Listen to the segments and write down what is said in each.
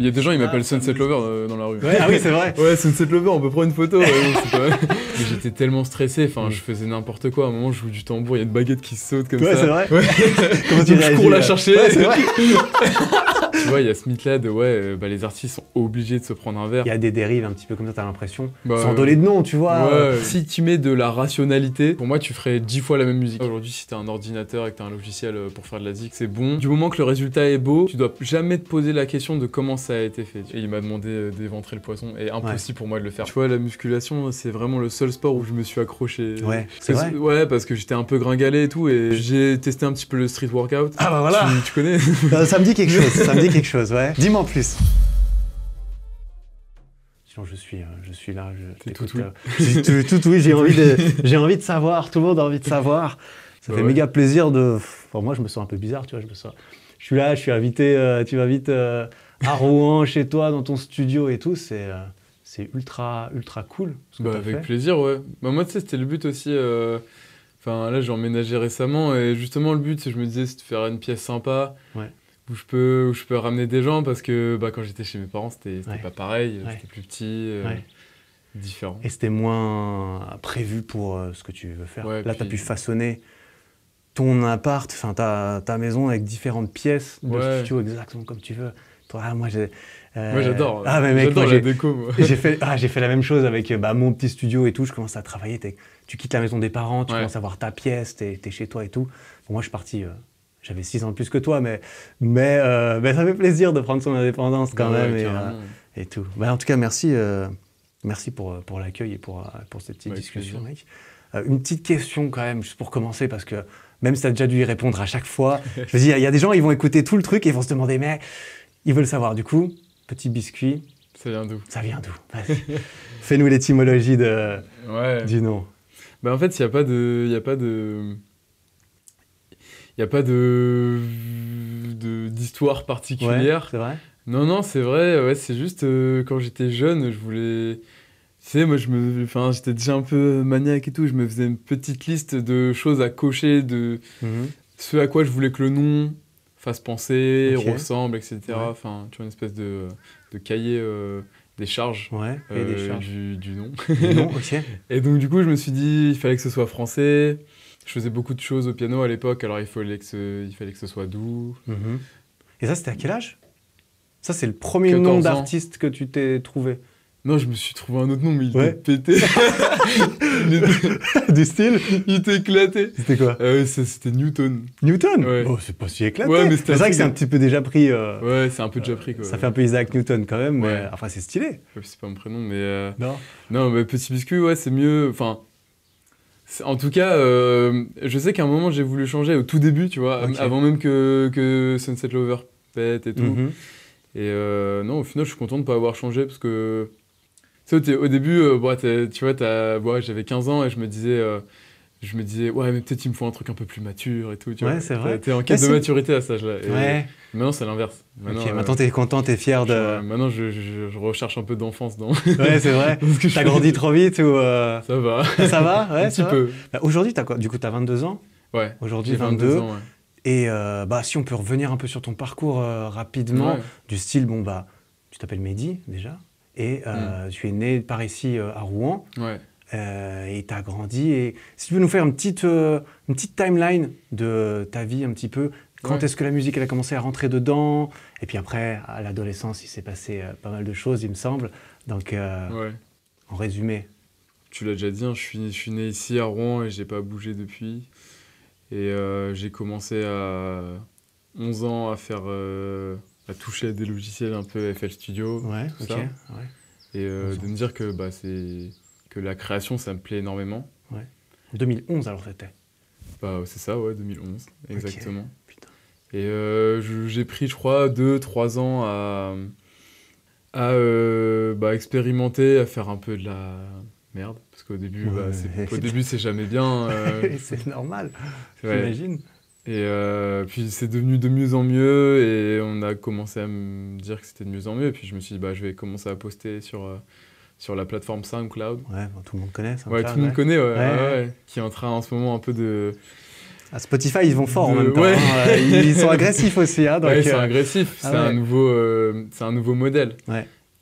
Il y a des gens, ils ah, m'appellent Sunset Lover euh, dans la rue. Ouais, ah oui, c'est vrai. ouais, Sunset Lover, on peut prendre une photo. Ouais, J'étais tellement stressé, enfin, je faisais n'importe quoi. À un moment, je joue du tambour, il y a une baguette qui saute comme ça. Ouais, c'est vrai. Comment tu je cours la chercher. c'est vrai tu vois, il y a ce mythe ouais, euh, bah, les artistes sont obligés de se prendre un verre. Il y a des dérives un petit peu comme ça, t'as l'impression. Bah, Sans donner de nom, tu vois. Euh, si tu mets de la rationalité, pour moi, tu ferais dix fois la même musique. Aujourd'hui, si t'as un ordinateur et que t'as un logiciel euh, pour faire de la zik, c'est bon. Du moment que le résultat est beau, tu dois jamais te poser la question de comment ça a été fait. Et il m'a demandé d'éventrer le poisson et impossible pour moi de le faire. Tu vois, la musculation, c'est vraiment le seul sport où je me suis accroché. Ouais, c'est Ouais, parce que j'étais un peu gringalé et tout et j'ai testé un petit peu le street workout. Ah bah voilà. Tu, connais. ça me dit quelque chose. Ça quelque chose, ouais. Dis-moi en plus. Sinon, je suis, euh, je suis là, je tout, oui. Euh, tout, oui, j'ai envie, de, j'ai envie de savoir, tout le monde a envie de savoir. Ça bah fait méga plaisir de. Enfin, moi, je me sens un peu bizarre, tu vois. Je me sens. Je suis là, je suis invité, euh, tu m'invites à Rouen, chez toi, dans ton studio et tout. C'est. c'est ultra, ultra cool. Bah, avec plaisir, ouais. Bah, moi, tu sais, c'était le but aussi. Enfin, là, j'ai emménagé récemment et justement, le but, c'est je me disais, c'est de faire une pièce sympa. Ouais où je peux, où je peux ramener des gens parce que bah, quand j'étais chez mes parents, c'était pas pareil, j'étais c'était plus petit, euh, différent. Et c'était moins euh, prévu pour euh, ce que tu veux faire. Là, tu as pu façonner ton appart, enfin ta, ta, maison avec différentes pièces de studio exactement comme tu veux. Toi, ah, moi, j'ai. j'adore. Ah, mais mec, la déco. j'ai fait, ah, fait la même chose avec bah, mon petit studio et tout. Je commence à travailler. Tu quittes la maison des parents, tu commences à voir ta pièce, tu es, chez toi et tout. moi, je suis parti j'avais 6 ans de plus que toi, mais, euh, mais, ça fait plaisir de prendre son indépendance quand même et, euh, et, tout. Bah, en tout cas, merci, euh, merci pour, pour l'accueil et pour, pour cette petite discussion, mec. une petite question quand même, juste pour commencer, parce que même si tu as déjà dû y répondre à chaque fois, je dis, il y, a des gens, ils vont écouter tout le truc et ils vont se demander, mais ils veulent savoir. Du coup, petit biscuit. Ça vient d'où Ça vient d'où Fais-nous l'étymologie de, ouais. du nom. Bah, en fait, il n'y a pas de... Y a pas de il n'y a pas de d'histoire particulière. c'est vrai. Non, non, c'est vrai. Ouais, c'est juste euh, quand j'étais jeune, je voulais. Tu sais, moi, je me, j'étais déjà un peu maniaque et tout. Je me faisais une petite liste de choses à cocher, de mhm. ce à quoi je voulais que le nom fasse penser, ressemble, etc. Enfin, tu vois, une espèce de, cahier euh, des charges, euh, Du, nom. Et donc, du coup, je me suis dit, il fallait que ce soit français. Je faisais beaucoup de choses au piano à l'époque, alors il fallait, que ce, il fallait que ce soit doux. Mhm. Et ça, c'était à quel âge Ça, c'est le premier nom d'artiste que tu t'es trouvé. Non, je me suis trouvé un autre nom, mais il était pété. du style Il était éclaté. C'était quoi ah C'était Newton. Newton Oh, c'est pas si éclaté. c'est vrai que c'est un petit peu déjà pris. Euh, ouais, c'est un peu déjà pris. Euh, ça fait un peu Isaac Newton quand même, mais enfin, c'est stylé. c'est pas mon prénom, mais. Euh, non. Non, mais Petit Biscuit, ouais, c'est mieux. Enfin, en tout cas, euh, je sais qu'à un moment j'ai voulu changer au tout début, tu vois, avant même que, Sunset Lover pète et tout. Mhm. Et euh, non, au final, je suis content de ne pas avoir changé parce que. Tu sais, au début, euh, tu vois, j'avais 15 ans et je me disais je me disais, ouais, mais peut-être il me faut un truc un peu plus mature et tout. Tu ouais, c'est vrai. T'es en quête de maturité à cet âge-là. Ouais. Maintenant, c'est l'inverse. Maintenant, euh, t'es content, t'es fier de. maintenant, je, je, recherche un peu d'enfance dans. Ouais, c'est vrai. t'as grandi trop vite ou. Euh, ça va. ça va, ouais. Un petit Aujourd'hui, Bah, Aujourd'hui, du coup, t'as 22 ans. Ouais. Aujourd'hui, 22. ans, Et euh, bah, si on peut revenir un peu sur ton parcours rapidement, du style, bon, bah, tu t'appelles Mehdi déjà, et je mm. tu es né par ici à Rouen. Ouais. Euh, et tu as grandi. Et si tu veux nous faire une petite, euh, une petite timeline de ta vie un petit peu, quand est-ce que la musique elle a commencé à rentrer dedans Et puis après, à l'adolescence, il s'est passé euh, pas mal de choses, il me semble. Donc, en résumé. Tu l'as déjà dit, hein, je, suis, né ici à Rouen et j'ai pas bougé depuis. Et j'ai commencé à 11 ans à faire à toucher des logiciels un peu FL Studio, ouais, Et de me dire que bah, c'est que la création, ça me plaît énormément. Ouais. 2011, alors c'était bah, C'est ça, ouais, 2011, exactement. Et euh, j'ai pris, je crois, 2-3 ans à, à euh, bah, expérimenter, à faire un peu de la merde. Parce qu'au début, bah, c'est, au début, c'est jamais bien. Euh. c'est normal, j'imagine. Et puis c'est devenu de mieux en mieux et on a commencé à me dire que c'était de mieux en mieux. Et puis je me suis dit, bah, je vais commencer à poster sur, sur la plateforme SoundCloud. Ouais, tout le monde connaît SoundCloud. tout le monde connaît, qui est en train en ce moment un peu de. À ah, Spotify, ils vont fort en même temps. Hein. ils sont agressifs aussi. Hein, donc, ouais, ils sont euh, agressifs. Ah c'est un, nouveau, euh, c'est un nouveau modèle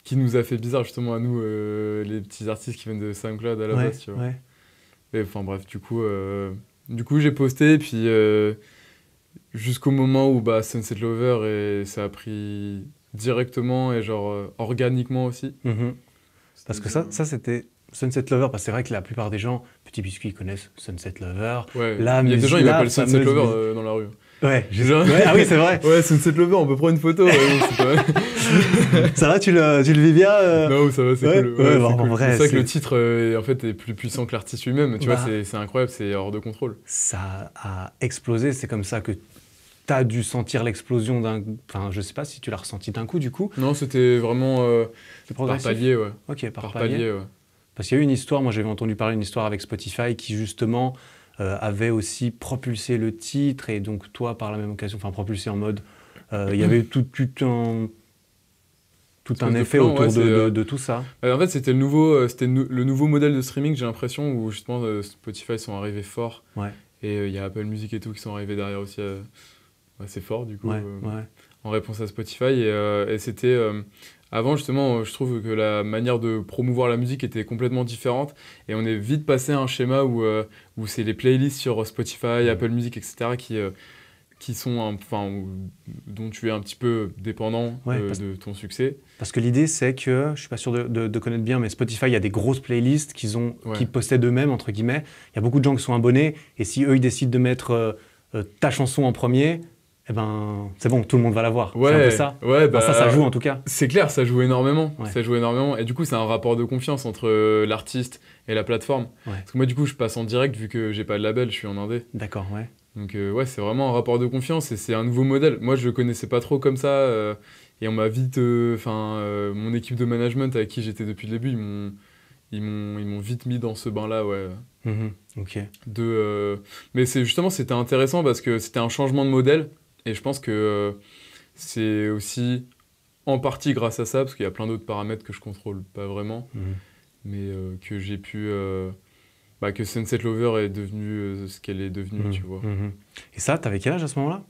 qui nous a fait bizarre, justement, à nous, euh, les petits artistes qui viennent de SoundCloud à la base. Tu vois. Et enfin, bref, du coup, du coup j'ai posté, puis jusqu'au moment où bah, Sunset Lover, et ça a pris directement et genre organiquement aussi. Mm-hmm. Parce que ça, ça c'était Sunset Lover, parce que c'est vrai que la plupart des gens, Petit Biscuit, connaissent Sunset Lover. il y a des gens qui appellent Sunset Lover euh, dans la rue. Ouais, ah oui, c'est vrai. ouais, Sunset Lover, on peut prendre une photo. ça va, tu le, tu le vis bien euh Non, ça va, c'est cool. c'est vrai, ça que le titre euh, en fait, est plus puissant que l'artiste lui-même. Tu vois, bah. c'est incroyable, c'est hors de contrôle. Ça a explosé, c'est comme ça que t'as dû sentir l'explosion d'un. Enfin, je sais pas si tu l'as ressenti d'un coup, du coup. Non, c'était vraiment euh, par palier, ouais. Ok, par, palier. ouais. Parce qu'il y a eu une histoire, moi j'avais entendu parler d'une histoire avec Spotify qui justement euh, avait aussi propulsé le titre et donc toi par la même occasion, enfin propulsé en mode. Euh, il y avait tout, tout un. Tout un effet autour de, tout ça. en fait, c'était le nouveau, c'était le nouveau modèle de streaming, j'ai l'impression, où justement Spotify sont arrivés fort. Ouais. Et il y a Apple Music et tout qui sont arrivés derrière aussi assez fort, du coup, euh, en réponse à Spotify. Et, euh, c'était. Euh, avant, justement, je trouve que la manière de promouvoir la musique était complètement différente et on est vite passé à un schéma où, où c'est les playlists sur Spotify, Apple Music, etc. qui, qui sont, enfin, dont tu es un petit peu dépendant de ton succès. Parce que l'idée, c'est que, je suis pas sûr de, connaître bien, mais Spotify, il y a des grosses playlists qu'ils ont, qui qu'ils possèdent eux-mêmes, entre guillemets. Il y a beaucoup de gens qui sont abonnés et si eux, ils décident de mettre ta chanson en premier, eh ben, c'est bon, tout le monde va la voir. Ouais, ça. Ouais, ça, ça bah, joue en tout cas. C'est clair, ça joue énormément. Ça joue énormément. Et du coup, c'est un rapport de confiance entre euh, l'artiste et la plateforme. Parce que moi, du coup, je passe en direct vu que j'ai pas de label, je suis en indé. D'accord, ouais. Donc, euh, ouais, c'est vraiment un rapport de confiance et c'est un nouveau modèle. Moi, je le connaissais pas trop comme ça. Euh, et on m'a vite. Enfin, mon équipe de management avec qui j'étais depuis le début, ils m'ont ils m'ont vite mis dans ce bain-là, ouais. Mhm, ok. De, mais c'est justement, c'était intéressant parce que c'était un changement de modèle. Et je pense que euh, c'est aussi en partie grâce à ça, parce qu'il y a plein d'autres paramètres que je contrôle pas vraiment, mhm. mais euh, que j'ai pu... Euh, bah, que Sunset Lover est devenue ce qu'elle est devenue, mhm. tu vois. Mhm. Et ça, t'avais quel âge à ce moment-là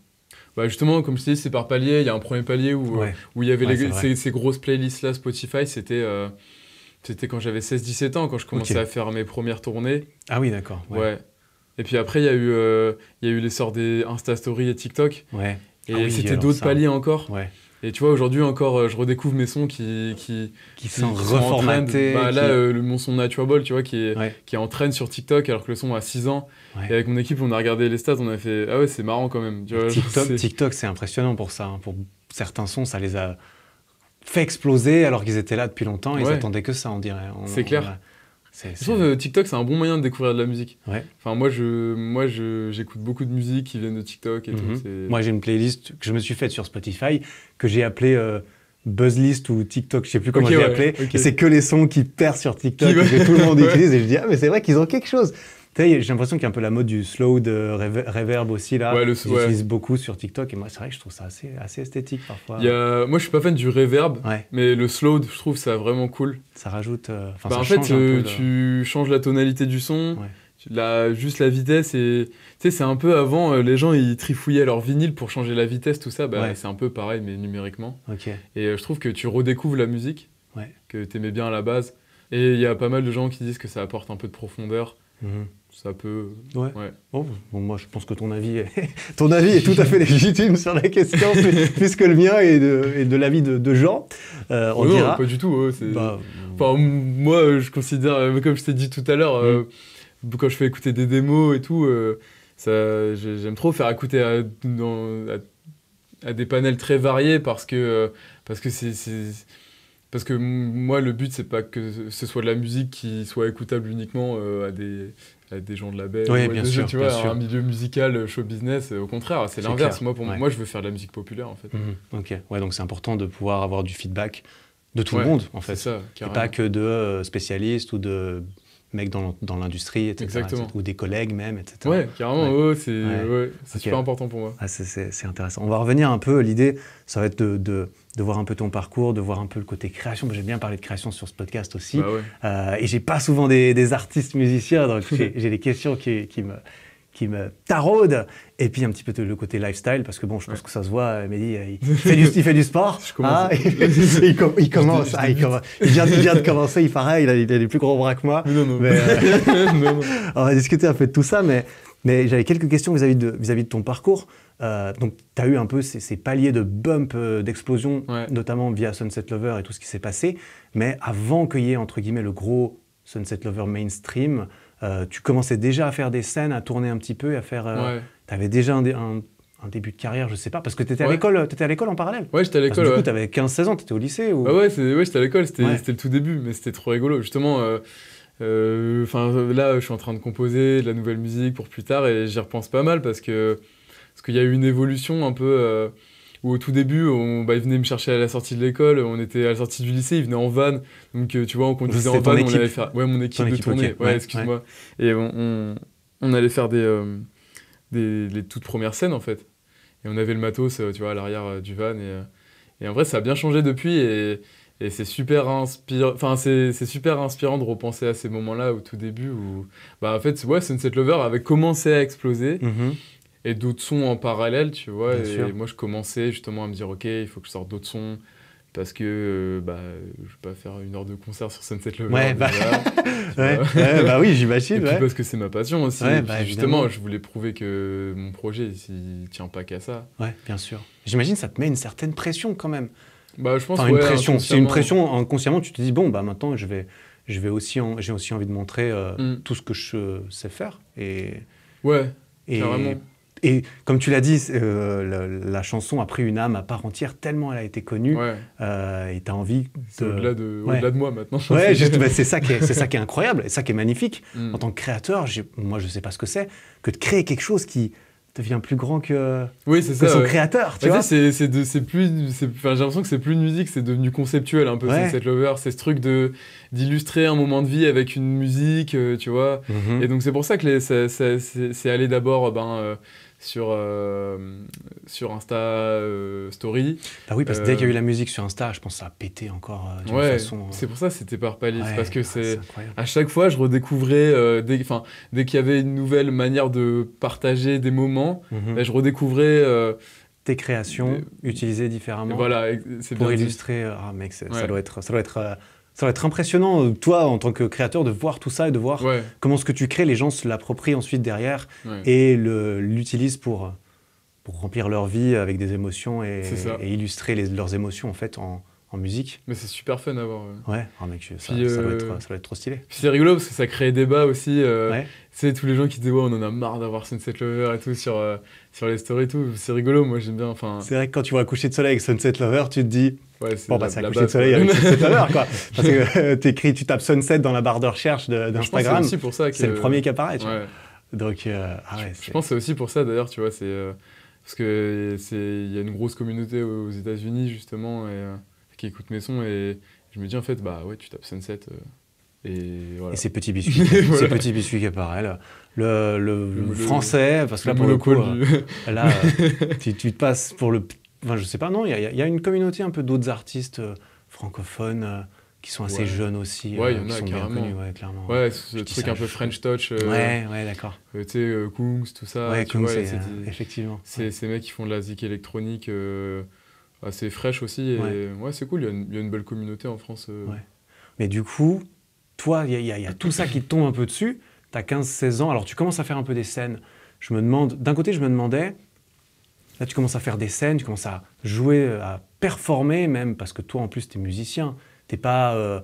bah justement, comme je te dis, c'est par palier. Il y a un premier palier où, où il y avait ces, grosses playlists-là Spotify. C'était c'était quand j'avais 16-17 ans, quand je commençais à faire mes premières tournées. Ah oui, d'accord. ouais. Et puis après, il y, a eu, euh, il y a eu l'essor des Insta Story et TikTok. Ouais. Et ah c'était d'autres hein. paliers encore. Ouais. Et tu vois, aujourd'hui encore, euh, je redécouvre mes sons qui, qui, qui, sont reformatés. Bah, Là, euh, le, mon son Natural tu vois, qui est, qui est en train sur TikTok alors que le son a 6 ans. Et avec mon équipe, on a regardé les stats, on a fait Ah ouais, c'est marrant quand même. Tu TikTok, c'est impressionnant pour ça. Hein. Pour certains sons, ça les a fait exploser alors qu'ils étaient là depuis longtemps. Ils n'attendaient attendaient que ça, on dirait. C'est clair. Je trouve que euh, TikTok, c'est un bon moyen de découvrir de la musique. Enfin, moi, je, moi je, j'écoute beaucoup de musique qui viennent de TikTok. Et mhm. moi, j'ai une playlist que je me suis faite sur Spotify que j'ai appelée euh, Buzzlist ou TikTok, je sais plus comment je l'ai appelé. Et c'est que les sons qui perdent sur TikTok, que tout le monde utilise. Et je dis, ah, mais c'est vrai qu'ils ont quelque chose j'ai l'impression qu'il y a un peu la mode du slow de reverb aussi là. Ouais, le beaucoup sur TikTok et moi, c'est vrai que je trouve ça assez, assez esthétique parfois. Moi, je suis pas fan du reverb, mais le slow, je trouve ça vraiment cool. Ça rajoute. Euh, bah, en fait, euh, tu changes la tonalité du son. La, juste la vitesse et tu sais c'est un peu avant euh, les gens ils trifouillaient leur vinyle pour changer la vitesse tout ça bah, c'est un peu pareil mais numériquement et je trouve que tu redécouvres la musique que tu aimais bien à la base et il y a pas mal de gens qui disent que ça apporte un peu de profondeur mm-hmm ça peut. Ouais. Bon, moi, je pense que ton avis est, ton avis est tout à fait légitime sur la question, puisque le mien est de, l'avis de, de, Jean. Euh, on non, pas du tout. Bah, moi, je considère, euh, comme je t'ai dit tout à l'heure, euh, mm. quand je fais écouter des démos et tout, ça, j'aime trop faire écouter à, des panels très variés parce que parce que c'est parce que moi le but c'est pas que ce soit de la musique qui soit écoutable uniquement à des des gens de la baie. tu vois, un milieu musical, euh, show business, euh, au contraire, c'est l'inverse. Moi, pour moi, je veux faire de la musique populaire, en fait. Mhm, ok, ouais, donc c'est important de pouvoir avoir du feedback de tout le monde, en fait. et pas que de euh, spécialistes ou de mecs dans, dans l'industrie, etc., Ou des collègues même, etc. Ouais, carrément, c'est super important pour moi. Ah, c'est intéressant. On va revenir un peu, l'idée, ça va être de, de voir un peu ton parcours, de voir un peu le côté création. J'aime bien parler de création sur ce podcast aussi. Et bah je euh, et j'ai pas souvent des, artistes musiciens, donc j'ai des questions qui, qui, me, qui me taraudent. Et puis un petit peu le côté lifestyle, parce que bon, je pense que ça se voit, euh, Mehdi, euh, il fait du, il fait du sport. Je ah, il, il, commence, ah, il, vient, de commencer, il paraît, il a, des plus gros bras que moi. Non, non. Euh, on va discuter un peu de tout ça, mais, mais j'avais quelques questions vis-à-vis de, vis -vis de ton parcours. Euh, donc, tu as eu un peu ces, paliers de bump, euh, d'explosion, notamment via Sunset Lover et tout ce qui s'est passé. Mais avant qu'il y ait, entre guillemets, le gros Sunset Lover mainstream, euh, tu commençais déjà à faire des scènes, à tourner un petit peu, à faire. Tu avais déjà un, début de carrière, je sais pas, parce que tu étais, à l'école en parallèle. Ouais, j'étais à l'école. Du coup, tu avais 15-16 ans, tu étais au lycée ou... Ah ouais, j'étais à l'école, c'était le tout début, mais c'était trop rigolo. Justement. Enfin, là, je suis en train de composer de la nouvelle musique pour plus tard et j'y repense pas mal parce que parce qu'il y a eu une évolution un peu euh, où au tout début, on, bah, ils venaient me chercher à la sortie de l'école, on était à la sortie du lycée, ils venaient en van. Donc, euh, tu vois, on conduisait en van, on allait faire. Ouais, mon équipe de tournée, ouais, excuse-moi. Et on, allait faire des, euh, des, les toutes premières scènes, en fait. Et on avait le matos, tu vois, à l'arrière du van. Et, en vrai, ça a bien changé depuis. Et, c'est super, inspirant super inspirant de repenser à ces moments-là au tout début où, bah, en fait, ouais, Sunset Lover avait commencé à exploser. Mm-hmm et d'autres sons en parallèle, tu vois. et moi, je commençais justement à me dire, ok, il faut que je sorte d'autres sons parce que je euh, bah, je vais pas faire une heure de concert sur Sunset Lover. Ouais, bah, bah, oui, j'imagine. Et puis parce que c'est ma passion aussi. Bah, justement, je voulais prouver que mon projet, il tient pas qu'à ça. Ouais, bien sûr. J'imagine ça te met une certaine pression quand même. Bah, je pense enfin, une pression. C'est une pression inconsciemment. Tu te dis bon, bah maintenant, je vais, je vais aussi, j'ai aussi envie de montrer euh, mm. tout ce que je sais faire et. Ouais. Et carrément. Et comme tu l'as dit, euh, la, chanson a pris une âme à part entière, tellement elle a été connue. Euh, et tu as envie de. Au-delà de, moi maintenant. Ouais, bah, c'est ça, qui est, ça qui est incroyable, et ça qui est magnifique. Mm. En tant que créateur, moi je sais pas ce que c'est, que de créer quelque chose qui devient plus grand que, oui, son créateur. Tu bah, vois plus, j'ai l'impression que c'est plus une musique, c'est devenu conceptuel un peu, cette lover. C'est ce truc de, d'illustrer un moment de vie avec une musique, euh, tu vois. Mm-hmm. Et donc c'est pour ça que c'est, allé d'abord ben, sur, euh, sur Insta euh, Story. Bah oui, parce que dès euh, qu'il y a eu la musique sur Insta, je pense que ça a pété encore C'est pour ça que c'était par palisse parce que ah, c'est. À chaque fois, je redécouvrais. dès, dès qu'il y avait une nouvelle manière de partager des moments, mhm. bah, je redécouvrais tes créations utilisées différemment voilà, pour illustrer. Ah mec, ça doit être, ça doit être ça va être impressionnant, euh, toi, en tant que créateur, de voir tout ça et de voir comment ce que tu crées, les gens se l'approprient ensuite derrière et l'utilisent pour, euh, pour remplir leur vie avec des émotions et, illustrer leurs émotions, en fait, en, musique. Mais c'est super fun à voir. Ouais, oh, ça, euh, être, ça, être, trop stylé. c'est rigolo parce que ça crée débat aussi. Euh, tous les gens qui disent ouais, on en a marre d'avoir Sunset Lover et tout sur, sur les stories et tout. C'est rigolo, moi j'aime bien. Enfin... C'est vrai que quand tu vois coucher de soleil avec Sunset Lover, tu te dis. Ouais, bon, bah, c'est un coucher de soleil avec Sunset Lover, quoi. Parce que euh, t'écris, tu tapes Sunset dans la barre de recherche d'Instagram. C'est pour ça que. C'est le premier qui apparaît, ouais. Donc, euh, ah ouais, je, pense que c'est aussi pour ça, d'ailleurs, tu vois. c'est euh, que parce qu'il y a une grosse communauté aux, États-Unis, justement, qui écoute mes sons. Et je me dis, en fait, bah ouais, tu tapes Sunset. Et, voilà. et ces petits biscuits, voilà. ces petits biscuits qui apparaissent le, français, parce que là, pour le coup, euh, là, euh, tu, te passes pour le. Enfin, je sais pas, non, il y, y, a une communauté un peu d'autres artistes euh, francophones qui sont assez jeunes aussi. Ouais, il y en a sont carrément. Bien connus, ouais, clairement. Ouais, ce truc un peu French Touch. ouais, ouais, d'accord. tu sais, Kungs, tout ça. Ouais, effectivement. C'est ces mecs qui font de la zik électronique assez fraîche aussi. Et, ouais, c'est cool, il y, a une belle communauté en France. Ouais. Mais du coup, toi, il y, y, a tout ça qui te tombe un peu dessus t'as 15-16 ans, alors tu commences à faire un peu des scènes. Je me demande, d'un côté, je me demandais, là, tu commences à faire des scènes, tu commences à jouer, à performer même, parce que toi, en plus, tu es musicien. T'es pas. Euh,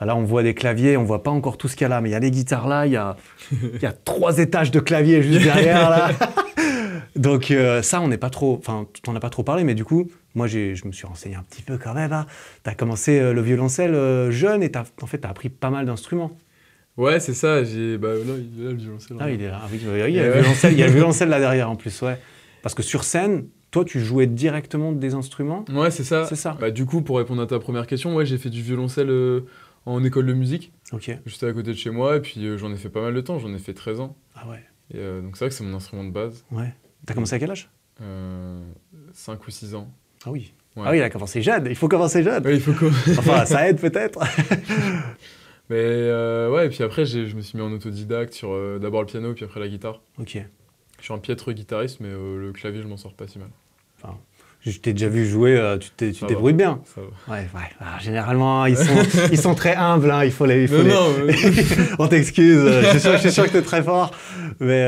là, on voit des claviers, on voit pas encore tout ce qu'il y a là, mais il y a les guitares là, il y a, trois étages de claviers juste derrière là. Donc euh, ça, on n'est pas trop, enfin, t'en as pas trop parlé, mais du coup, moi, je me suis renseigné un petit peu quand même. tu hein. T'as commencé euh, le violoncelle jeune et en fait, t'as appris pas mal d'instruments. Ouais, c'est ça. J'ai... Bah, là, le violoncelle. Ah, hein. il est là. Ah oui, il y a, le violoncelle, il y a violoncelle là derrière en plus, ouais. Parce que sur scène, toi, tu jouais directement des instruments Ouais, c'est ça. C'est ça. Bah, du coup, pour répondre à ta première question, ouais, j'ai fait du violoncelle euh, en école de musique. Ok. Juste à côté de chez moi, et puis euh, j'en ai fait pas mal de temps, j'en ai fait 13 ans. Ah ouais. Euh, donc c'est vrai que c'est mon instrument de base. Ouais. T'as commencé à quel âge 5 ou 6 ans. Ah oui. Ah oui, il a commencé jeune, il faut commencer jeune. il faut commencer. enfin, ça aide peut-être. Mais euh, ouais, et puis après, je me suis mis en autodidacte sur euh, d'abord le piano, puis après la guitare. Ok. Je suis un piètre guitariste, mais euh, le clavier, je m'en sors pas si mal. Enfin, je t'ai déjà vu jouer, tu bien. Ouais, ouais. généralement, ils sont, ils sont très humbles, hein. il faut les. faut non, Non, On t'excuse, je, suis sûr, que tu es que très fort. Mais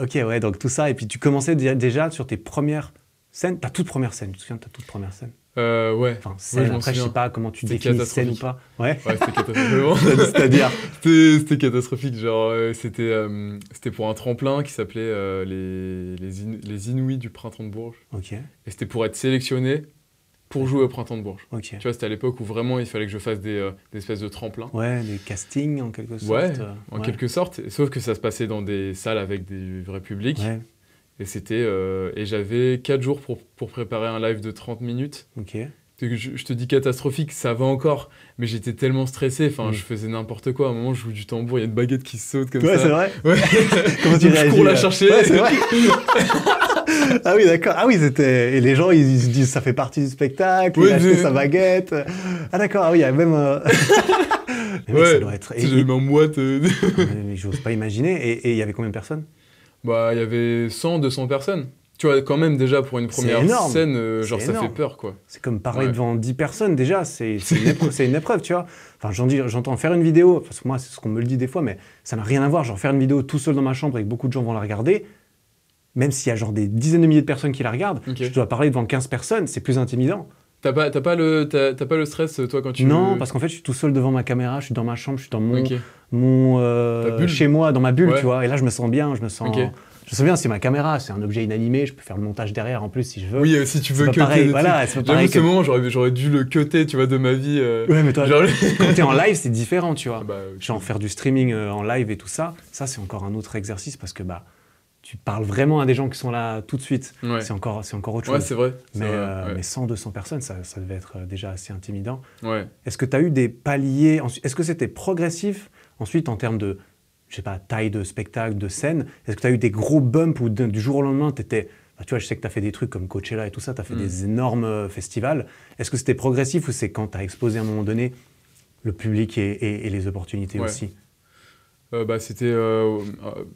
ok, ouais, donc tout ça. Et puis tu commençais déjà sur tes premières scènes, ta toute première scène, tu te souviens de ta toute première scène euh, ouais. Enfin, je ne sais pas comment tu définis scène ou pas. Ouais, c'était catastrophique. C'était catastrophique. Genre, euh, euh, c'était pour un tremplin qui s'appelait les, les, Inouïs du Printemps de Bourges. Et c'était pour être sélectionné pour jouer au Printemps de Bourges. Tu vois, c'était à l'époque où vraiment il fallait que je fasse des, espèces de tremplins. Ouais, des castings en quelque sorte. Ouais, en quelque sorte. Sauf que ça se passait dans des salles avec des vrais publics. Et c'était euh, et j'avais 4 jours pour, pour, préparer un live de 30 minutes. Ok. Je, te dis catastrophique, ça va encore, mais j'étais tellement stressé, enfin mm. je faisais n'importe quoi. À un moment, je joue du tambour, il y a une baguette qui saute comme ça. ouais, c'est vrai. Comment tu Je cours la chercher. c'est vrai. ah oui, d'accord. Ah oui, Et les gens, ils, se disent ça fait partie du spectacle, il a acheté sa baguette. Ah d'accord, ah oui, il y a même. Euh... ouais, ça doit être. en boîte. Euh. mais j'ose pas imaginer. Et il y avait combien de personnes bah, il y avait 100, 200 personnes. Tu vois, quand même, déjà, pour une première scène, euh, genre, ça fait peur, quoi. C'est comme parler devant 10 personnes, déjà, c'est une, une, épreuve, tu vois. Enfin, j'entends faire une vidéo, parce que moi, c'est ce qu'on me le dit des fois, mais ça n'a rien à voir. Genre, faire une vidéo tout seul dans ma chambre et que beaucoup de gens vont la regarder, même s'il y a genre des dizaines de milliers de personnes qui la regardent, je dois parler devant 15 personnes, c'est plus intimidant. T'as pas, pas, le, stress, toi, quand tu... Non, parce qu'en fait, je suis tout seul devant ma caméra, je suis dans ma chambre, je suis dans mon, mon euh, chez moi, dans ma bulle, tu vois. Et là, je me sens bien, je me sens. Je me sens bien, c'est ma caméra, c'est un objet inanimé, je peux faire le montage derrière en plus si je veux. Oui, euh, si tu veux Pareil, voilà, c'est pas que... moment, j'aurais dû le côté tu vois, de ma vie. Euh. Ouais, mais toi, quand t'es en live, c'est différent, tu vois. Ah bah, Genre faire du streaming euh, en live et tout ça, ça, c'est encore un autre exercice parce que, bah, tu parles vraiment à des gens qui sont là tout de suite. C'est encore, c'est encore autre chose. c'est vrai. Mais, 100, 200 personnes, ça, ça, devait être déjà assez intimidant. Est-ce que tu as eu des paliers Est-ce que c'était progressif Ensuite, en termes de, je pas, taille de spectacle, de scène, est-ce que tu as eu des gros bumps où du jour au lendemain, tu étais. Bah, tu vois, je sais que tu as fait des trucs comme Coachella et tout ça, tu as fait des mm. énormes euh, festivals. Est-ce que c'était progressif ou c'est quand tu as exposé à un moment donné le public et, les opportunités aussi euh, bah, c'était euh,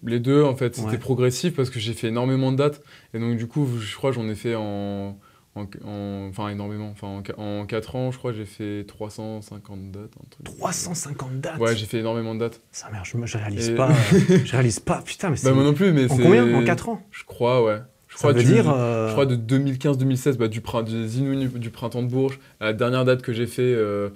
les deux en fait, c'était progressif parce que j'ai fait énormément de dates et donc du coup je crois j'en ai fait en en, enfin énormément. en, 4 ans, je crois, j'ai fait 350 dates. 350 dates Ouais, j'ai fait énormément de dates. Ça merde, je, ne réalise pas. je réalise pas, putain, mais bah, c'est. moi non plus, mais En combien En 4 ans Je crois, ouais. Je crois, dire, je crois de 2015-2016, bah, du, du printemps de Bourges, la dernière date que j'ai fait euh,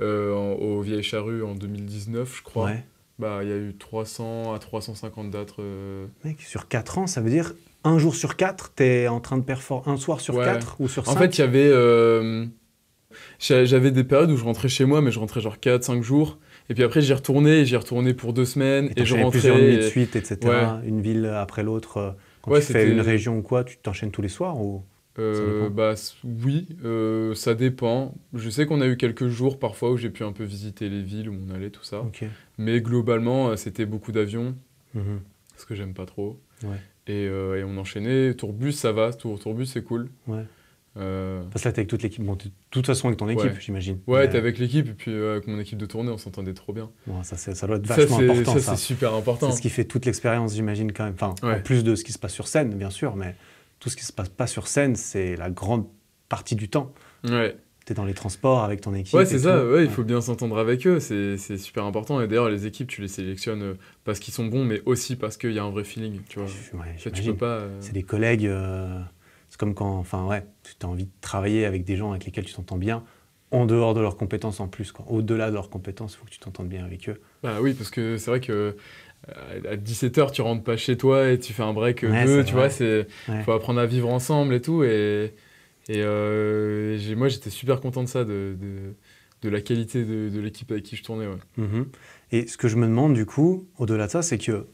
euh, au Vieille Charrue en 2019, je crois. Bah, il y a eu 300 à 350 dates. Euh. Mec, sur 4 ans, ça veut dire un jour sur quatre, tu es en train de performer un soir sur quatre ou sur cinq. En fait, il y avait. Euh, j'avais des périodes où je rentrais chez moi, mais je rentrais genre quatre, cinq jours. Et puis après, j'y retournais, j'y retournais pour deux semaines, et, je rentrais. plusieurs nuits de suite, etc. Une ville après l'autre. Euh, quand tu fais une région ou quoi, tu t'enchaînes tous les soirs ou... Euh, bah oui, euh, ça dépend. Je sais qu'on a eu quelques jours parfois où j'ai pu un peu visiter les villes où on allait, tout ça. Mais globalement, c'était beaucoup d'avions, mhm. ce que j'aime pas trop. Euh, et, on enchaînait. Tourbus, ça va. Tour, tourbus, c'est cool. Euh, Parce que là, t'es avec toute l'équipe. Bon, de toute façon, avec ton équipe, j'imagine. Ouais, t'es euh, avec l'équipe, et puis avec mon équipe de tournée, on s'entendait trop bien. ça, ça doit être vachement important. Ça, ça. c'est super important. C'est ce qui fait toute l'expérience, j'imagine, quand même. Enfin, en plus de ce qui se passe sur scène, bien sûr, mais tout ce qui se passe pas sur scène, c'est la grande partie du temps. Ouais es dans les transports avec ton équipe. Ouais, c'est ça, ouais, il faut bien s'entendre avec eux, c'est super important. Et d'ailleurs, les équipes, tu les sélectionnes euh, parce qu'ils sont bons, mais aussi parce qu'il y a un vrai feeling, tu vois. Ouais, tu peux pas. Euh, c'est des collègues, euh, c'est comme quand, enfin, ouais, tu as envie de travailler avec des gens avec lesquels tu t'entends bien en dehors de leurs compétences en plus, au-delà de leurs compétences, il faut que tu t'entendes bien avec eux. Bah oui, parce que c'est vrai que à 17h, tu rentres pas chez toi et tu fais un break deux, tu vois, c'est faut apprendre à vivre ensemble et tout et et euh, moi, j'étais super content de ça, de, de, la qualité de, l'équipe avec qui je tournais. Ouais. Mhm. Et ce que je me demande, du coup, au-delà de ça, c'est que,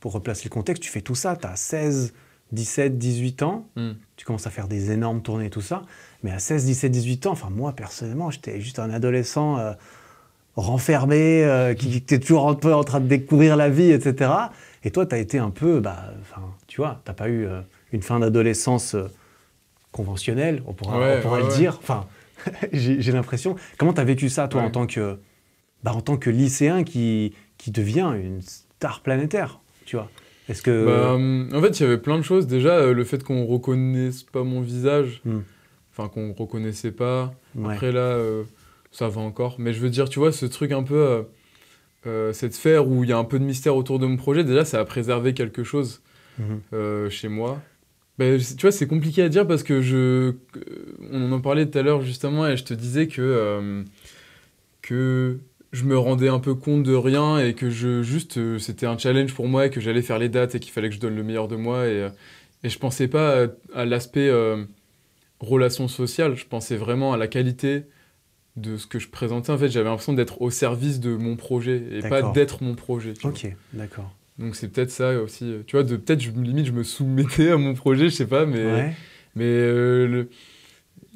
pour replacer le contexte, tu fais tout ça, tu as 16, 17, 18 ans, mm. tu commences à faire des énormes tournées tout ça. Mais à 16, 17, 18 ans, enfin, moi, personnellement, j'étais juste un adolescent euh, renfermé, euh, qui, était toujours un peu en train de découvrir la vie, etc. Et toi, tu as été un peu, bah, tu vois, tu pas eu une fin d'adolescence conventionnel, on pourra, le dire. Enfin, j'ai l'impression. Comment tu as vécu ça, toi, en, tant que, bah, en tant que lycéen qui, qui devient une star planétaire, tu vois Est-ce que... Bah, euh, en fait, il y avait plein de choses. Déjà, euh, le fait qu'on ne reconnaisse pas mon visage, hmm. enfin, qu'on reconnaissait pas. Après, là, euh, ça va encore. Mais je veux dire, tu vois, ce truc un peu... cette sphère où il y a un peu de mystère autour de mon projet, déjà, ça a préservé quelque chose hmm. chez moi. Bah, tu vois, c'est compliqué à dire parce que je. On en parlait tout à l'heure justement et je te disais que. Euh, que je me rendais un peu compte de rien et que je juste. Euh, c'était un challenge pour moi et que j'allais faire les dates et qu'il fallait que je donne le meilleur de moi et, euh, et je pensais pas à, l'aspect relation sociale, je pensais vraiment à la qualité de ce que je présentais. En fait, j'avais l'impression d'être au service de mon projet et pas d'être mon projet. Ok, d'accord. Donc c'est peut-être ça aussi. Tu vois, peut-être je, limite je me soumettais à mon projet, je sais pas, mais mais euh,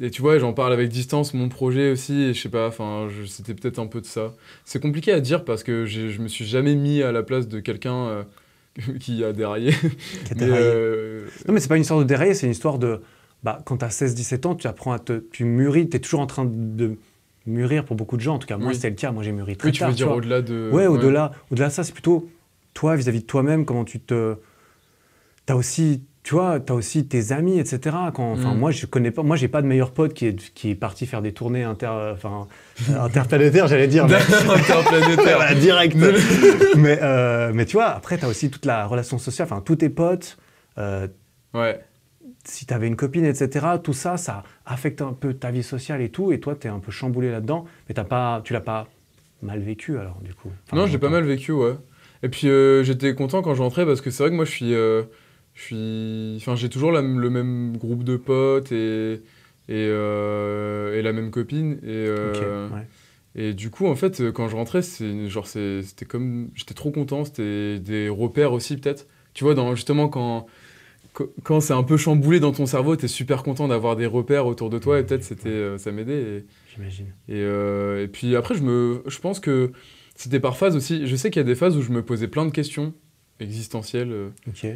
et tu vois, j'en parle avec distance mon projet aussi, et je sais pas, enfin c'était peut-être un peu de ça. C'est compliqué à dire parce que je me suis jamais mis à la place de quelqu'un euh, qui a déraillé. Qui a déraillé. Mais euh, non mais c'est pas une histoire de dérailler, c'est une histoire de bah quand tu as 16-17 ans, tu apprends à te tu mûris, tu es toujours en train de mûrir pour beaucoup de gens en tout cas. Moi c'est c'était le cas, moi j'ai mûri très oui, tu veux dire au-delà de Ouais, au-delà, au-delà de ça, c'est plutôt toi vis-à-vis de toi-même, comment tu te... T'as aussi, tu vois, t'as aussi tes amis, etc. enfin, mm. moi, je connais pas, moi, j'ai pas de meilleur pote qui est, qui est parti faire des tournées inter, euh, enfin, euh, interplanétaires, j'allais dire. interplanétaires. direct. mais, euh, mais tu vois, après, t'as aussi toute la relation sociale, enfin, tous tes potes. ouais. Si t'avais une copine, etc., tout ça, ça affecte un peu ta vie sociale et tout, et toi, t'es un peu chamboulé là-dedans, mais t'as pas, tu l'as pas mal vécu alors, du coup. non, j'ai pas mal vécu, ouais. Et puis euh, j'étais content quand je rentrais parce que c'est vrai que moi je suis. Euh, je suis... Enfin, j'ai toujours le même groupe de potes et, et, euh, la même copine. Et, et du coup, en fait, quand je rentrais, c'est, genre, c'était comme. J'étais trop content, c'était des repères aussi, peut-être. Tu vois, dans, justement, quand, quand c'est un peu chamboulé dans ton cerveau, t'es super content d'avoir des repères autour de toi et peut-être c'était, ça m'aidait. J'imagine. Et, et, puis après, je, me, je pense que c'était par phase aussi. Je sais qu'il y a des phases où je me posais plein de questions existentielles. Euh. Ok.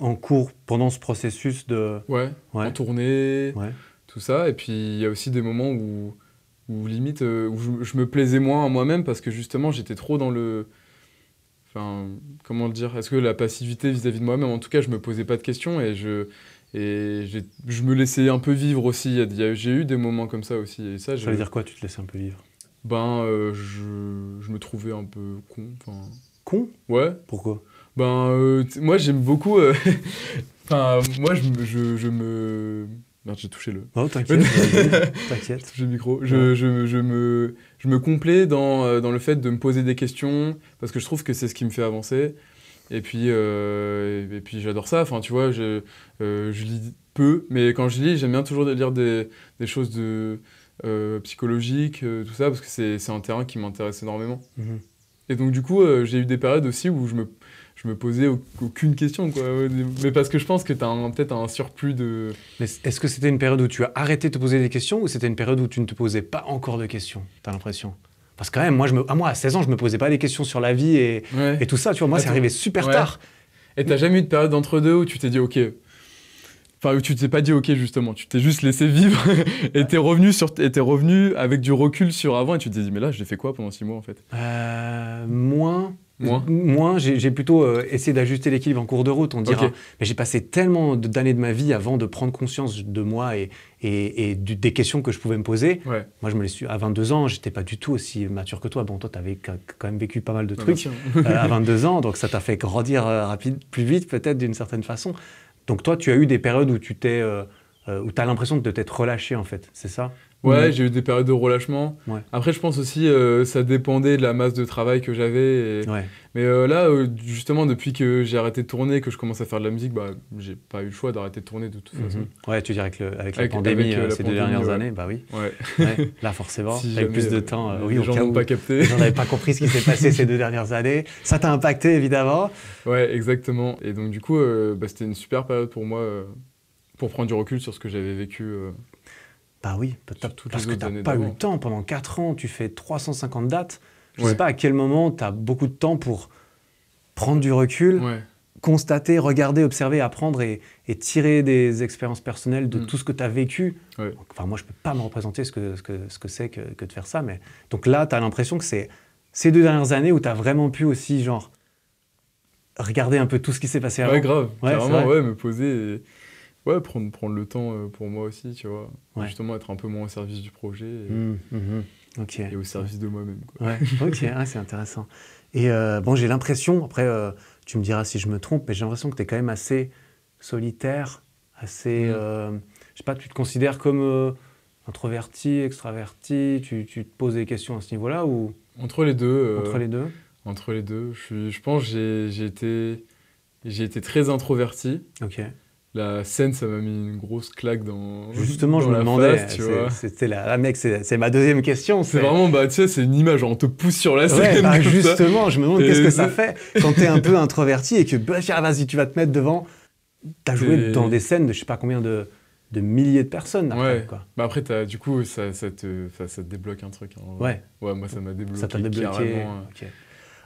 En, cours, pendant ce processus de. Ouais, en tout ça. Et puis il y a aussi des moments où, limite, euh, où je, me plaisais moins à moi-même parce que justement j'étais trop dans le. Enfin, comment le dire Est-ce que la passivité vis-à-vis de moi-même En tout cas, je me posais pas de questions et je. Et je me laissais un peu vivre aussi. J'ai eu des moments comme ça aussi. ça, veut dire quoi, tu te laissais un peu vivre ben euh, je, je, me trouvais un peu con. Con Ouais. Pourquoi Ben euh, moi j'aime beaucoup. Euh, enfin moi je, je, me. Merde j'ai touché le. Non t'inquiète. t'inquiète. J'ai le micro. Je, je, me je me complais dans, dans, le fait de me poser des questions parce que je trouve que c'est ce qui me fait avancer. Et puis puis j'adore ça. Enfin tu vois je je lis peu mais quand je lis j'aime bien toujours lire des des choses de euh, psychologique, euh, tout ça, parce que c'est un terrain qui m'intéresse énormément. Mhm. Et donc, du coup, euh, j'ai eu des périodes aussi où je me, je me posais aucune question, quoi. Mais parce que je pense que tu as peut-être un surplus de. Est-ce que c'était une période où tu as arrêté de te poser des questions ou c'était une période où tu ne te posais pas encore de questions, t'as l'impression Parce que, quand même, moi, je me, à ah, moi, à 16 ans, je me posais pas des questions sur la vie et, tout ça, tu vois. Moi, ah, c'est arrivé super tard. Et t'as jamais eu de période d'entre-deux où tu t'es dit, OK, Enfin, tu t'es pas dit OK justement, tu t'es juste laissé vivre et t'es revenu sur, revenu avec du recul sur avant et tu t'es dit mais là j'ai fait quoi pendant six mois en fait euh, Moins. Moins, moins j'ai plutôt euh, essayé d'ajuster l'équilibre en cours de route, on dirait Mais j'ai passé tellement d'années de ma vie avant de prendre conscience de moi et, et, des questions que je pouvais me poser. Moi, je me les suis à 22 ans, j'étais pas du tout aussi mature que toi. Bon, toi, tu avais quand même vécu pas mal de trucs euh, à 22 ans, donc ça t'a fait grandir rapide, plus vite peut-être d'une certaine façon. Donc toi, tu as eu des périodes où tu t'es, euh, euh, as l'impression de t'être relâché en fait, c'est ça Ouais, j'ai eu des périodes de relâchement. Après, je pense aussi, euh, ça dépendait de la masse de travail que j'avais. Mais euh, là, euh, justement, depuis que j'ai arrêté de tourner, que je commence à faire de la musique, bah, j'ai pas eu le choix d'arrêter de tourner de toute mhm. façon. Ouais, tu dirais que avec, la pandémie, ces deux dernières années, bah oui. là, forcément, avec plus de temps, oui, les gens n'ont pas capté. Les gens n'avaient pas compris ce qui s'est passé ces deux dernières années. Ça t'a impacté, évidemment. Ouais, exactement. Et donc, du coup, bah, c'était une super période pour moi pour prendre du recul sur ce que j'avais vécu bah oui, parce que tu pas eu le temps. Pendant 4 ans, tu fais 350 dates. Je sais pas à quel moment tu as beaucoup de temps pour prendre du recul, constater, regarder, observer, apprendre et, tirer des expériences personnelles de mm. tout ce que tu as vécu. Enfin, moi, je peux pas me représenter ce que c'est ce que, ce que, de faire ça. Mais... Donc là, tu as l'impression que c'est ces deux dernières années où tu as vraiment pu aussi, genre, regarder un peu tout ce qui s'est passé avant. Ouais, grave. Ouais, me poser ouais, prendre, prendre le temps euh, pour moi aussi, tu vois. Justement, être un peu moins au service du projet et, mmh, mmh, mmh. au service de moi-même. Ouais, ok, ah, c'est intéressant. Et euh, bon, j'ai l'impression, après, euh, tu me diras si je me trompe, mais j'ai l'impression que tu es quand même assez solitaire, assez. Euh, je sais pas, tu te considères comme introverti, extraverti tu, tu, te poses des questions à ce niveau-là ou Entre les deux. entre les deux Entre les deux. Je, je pense que j'ai été, été très introverti. Ok la scène, ça m'a mis une grosse claque dans. Justement, je me demandais. C'était la, ah, mec, c'est ma deuxième question. C'est vraiment, bah, tu sais, c'est une image, on te pousse sur la scène. Bah, ouais, justement, je me demande qu'est-ce que ça fait quand t'es un peu introverti et que, bah, vas-y, tu vas te mettre devant. T'as joué dans des scènes de je sais pas combien de, de milliers de personnes. Après, ouais. quoi. Bah, après, as, du coup, ça, te, ça, débloque un truc. Hein. Ouais. Ouais, moi, ça m'a débloqué. Ça t'a débloqué. Euh.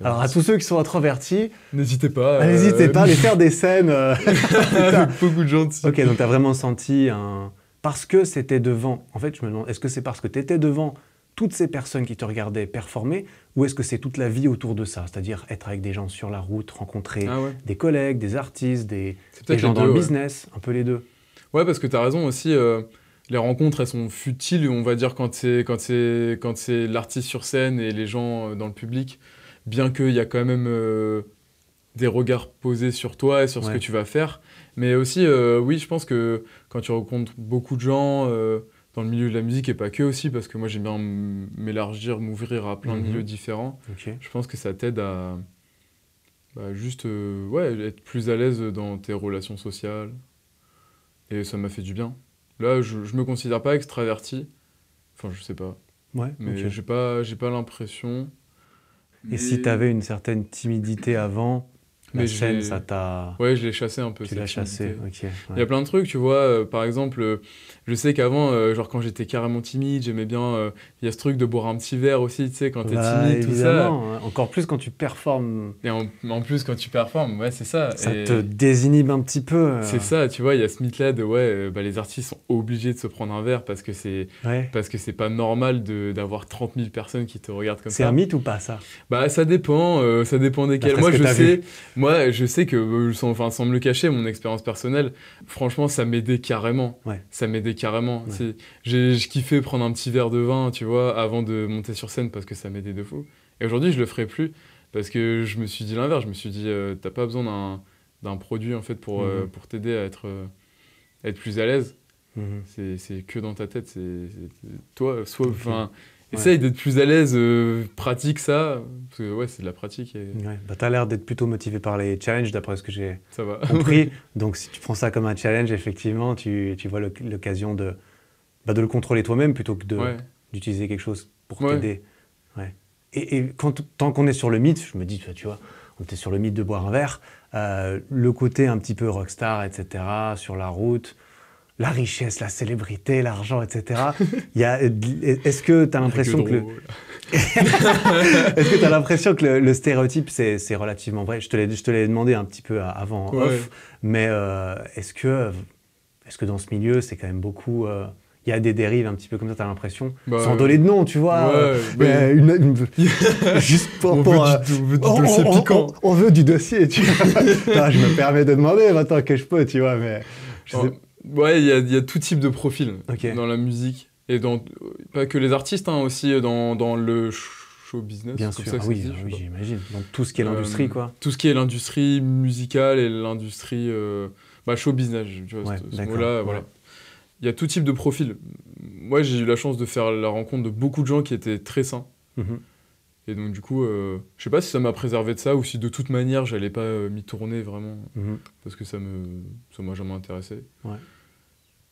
Alors à tous ceux qui sont introvertis, n'hésitez pas. Euh, n'hésitez pas à les euh, faire des scènes. Euh, beaucoup de gentils. Ok, donc as vraiment senti un parce que c'était devant. En fait, je me demande, est-ce que c'est parce que t'étais devant toutes ces personnes qui te regardaient performer, ou est-ce que c'est toute la vie autour de ça C'est-à-dire être avec des gens sur la route, rencontrer ah des collègues, des artistes, des, gens dans le business, un peu les deux. Ouais, parce que tu as raison aussi, les rencontres, elles sont futiles, on va dire, quand c'est quand quand l'artiste sur scène et les gens dans le public bien qu'il y a quand même euh, des regards posés sur toi et sur ce que tu vas faire. Mais aussi, euh, oui, je pense que quand tu rencontres beaucoup de gens euh, dans le milieu de la musique et pas que aussi, parce que moi j'aime bien m'élargir, m'ouvrir à plein de mhm. milieux différents, je pense que ça t'aide à bah, juste ouais, être plus à l'aise dans tes relations sociales. Et ça m'a fait du bien. Là, je, ne me considère pas extraverti. Enfin, je sais pas. mais je j'ai pas, j'ai pas l'impression. Et si tu avais une certaine timidité avant, la mais scène, ça t'a. Ouais, je l'ai chassé un peu. Tu l'as chassé, ok. Il y a plein de trucs, tu vois. Euh, par exemple, euh, je sais qu'avant, euh, genre quand j'étais carrément timide, j'aimais bien. Il y a ce truc de boire un petit verre aussi, tu sais, quand t'es bah, timide, tout ça. Encore plus quand tu performes. Et en, plus, quand tu performes, ouais, c'est ça. Ça te désinhibe un petit peu. C'est ça, tu vois. Il y a ce mythe de ouais, bah, les artistes sont obligés de se prendre un verre parce que c'est parce que c'est pas normal d'avoir 30 000 personnes qui te regardent comme ça. C'est un mythe ou pas ça Bah, ça dépend. ça dépend bah, desquels. Moi, je sais. Moi, je sais que, euh, sans, enfin, me le cacher, mon expérience personnelle, franchement, ça m'aidait carrément. Ça m'aidait carrément. J'ai kiffé prendre un petit verre de vin, tu vois, avant de monter sur scène parce que ça m'aidait de fou. Et aujourd'hui, je le ferai plus parce que je me suis dit l'inverse. Je me suis dit, tu euh, t'as pas besoin d'un produit en fait pour, euh, mhm. pour t'aider à être, être plus à l'aise. Mhm. C'est que dans ta tête. C'est toi, soit. Essaye d'être plus à l'aise, euh, pratique ça. Parce que ouais, c'est de la pratique. Et... Ouais, bah t'as l'air d'être plutôt motivé par les challenges, d'après ce que j'ai compris. Donc si tu prends ça comme un challenge, effectivement, tu, tu vois l'occasion de, bah, de le contrôler toi-même plutôt que d'utiliser quelque chose pour t'aider. Et, et tant qu'on est sur le mythe, je me dis, bah, tu vois, on était sur le mythe de boire un verre, euh, le côté un petit peu rockstar, etc., sur la route, la richesse, la célébrité, l'argent, etc. Est-ce que tu as l'impression que, le... Est-ce que as l'impression que le, stéréotype, c'est relativement vrai Je te l'ai demandé un petit peu avant off, mais euh, est-ce que, est que dans ce milieu, c'est quand même beaucoup... Euh, il y a des dérives un petit peu comme ça, t'as l'impression. Bah, Sans donner de nom, tu vois. Euh, une, juste pour. on, veut du, on, veut du dossier piquant. On, veut du dossier, tu vois. je me permets de demander maintenant que je peux, tu vois, mais. Oh. Ouais, il y, y, a tout type de profil dans la musique. Et dans, pas que les artistes, hein, aussi euh, dans, dans, le show business. Bien sûr, ah oui, ah j'imagine. Dans tout ce qui est euh, l'industrie, quoi. Tout ce qui est l'industrie musicale et l'industrie. Euh, bah, show business, tu vois, ce, mot-là, voilà. Il y a tout type de profil. Moi, j'ai eu la chance de faire la rencontre de beaucoup de gens qui étaient très sains. Mhm. Et donc, du coup, je je sais pas si ça m'a préservé de ça ou si de toute manière, j'allais pas m'y tourner vraiment. Mhm. Parce que ça me, ça m'a jamais intéressé. Ouais.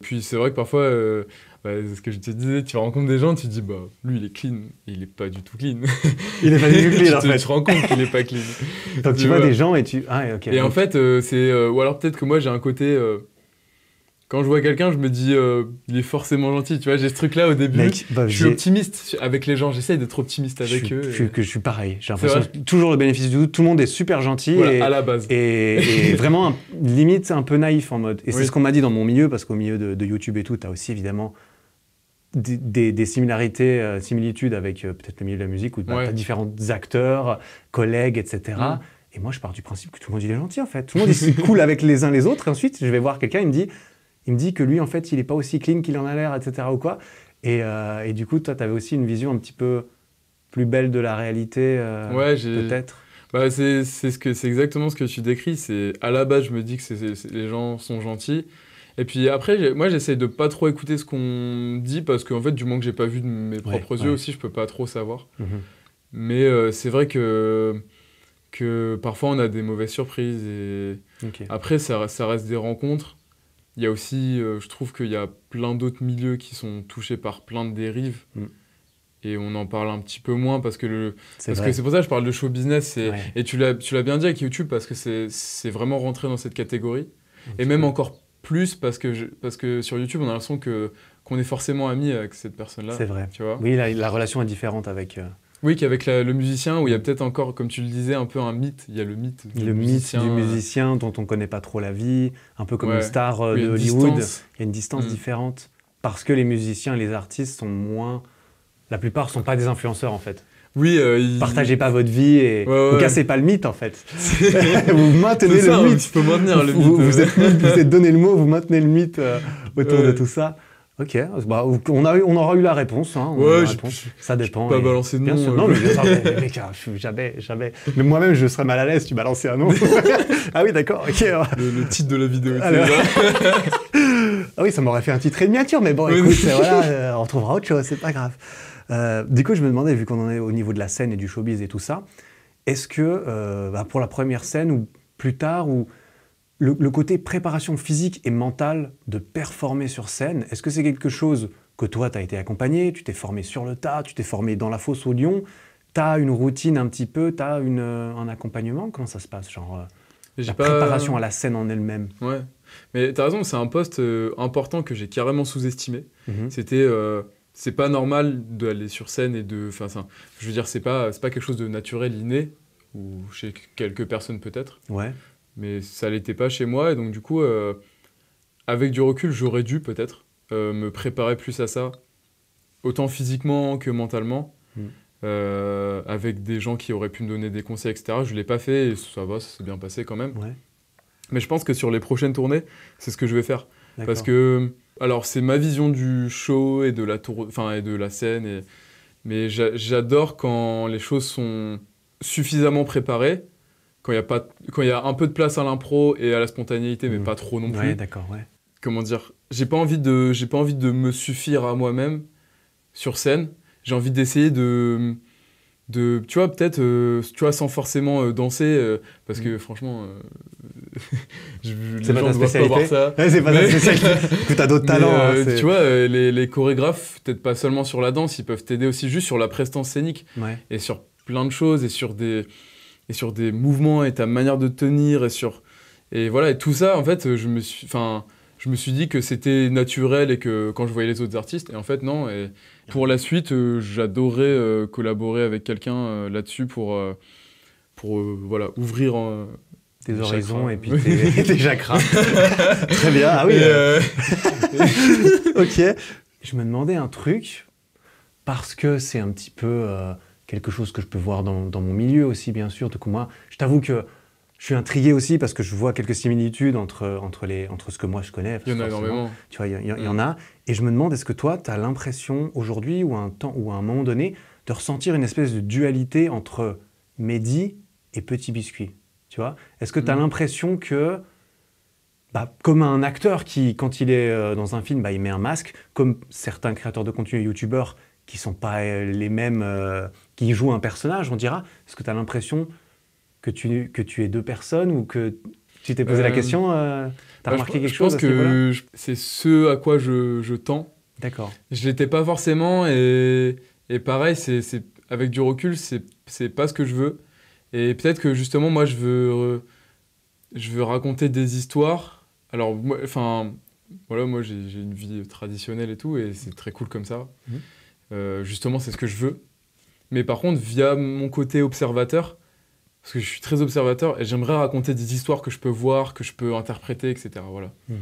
Puis c'est vrai que parfois, euh, bah, ce que je te disais, tu rencontres des gens, tu te dis, bah, lui, il est clean. Il est pas du tout clean. Il est pas du tout clean, en fait. Tu te rends compte qu'il est pas clean. Donc tu, vois, des gens et tu. Ah, ok. Et en fait, euh, c'est. Euh, ou alors peut-être que moi, j'ai un côté quand je vois quelqu'un, je me dis, euh, il est forcément gentil. Tu vois, j'ai ce truc-là au début. Mec, bah, je suis optimiste avec les gens. J'essaye d'être optimiste avec eux. Je, que je suis pareil. J'ai l'impression toujours le bénéfice du doute. Tout le monde est super gentil. et, à la base. Et, vraiment, limite, un peu naïf en mode. Et c'est ce qu'on m'a dit dans mon milieu, parce qu'au milieu de, YouTube et tout, tu as aussi évidemment des, similarités, euh, similitudes avec euh, peut-être le milieu de la musique, où bah, différents acteurs, collègues, etc. Mm. Et moi, je pars du principe que tout le monde est gentil, en fait. Tout le monde est cool avec les uns les autres. Et ensuite, je vais voir quelqu'un, il me dit il me dit que lui, en fait, il n'est pas aussi clean qu'il en a l'air, etc. ou quoi. Euh, et, du coup, toi, tu avais aussi une vision un petit peu plus belle de la réalité, euh, peut-être. Bah, c'est ce que c'est exactement ce que tu décris. C'est à la base, je me dis que les gens sont gentils. Et puis après, moi, j'essaie de pas trop écouter ce qu'on dit parce qu'en en fait, du moins que j'ai pas vu de mes propres yeux aussi, je peux pas trop savoir. Mhm. Mais euh, c'est vrai que que parfois on a des mauvaises surprises et après ça reste des rencontres il y a aussi, euh, je trouve qu'il y a plein d'autres milieux qui sont touchés par plein de dérives. Mm. Et on en parle un petit peu moins parce que que c'est pour ça que je parle de show business et, tu l'as bien dit avec YouTube parce que c'est vraiment rentré dans cette catégorie et même encore plus parce que parce que sur YouTube on a l'impression que qu'on est forcément ami avec cette personne là. C'est vrai. Tu vois. Oui, la, relation est différente avec. Euh, oui, qu'avec le musicien, où il y a peut-être encore, comme tu le disais, un peu un mythe. Il y a le mythe du le musicien. mythe du musicien euh, dont on ne connaît pas trop la vie, un peu comme une star de euh, Hollywood. Il y a une distance mm. différente. Parce que les musiciens, et les artistes sont moins. La plupart ne sont pas des influenceurs, en fait. Oui, euh, partagez pas votre vie et cassez pas le mythe en fait. vous maintenez le hein, mythe. Peux maintenir le mythe. Vous, vous, êtes, vous, êtes, donné le mot, vous maintenez le mythe autour de tout ça. Ok, bah, on, aura eu la réponse. ouais, ça dépend. pas balancer de nom. Euh, non, mais, ah, jamais, jamais. Mais moi-même, je serais mal à l'aise si tu balançais un nom. ah oui, d'accord, Le, titre de la vidéo. ah oui, ça m'aurait fait un titre et miniature, mais bon, écoute, voilà, euh, on trouvera autre chose, c'est pas grave. Euh, du coup, je me demandais, vu qu'on en est au niveau de la scène et du showbiz et tout ça, est-ce que bah, pour la première scène ou plus tard, ou le, côté préparation physique et mentale de performer sur scène, est-ce que c'est quelque chose que toi, tu as été accompagné, tu t'es formé sur le tas, tu t'es formé dans la fosse au lion, tu as une routine un petit peu, tu as euh, un accompagnement Comment ça se passe Genre euh, la préparation à la scène en elle-même. Ouais, mais tu as raison, c'est un poste euh, important que j'ai carrément sous-estimé. Mm-hmm. C'était. c'est pas normal d'aller sur scène et de. Enfin, je veux dire, c'est pas, pas quelque chose de naturel, inné, ou chez quelques personnes peut-être. Ouais mais ça l'était pas chez moi. Et donc, du coup, euh, avec du recul, j'aurais dû peut-être euh, me préparer plus à ça, autant physiquement que mentalement, hmm. euh, avec des gens qui auraient pu me donner des conseils, etc. Je ne l'ai pas fait et ça va, ça s'est bien passé quand même. Mais je pense que sur les prochaines tournées, c'est ce que je vais faire. Parce que, alors, c'est ma vision du show et de la, et de la scène, et... mais j'adore quand les choses sont suffisamment préparées quand il y a pas quand il y a un peu de place à l'impro et à la spontanéité mais mm. pas trop non plus ouais, d'accord ouais. comment dire j'ai pas envie de j'ai pas envie de me suffire à moi-même sur scène j'ai envie d'essayer de de tu vois peut-être euh, tu vois sans forcément euh, danser euh, parce que mm. franchement je, c'est pas, voir Ça, c'est pas ça que spécialité as d'autres talents tu vois les, les, chorégraphes peut-être pas seulement sur la danse ils peuvent t'aider aussi juste sur la prestance scénique et sur plein de choses et sur des et sur des mouvements et ta manière de tenir et sur et voilà et tout ça en fait je me suis enfin je me suis dit que c'était naturel et que quand je voyais les autres artistes et en fait non et pour la suite euh, j'adorais euh, collaborer avec quelqu'un euh, là-dessus pour pour voilà ouvrir tes horizons et puis tes, chakras très bien ah oui ok je me demandais un truc parce que c'est un petit peu quelque chose que je peux voir dans, mon milieu aussi, bien sûr. coup, moi, je t'avoue que je suis intrigué aussi parce que je vois quelques similitudes entre, entre, les, entre ce que moi je connais. Il y en a énormément. Tu vois, il y, en mm. a. Et je me demande, est-ce que toi, tu as l'impression aujourd'hui ou à un temps ou à un moment donné de ressentir une espèce de dualité entre Mehdi et Petit Biscuit Tu vois Est-ce que tu as mm. l'impression que, bah, comme un acteur qui, quand il est euh, dans un film, bah, il met un masque, comme certains créateurs de contenu et youtubeurs qui sont pas euh, les mêmes. Euh, qui joue un personnage, on dira, est-ce que tu as l'impression que tu, que tu es deux personnes ou que tu t'es posé la euh, question euh, T'as bah, remarqué quelque chose Je pense que c'est ce à quoi je, tends. D'accord. Je l'étais pas forcément et, et pareil, c'est avec du recul, c'est pas ce que je veux. Et peut-être que justement, moi, je veux, je veux raconter des histoires. Alors, moi, enfin, voilà, moi, j'ai une vie traditionnelle et tout, et c'est très cool comme ça. Mhm. Euh, justement, c'est ce que je veux. Mais par contre, via mon côté observateur, parce que je suis très observateur et j'aimerais raconter des histoires que je peux voir, que je peux interpréter, etc. Voilà. Mhm.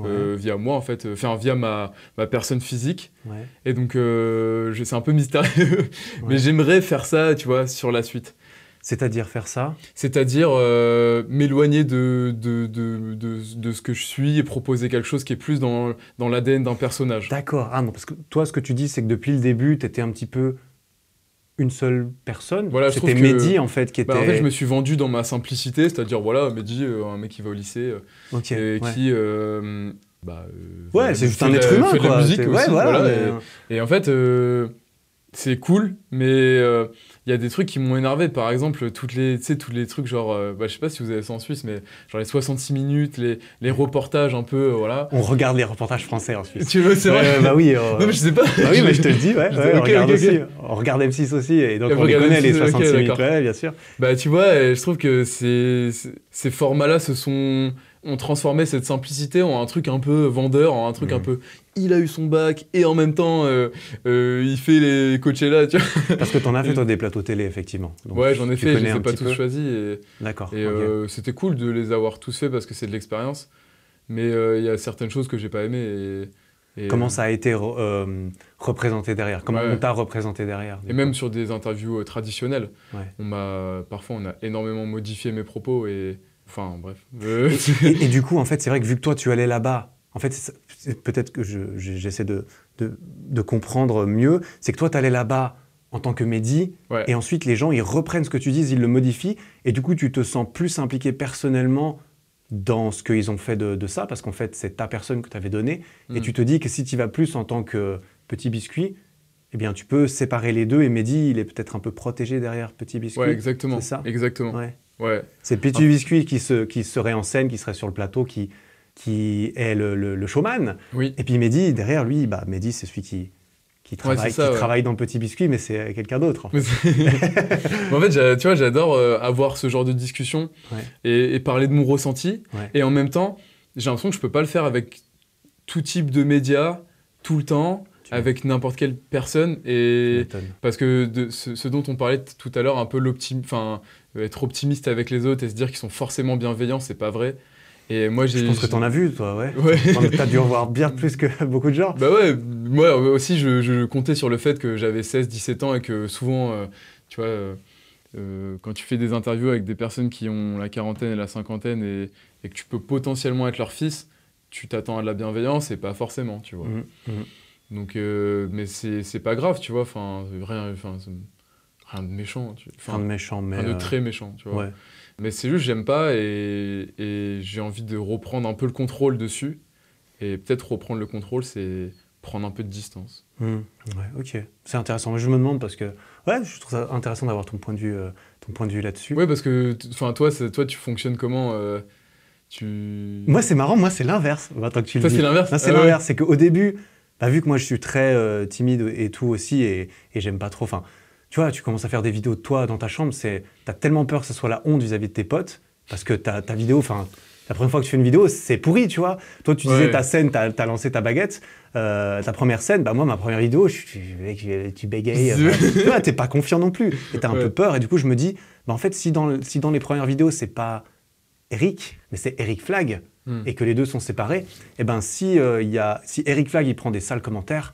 Euh, via moi en fait, euh, enfin via ma, personne physique. Et donc euh, c'est un peu mystérieux, mais j'aimerais faire ça, tu vois, sur la suite. C'est-à-dire faire ça C'est-à-dire m'éloigner de de, de, de, ce que je suis et proposer quelque chose qui est plus dans, dans l'ADN d'un personnage. D'accord. Ah non, parce que toi, ce que tu dis, c'est que depuis le début, tu étais un petit peu une seule personne. C'était Mehdi, en fait, qui était... Bah, en fait, je me suis vendu dans ma simplicité, c'est-à-dire, voilà, Mehdi, euh, un mec qui va au lycée, euh, et qui... Euh, bah, ouais, c'est juste un être humain, quoi. et, en fait, c'est cool, mais il y a des trucs qui m'ont énervé. Par exemple, toutes les, tous les trucs, genre, euh, bah, je sais pas si vous avez ça en Suisse, mais genre les 66 minutes, les, les reportages un peu, euh, voilà. On regarde les reportages français en Suisse. Tu veux, c'est vrai Bah oui. Euh, non, mais je sais pas. Bah oui, mais je te le dis, ouais. on, regarde on regarde M6 aussi, et donc on les connaît, les 66 minutes, bien sûr. Bah tu vois, je trouve que ces, ces formats-là se sont on transformait cette simplicité en un truc un peu vendeur, en un truc un peu il a eu son bac et en même temps euh, euh, il fait les Coachella, tu Parce que t'en as fait toi des plateaux télé effectivement. ouais, j'en ai fait, je les ai pas tous choisis. D'accord. Et, euh, c'était cool de les avoir tous faits parce que c'est de l'expérience. Mais il y a certaines choses que j'ai pas aimées. Comment ça a été représenté derrière Comment on t'a représenté derrière Et même sur des interviews traditionnelles, on m'a parfois on a énormément modifié mes propos et Enfin, bref. Et, du coup, en fait, c'est vrai que vu que toi, tu allais là-bas, en fait, peut-être que j'essaie de, comprendre mieux, c'est que toi, tu allais là-bas en tant que Mehdi, et ensuite, les gens, ils reprennent ce que tu dis, ils le modifient, et du coup, tu te sens plus impliqué personnellement dans ce qu'ils ont fait de, ça, parce qu'en fait, c'est ta personne que tu avais donnée, et mm. tu te dis que si tu vas plus en tant que petit biscuit, eh bien, tu peux séparer les deux, et Mehdi, il est peut-être un peu protégé derrière petit biscuit. Ouais, exactement. C'est ça Exactement. C'est Petit ah. Biscuit qui, qui serait en scène, qui serait sur le plateau, qui, est le, showman. Et puis Mehdi, derrière lui, bah, Mehdi, c'est celui qui, travaille, travaille dans petit biscuit, mais c'est quelqu'un d'autre. En fait, tu vois, j'adore euh, avoir ce genre de discussion et, parler de mon ressenti. Et en même temps, j'ai l'impression que je peux pas le faire avec tout type de médias, tout le temps avec n'importe quelle personne. Et parce que de, ce, dont on parlait tout à l'heure, un peu enfin être optimiste avec les autres et se dire qu'ils sont forcément bienveillants, c'est pas vrai. Et moi, je pense que t'en as vu, toi, ouais. T'as dû en voir bien plus que beaucoup de gens. Bah ouais, moi aussi, je, comptais sur le fait que j'avais 16-17 ans et que souvent, euh, tu vois, euh, euh, quand tu fais des interviews avec des personnes qui ont la quarantaine et la cinquantaine et, et que tu peux potentiellement être leur fils, tu t'attends à de la bienveillance et pas forcément, tu vois. Mmh, mmh. Donc, euh, mais c'est pas grave, tu vois. Enfin, rien, enfin, de méchant. rien de méchant, mais. Rien de euh, très méchant, tu vois. Mais c'est juste, j'aime pas et, j'ai envie de reprendre un peu le contrôle dessus. Et peut-être reprendre le contrôle, c'est prendre un peu de distance. Mmh, ouais, ok. C'est intéressant. Je me demande parce que ouais, je trouve ça intéressant d'avoir ton point de vue, euh, ton point de vue là-dessus. Ouais, parce que enfin toi, toi, tu fonctionnes comment tu... Moi, c'est marrant. Moi, c'est l'inverse. Toi, c'est l'inverse. c'est ah l'inverse. C'est qu'au début, bah, vu que moi je suis très euh, timide et tout aussi, et, et j'aime pas trop. Enfin, tu vois, tu commences à faire des vidéos de toi dans ta chambre, c'est t'as tellement peur que ce soit la honte vis-à-vis de tes potes, parce que ta, ta vidéo, enfin, la première fois que tu fais une vidéo, c'est pourri, tu vois. Toi, tu disais ta scène, t'as as lancé ta baguette, euh, ta première scène, bah moi, ma première vidéo, je, tu bégayes. Euh, tu vois, t'es pas confiant non plus. Et t'as un peu peur. Et du coup, je me dis, bah en fait, si dans, si dans les premières vidéos, c'est pas Eric, mais c'est Eric Flag, Hmm. et que les deux sont séparés, eh ben, si, euh, y a, si Eric Flag il prend des sales commentaires,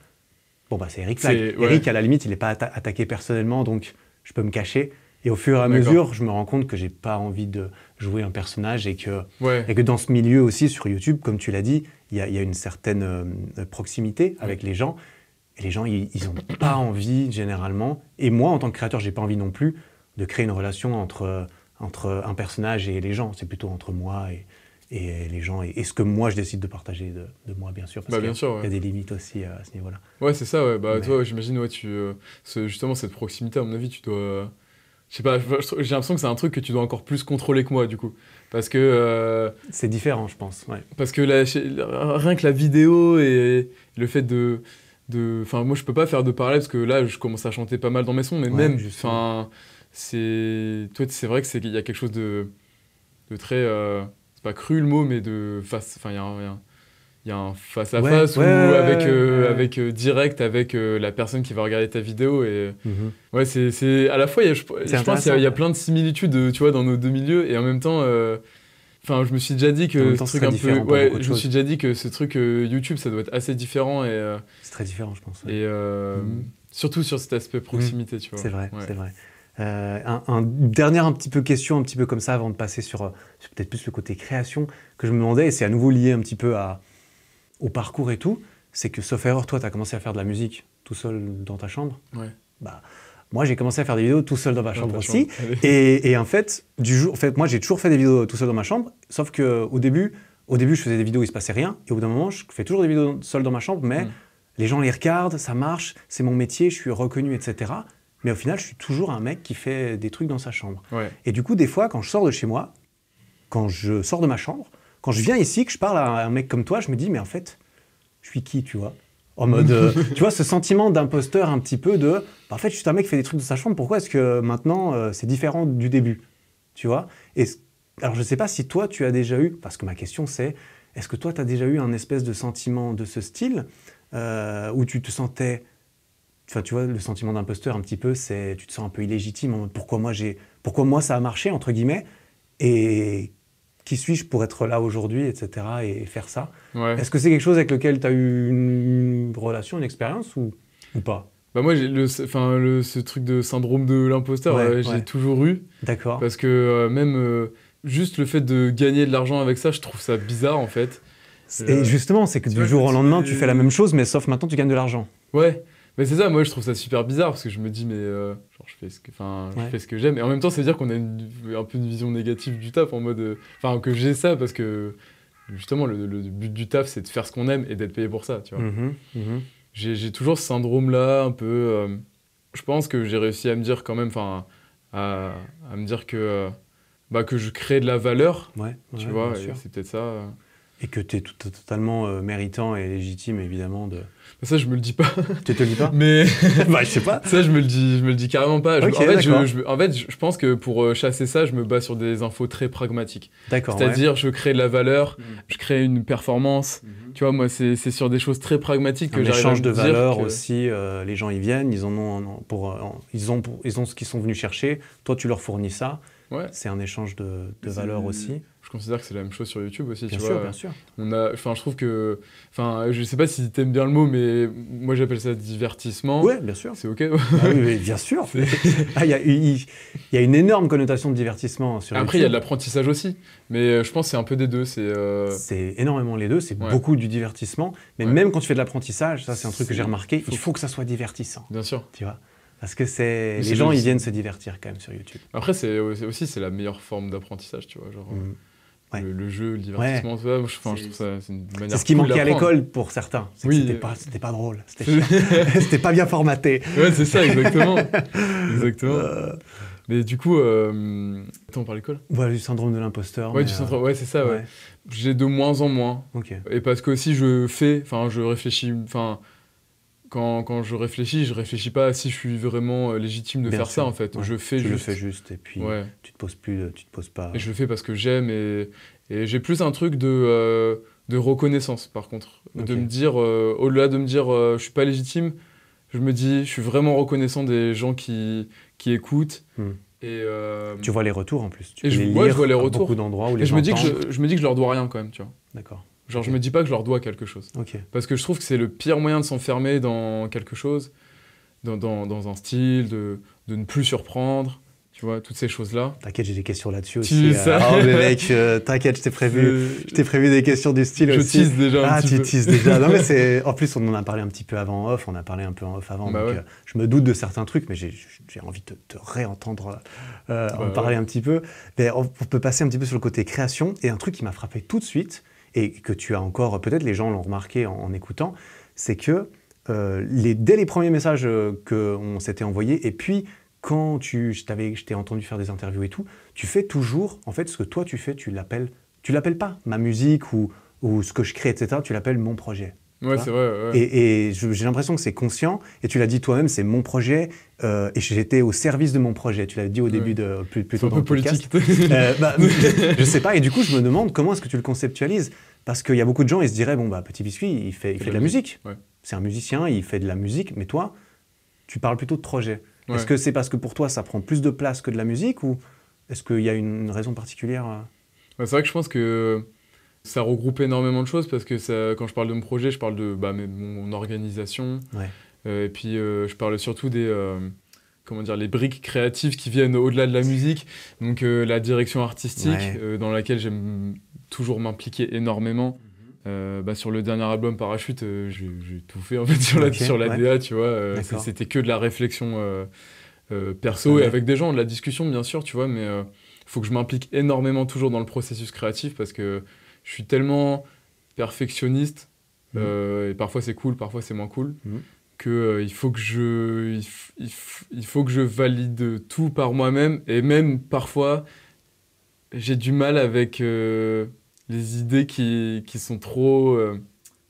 bon, bah, c'est Eric Flag. Eric, à la limite, il n'est pas attaqué personnellement, donc je peux me cacher. Et au fur et à mesure, je me rends compte que j'ai pas envie de jouer un personnage et que, et que dans ce milieu aussi, sur YouTube, comme tu l'as dit, il y, a une certaine euh, proximité avec les gens. Et les gens, ils n'ont pas envie, généralement. Et moi, en tant que créateur, j'ai pas envie non plus de créer une relation entre, entre un personnage et les gens. C'est plutôt entre moi et, et les gens et, ce que moi je décide de partager de, moi bien sûr parce bah, qu'il y, a des limites aussi euh, à ce niveau-là. Ouais c'est ça ouais bah toi j'imagine ouais tu euh, justement cette proximité à mon avis tu dois je sais pas j'ai l'impression que c'est un truc que tu dois encore plus contrôler que moi du coup parce que euh, c'est différent je pense Parce que rien que la vidéo et le fait de enfin moi je peux pas faire de parallèle parce que là je commence à chanter pas mal dans mes sons mais même enfin c'est toi c'est vrai que c'est qu'il y a quelque chose de de très pas cru le mot, mais de face. Enfin, il y a il y a un face à face ou avec euh, avec euh, direct avec euh, la personne qui va regarder ta vidéo et mhm. ouais c'est à la fois y a, je, pense il y, a plein de similitudes tu vois dans nos deux milieux et en même temps enfin je me suis déjà dit que ce truc je me suis déjà dit que ce truc YouTube ça doit être assez différent et c'est très différent je pense et mhm. surtout sur cet aspect proximité tu vois c'est vrai c'est vrai euh, Une un, dernière un petit peu question, un petit peu comme ça, avant de passer euh, sur, peut-être plus le côté création, que je me demandais, et c'est à nouveau lié un petit peu au parcours et tout, c'est que sauf erreur, toi, tu as commencé à faire de la musique tout seul dans ta chambre. Bah, moi, j'ai commencé à faire des vidéos tout seul dans ma chambre aussi. Et, en fait, du jour, en fait, moi, j'ai toujours fait des vidéos tout seul dans ma chambre, sauf que début, au début, je faisais des vidéos, où il se passait rien. Et au bout d'un moment, je fais toujours des vidéos seul dans ma chambre, mais hmm. les gens les regardent, ça marche, c'est mon métier, je suis reconnu, etc. Mais au final, je suis toujours un mec qui fait des trucs dans sa chambre. Et du coup, des fois, quand je sors de chez moi, quand je sors de ma chambre, quand je viens ici, que je parle à un mec comme toi, je me dis, mais en fait, je suis qui, tu vois En mode, euh, tu vois, ce sentiment d'imposteur un petit peu de, bah, en fait, je suis un mec qui fait des trucs dans sa chambre, pourquoi est-ce que maintenant, euh, c'est différent du début Tu vois Et alors, je ne sais pas si toi, tu as déjà eu, parce que ma question, c'est, est-ce que toi, tu as déjà eu un espèce de sentiment de ce style, euh, où tu te sentais Enfin, tu vois, le sentiment d'imposteur, un petit peu, c'est tu te sens un peu illégitime. pourquoi moi j'ai, pourquoi moi ça a marché entre guillemets et qui suis-je pour être là aujourd'hui, etc. et faire ça. Est-ce que c'est quelque chose avec lequel tu as eu une relation, une expérience ou, ou pas bah moi, j'ai le, enfin, ce truc de syndrome de l'imposteur, euh, j'ai toujours eu. D'accord. Parce que euh, même euh, juste le fait de gagner de l'argent avec ça, je trouve ça bizarre en fait. Et justement, c'est que du jour au lendemain, tu fais la même chose, mais sauf maintenant, tu gagnes de l'argent. Ouais. Mais c'est ça, moi je trouve ça super bizarre parce que je me dis, mais euh, je fais ce que, j'aime. Et en même temps, c'est dire qu'on a un peu une vision négative du taf en mode. Euh, enfin, que j'ai ça parce que justement, le, but du taf, c'est de faire ce qu'on aime et d'être payé pour ça, tu vois. Mm-hmm, mm-hmm. J'ai toujours ce syndrome-là, un peu. Euh, je pense que j'ai réussi à me dire quand même, enfin, à, me dire que, bah, que je crée de la valeur, tu vois, c'est peut-être ça et que tu es totalement euh, méritant et légitime, évidemment. De... Ça, je me le dis pas. tu te le dis pas Mais. bah, je sais pas. Ça, je me le dis, je me le dis carrément pas. en, fait, je, pense que pour euh, chasser ça, je me bats sur des infos très pragmatiques. C'est-à-dire, je crée de la valeur, mm. je crée une performance. Mm-hmm. Tu vois, moi, c'est sur des choses très pragmatiques que j'arrive à. L'échange de valeur aussi. Euh, les gens, ils viennent, ils ont, pour, ils ont, ils ont ce qu'ils sont venus chercher. Toi, tu leur fournis ça. C'est un échange de, de valeur aussi je considère que c'est la même chose sur YouTube aussi. Bien tu sûr, vois. bien sûr. On a, enfin, je trouve que, enfin, je sais pas si tu aimes bien le mot, mais moi j'appelle ça divertissement. Oui, bien sûr. C'est ok. Ah oui, bien sûr. Ah, il y, a une énorme connotation de divertissement sur. Après, il y a de l'apprentissage aussi, mais euh, je pense que c'est un peu des deux. C'est. Euh, énormément les deux. C'est beaucoup du divertissement, mais même quand tu fais de l'apprentissage, ça c'est un truc que j'ai remarqué. Il faut que ça soit divertissant. Bien sûr. Tu vois. Parce que c'est les gens, ils viennent se divertir quand même sur YouTube. Après, c'est aussi c'est la meilleure forme d'apprentissage, tu vois. Genre, euh, mm. Le, jeu, le divertissement, tout ça, je, trouve ça, c'est une manière. C'est ce qui manquait à l'école pour certains. C'était pas, c'était pas drôle. C'était, pas bien formaté. Ouais, c'est ça, exactement. exactement. Euh. Mais du coup, euh, Attends, on parle d'école Ouais, du syndrome de l'imposteur. Ouais, euh, c'est ça, ouais. J'ai de moins en moins. Et parce que aussi, je fais, enfin, je réfléchis, enfin, quand, quand, je réfléchis, je réfléchis pas à si je suis vraiment euh, légitime de faire ça en fait. Je fais tu juste. le fais juste et puis ouais. tu te poses plus, tu te poses pas. Et je le fais parce que j'aime et, j'ai plus un truc de, euh, de reconnaissance par contre, de me dire euh, au-delà de me dire je suis pas légitime, je me dis je suis vraiment reconnaissant des gens qui qui écoutent. Hmm. Et tu vois les retours en plus. Tu je, je vois les retours. où et je me dis que je, je me dis que je leur dois rien quand même, tu vois. D'accord. Genre, je je me dis pas que je leur dois quelque chose. Parce que je trouve que c'est le pire moyen de s'enfermer dans quelque chose, dans, dans, un style, de, de, ne plus surprendre, tu vois, toutes ces choses-là. T'inquiète, j'ai des questions là-dessus aussi. Euh. oh, mais mec, euh, t'inquiète, je t'ai prévu, je t'ai prévu des questions du style je aussi. déjà. Ah, un petit tu peu. teases déjà. Non, mais c'est. En plus, on en a parlé un petit peu avant en off, on a parlé un peu en off avant. Bah donc, euh, je me doute de certains trucs, mais j'ai envie de te réentendre en bah parler un petit peu. Mais on peut passer un petit peu sur le côté création. Et un truc qui m'a frappé tout de suite, et que tu as encore, peut-être les gens l'ont remarqué en, écoutant, c'est que euh, dès les premiers messages euh, qu'on s'était envoyés, et puis quand tu, je t'ai entendu faire des interviews et tout, tu fais toujours, en fait, ce que toi tu fais, tu l'appelles, tu l'appelles pas ma musique ou, ou ce que je crée, etc. Tu l'appelles mon projet. Ouais, c'est vrai. Et, j'ai l'impression que c'est conscient. Et tu l'as dit toi-même, c'est mon projet. Euh, et j'étais au service de mon projet. Tu l'as dit au début de plus, tôt politique. Podcast. Euh, bah, je sais pas. Et du coup, je me demande comment est-ce que tu le conceptualises Parce qu'il y a beaucoup de gens, ils se diraient bon bah petit biscuit, il fait, il fait de la musique. C'est un musicien, il fait de la musique. Mais toi, tu parles plutôt de projet. Est-ce que c'est parce que pour toi, ça prend plus de place que de la musique, ou est-ce qu'il y a une raison particulière euh? c'est vrai que je pense que ça regroupe énormément de choses parce que ça, quand je parle de mon projet, je parle de bah, mon organisation. Euh, et puis euh, je parle surtout des euh, comment dire les briques créatives qui viennent au-delà de la musique. Donc la direction artistique dans laquelle j'aime toujours m'impliquer énormément. Mhm. Bah, sur le dernier album Parachute, j'ai tout fait en fait sur la, sur la DA, tu vois. C'était que de la réflexion perso ah et avec des gens, de la discussion bien sûr, tu vois, mais il faut que je m'implique énormément toujours dans le processus créatif parce que je suis tellement perfectionniste, mmh. euh, et parfois c'est cool, parfois c'est moins cool, qu'il mmh. que euh, il, faut que je, il, faut que je valide tout par moi-même, et même parfois j'ai du mal avec euh, les idées qui, qui sont trop,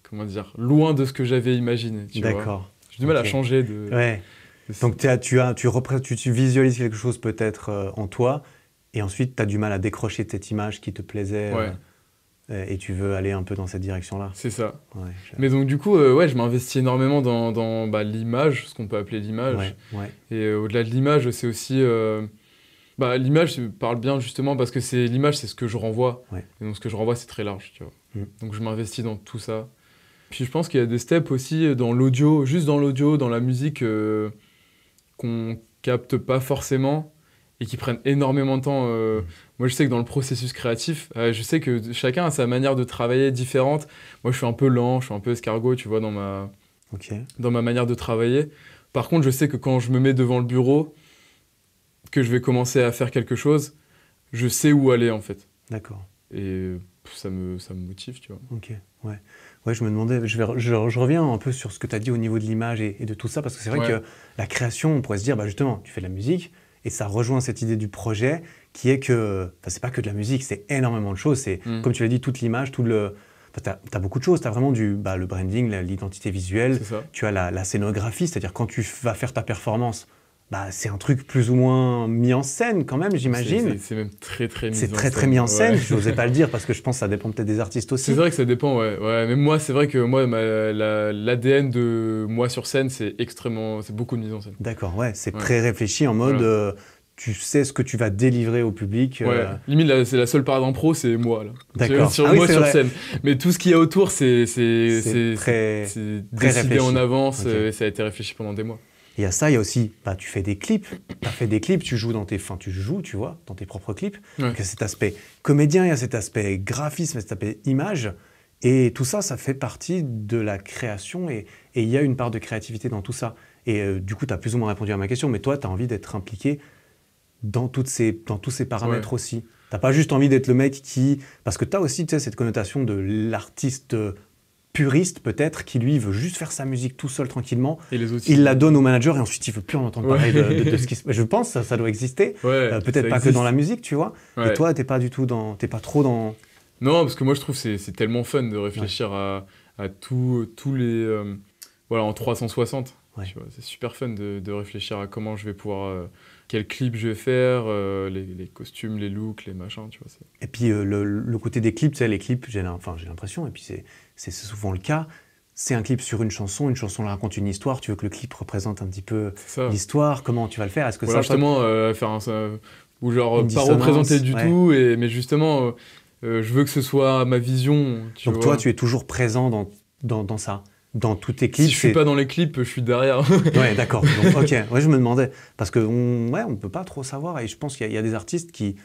comment dire, loin de ce que j'avais imaginé. D'accord. J'ai du mal à changer de... Ouais. Donc tu, as, tu, tu, tu, visualises quelque chose peut-être en toi, et ensuite tu as du mal à décrocher cette image qui te plaisait. Ouais et tu veux aller un peu dans cette direction-là. C'est ça. mais donc du coup, euh, ouais, je m'investis énormément dans, dans bah, l'image, ce qu'on peut appeler l'image. Et euh, au-delà de l'image, c'est aussi... Euh, bah, l'image parle bien justement parce que c'est l'image, c'est ce que je renvoie. Et donc ce que je renvoie, c'est très large, mm. Donc je m'investis dans tout ça. Puis je pense qu'il y a des steps aussi dans l'audio, juste dans l'audio, dans la musique, qu'on capte pas forcément et qui prennent énormément de temps. Mm. Moi, je sais que dans le processus créatif, euh, je sais que chacun a sa manière de travailler différente. Moi, je suis un peu lent, je suis un peu escargot, tu vois, dans ma, dans ma manière de travailler. Par contre, je sais que quand je me mets devant le bureau, que je vais commencer à faire quelque chose, je sais où aller, en fait. D'accord. Et ça me, ça me motive, tu vois. Ok, ouais. Ouais, je me demandais, je, reviens un peu sur ce que tu as dit au niveau de l'image et, de tout ça, parce que c'est vrai que la création, on pourrait se dire, bah justement, tu fais de la musique, et ça rejoint cette idée du projet, qui est que, c'est pas que de la musique, c'est énormément de choses. C'est, mm. comme tu l'as dit, toute l'image, tout le. tu as, beaucoup de choses. Tu as vraiment du, bah, le branding, l'identité visuelle, tu as la, la scénographie, c'est-à-dire quand tu vas faire ta performance, bah, c'est un truc plus ou moins mis en scène quand même, j'imagine. C'est même très très mis en scène. C'est très très mis en scène, je n'osais pas le dire parce que je pense que ça dépend peut-être des artistes aussi. C'est vrai que ça dépend, ouais. mais moi, c'est vrai que moi, l'ADN de moi sur scène, c'est extrêmement. C'est beaucoup de mise en scène. D'accord, ouais. C'est très réfléchi en mode. Euh, tu sais ce que tu vas délivrer au public. Euh, Limite, c'est la seule en pro, c'est moi. D'accord. Sur ah moi sur scène. Mais tout ce qu'il y a autour, c'est très, décidé réfléchi. en avance euh, et ça a été réfléchi pendant des mois. Il y a ça, il y a aussi, bah, tu fais des clips, tu as fait des clips, tu joues dans tes, fins, tu joues, tu vois, dans tes propres clips. il y a cet aspect comédien, il y a cet aspect graphisme, cet aspect image. Et tout ça, ça fait partie de la création et, il y a une part de créativité dans tout ça. Et euh, du coup, tu as plus ou moins répondu à ma question, mais toi, tu as envie d'être impliqué dans, toutes ces, dans tous ces paramètres aussi. aussi. T'as pas juste envie d'être le mec qui... Parce que tu as aussi cette connotation de l'artiste euh, puriste peut-être qui lui veut juste faire sa musique tout seul tranquillement. Et il la donne au manager et ensuite il veut plus en entendre parler de, ce qui se Je pense ça, ça doit exister. Euh, peut-être pas que dans la musique, tu vois. Et toi, t'es pas du tout dans, t'es pas trop dans. Non, parce que moi je trouve c'est c'est tellement fun de réfléchir à, à tous les euh, voilà en 360. C'est super fun de, réfléchir à comment je vais pouvoir quel clip je vais faire, euh, les, costumes, les looks, les machins, tu vois. Et puis euh, le, côté des clips, tu sais, les clips, j'ai enfin, l'impression, et puis c'est souvent le cas, c'est un clip sur une chanson, une chanson raconte une histoire, tu veux que le clip représente un petit peu l'histoire, comment tu vas le faire, est-ce que justement, euh, faire un... ou genre pas représenter du tout, et, mais justement, je veux que ce soit ma vision, tu Donc toi, tu es toujours présent dans, dans ça dans toute équipe. Si je suis pas dans les clips, je suis derrière. ouais, d'accord. ok, ouais, je me demandais. Parce que ouais, on peut pas trop savoir. Et je pense qu'il y, a des artistes qui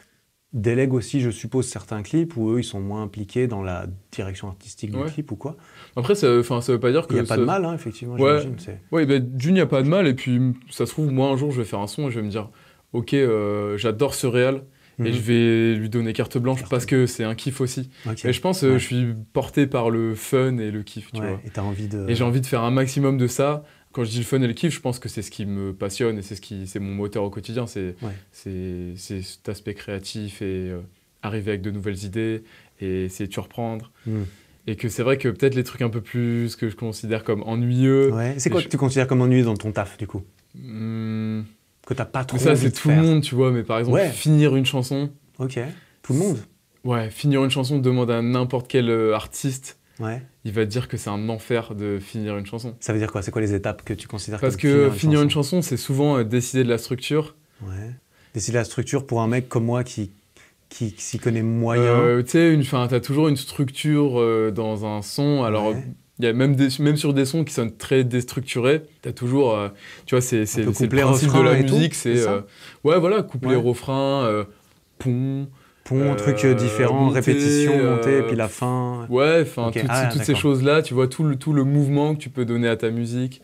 délèguent aussi, je suppose, certains clips où eux, ils sont moins impliqués dans la direction artistique du clip ou quoi. Après, ça ne veut pas dire que. Il n'y a pas de mal, hein, effectivement, ouais. Ouais, Oui, bah, ben, d'une, il n'y a pas de mal. Et puis, ça se trouve, moi, un jour, je vais faire un son et je vais me dire Ok, euh, j'adore ce réel et mhm. je vais lui donner carte blanche parce que c'est un kiff aussi. Et je pense, que euh, je suis porté par le fun et le kiff, tu vois. Et envie de. Et j'ai envie de faire un maximum de ça. Quand je dis le fun et le kiff, je pense que c'est ce qui me passionne et c'est ce qui, c'est mon moteur au quotidien. C'est, cet aspect créatif et euh, arriver avec de nouvelles idées et essayer de surprendre. Hmm. Et que c'est vrai que peut-être les trucs un peu plus que je considère comme ennuyeux. C'est quoi que tu considères comme ennuyeux dans ton taf du coup hmm que t'as pas trop mais ça, c'est tout le monde, tu vois, mais par exemple, finir une chanson. Ok, tout le monde. Ouais, finir une chanson, demande à n'importe quel euh, artiste. Ouais. Il va dire que c'est un enfer de finir une chanson. Ça veut dire quoi C'est quoi les étapes que tu considères Parce que finir, une chanson, c'est souvent euh, décider de la structure. Ouais. Décider de la structure pour un mec comme moi qui, qui, s'y connaît moyen. Euh, tu sais, t'as toujours une structure dans un son. Alors, y a même, même sur des sons qui sont très déstructurés, tu as toujours, euh, tu vois, c'est le principe de la musique, c'est euh, ouais voilà, couplet, refrain, euh, pont, pont, trucs différents, répétition, montée, puis la fin. Ouais, enfin ah, toutes ces choses là, tu vois tout le tout le mouvement que tu peux donner à ta musique,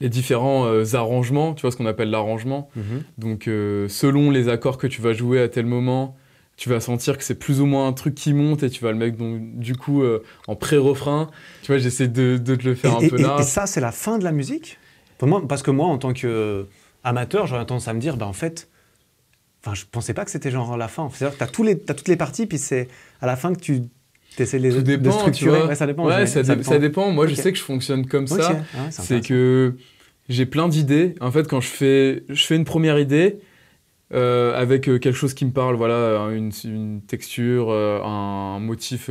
les différents arrangements, tu vois ce qu'on appelle l'arrangement. Mhm. Donc selon les accords que tu vas jouer à tel moment, tu vas sentir que c'est plus ou moins un truc qui monte et tu vas le mettre donc, du coup euh, en pré-refrain. Tu vois, j'essaie de, te le faire un peu là. Et, ça, c'est la fin de la musique moi, Parce que moi, en tant qu'amateur, j'aurais tendance à me dire, bah, en fait, enfin, je pensais pas que c'était genre la fin. C'est-à-dire que tu as, toutes les parties, puis c'est à la fin que tu essaies les, dépend, de structurer. Tu ça dépend. Ouais, ça, dépend. Moi, je sais que je fonctionne comme ça. c'est que j'ai plein d'idées. En fait, quand je fais, je fais une première idée, euh, avec euh, quelque chose qui me parle, voilà, euh, une, texture, un, motif,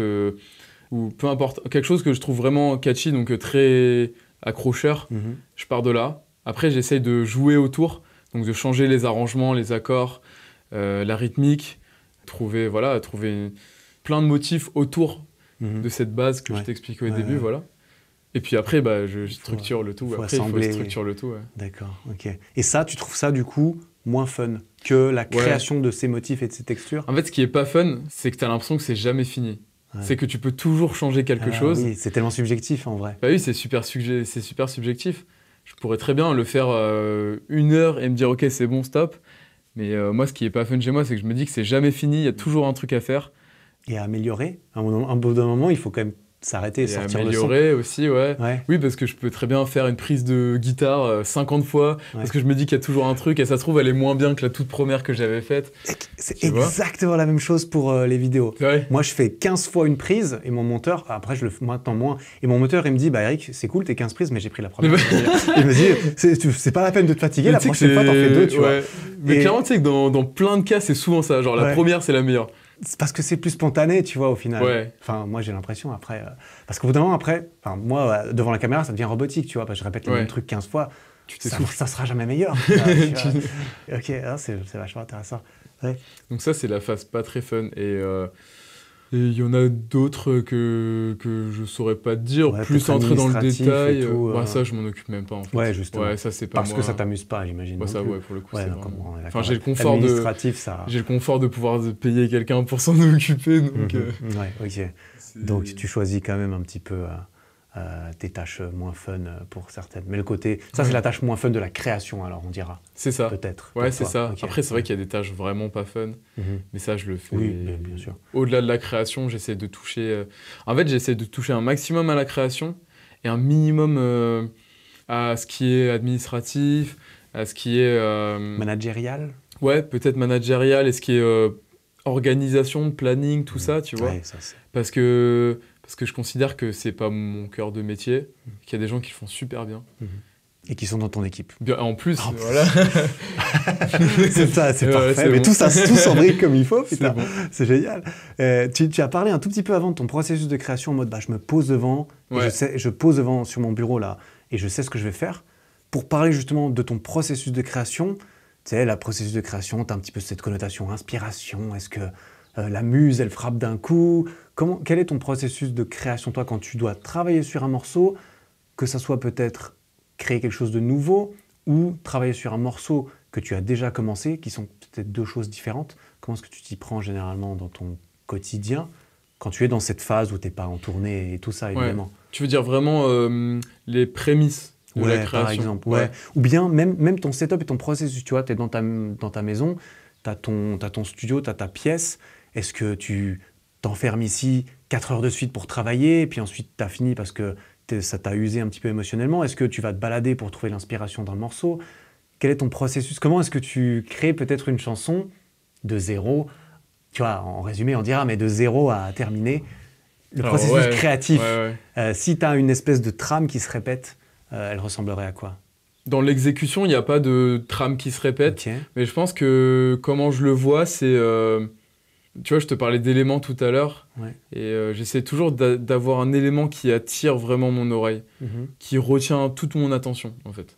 ou peu importe, quelque chose que je trouve vraiment catchy, donc très accrocheur. Mhm. Je pars de là. Après, j'essaye de jouer autour, donc de changer les arrangements, les accords, la rythmique, trouver, voilà, trouver plein de motifs autour mhm. de cette base que je t'expliquais au début, voilà. Et puis après, bah, je, structure le tout. Faut assembler. structure le tout. D'accord, ok. Et ça, tu trouves ça du coup moins fun que la création de ces motifs et de ces textures. En fait, ce qui est pas fun, c'est que tu as l'impression que c'est jamais fini. C'est que tu peux toujours changer quelque ah chose. c'est tellement subjectif en vrai. Bah oui, c'est super, c'est super subjectif. Je pourrais très bien le faire euh, une heure et me dire ok c'est bon stop. Mais euh, moi, ce qui est pas fun chez moi, c'est que je me dis que c'est jamais fini. Il y a mm. toujours un truc à faire et à améliorer. À un, bout d'un moment, il faut quand même s'arrêter et, améliorer aussi, ouais. Oui, parce que je peux très bien faire une prise de guitare 50 euh, fois, parce que je me dis qu'il y a toujours un truc, et ça se trouve, elle est moins bien que la toute première que j'avais faite. C'est exactement la même chose pour euh, les vidéos. Moi, je fais 15 fois une prise, et mon monteur, après, je le fais maintenant moins, et mon monteur, il me dit, bah Eric, c'est cool, t'es 15 prises, mais j'ai pris la première. il me dit, c'est pas la peine de te fatiguer, la prochaine fois, t'en fais deux, tu vois. Mais clairement, tu sais que dans plein de cas, c'est souvent ça. Genre, la première, c'est la meilleure parce que c'est plus spontané, tu vois, au final. Enfin, moi, j'ai l'impression, après... Euh, parce qu'au bout d'un moment, après, moi, euh, devant la caméra, ça devient robotique, tu vois, parce que je répète le même truc 15 fois. Tu ça, ça sera jamais meilleur. ok, ah, c'est vachement intéressant. Donc ça, c'est la phase pas très fun. Et euh, et il y en a d'autres que, que je saurais pas te dire, plus entrer dans le détail. Euh, bah, euh. ça, je m'en occupe même pas en fait. Ouais, justement. c'est Parce que ça t'amuse pas, j'imagine. Ouais, ça, ouais, pour le coup, c'est j'ai le confort de. J'ai le confort de pouvoir payer quelqu'un pour s'en occuper. Donc, mhm. euh. ok. Donc, tu choisis quand même un petit peu des euh, tâches moins fun pour certaines. Mais le côté, ça c'est mm. la tâche moins fun de la création, alors on dira. C'est ça. Peut-être. Ouais, c'est ça. Après, c'est vrai qu'il y a des tâches vraiment pas fun, mm-hmm. mais ça je le fais. Oui, bien sûr. Au-delà de la création, j'essaie de toucher. Euh, en fait, j'essaie de toucher un maximum à la création et un minimum euh, à ce qui est administratif, à ce qui est. Managérial Ouais, peut-être managérial et ce qui est organisation, planning, tout mm. ça, tu vois. Parce que parce que je considère que c'est pas mon cœur de métier, mmh. qu'il y a des gens qui font super bien. Mmh. Et qui sont dans ton équipe. en plus, voilà. c'est ça, c'est parfait. mais tout ça, tout s'embrique comme il faut, finalement. C'est génial. Euh, tu, as parlé un tout petit peu avant de ton processus de création en mode bah, je me pose devant, je, pose devant sur mon bureau là, et je sais ce que je vais faire. Pour parler justement de ton processus de création, tu sais, la processus de création, tu as un petit peu cette connotation inspiration. Est-ce que euh, la muse, elle frappe d'un coup quel est ton processus de création, toi, quand tu dois travailler sur un morceau, que ça soit peut-être créer quelque chose de nouveau ou travailler sur un morceau que tu as déjà commencé, qui sont peut-être deux choses différentes Comment est-ce que tu t'y prends généralement dans ton quotidien quand tu es dans cette phase où tu n'es pas en tournée et tout ça, évidemment Tu veux dire vraiment euh, les prémices de la création par exemple. Ou bien même, ton setup et ton processus. Tu vois, tu es dans ta, maison, tu as ton studio, tu as ta pièce. Est-ce que tu t'enfermes ici 4 heures de suite pour travailler, puis ensuite t'as fini parce que ça t'a usé un petit peu émotionnellement Est-ce que tu vas te balader pour trouver l'inspiration dans le morceau Quel est ton processus Comment est-ce que tu crées peut-être une chanson de zéro Tu vois, en résumé, on dira, mais de zéro à terminer. Le ah, processus créatif. Euh, si t'as une espèce de trame qui se répète, euh, elle ressemblerait à quoi dans l'exécution, il n'y a pas de trame qui se répète. Mais je pense que comment je le vois, c'est euh, tu vois, je te parlais d'éléments tout à l'heure, et euh, j'essaie toujours d'avoir un élément qui attire vraiment mon oreille, mhm. qui retient toute mon attention, en fait.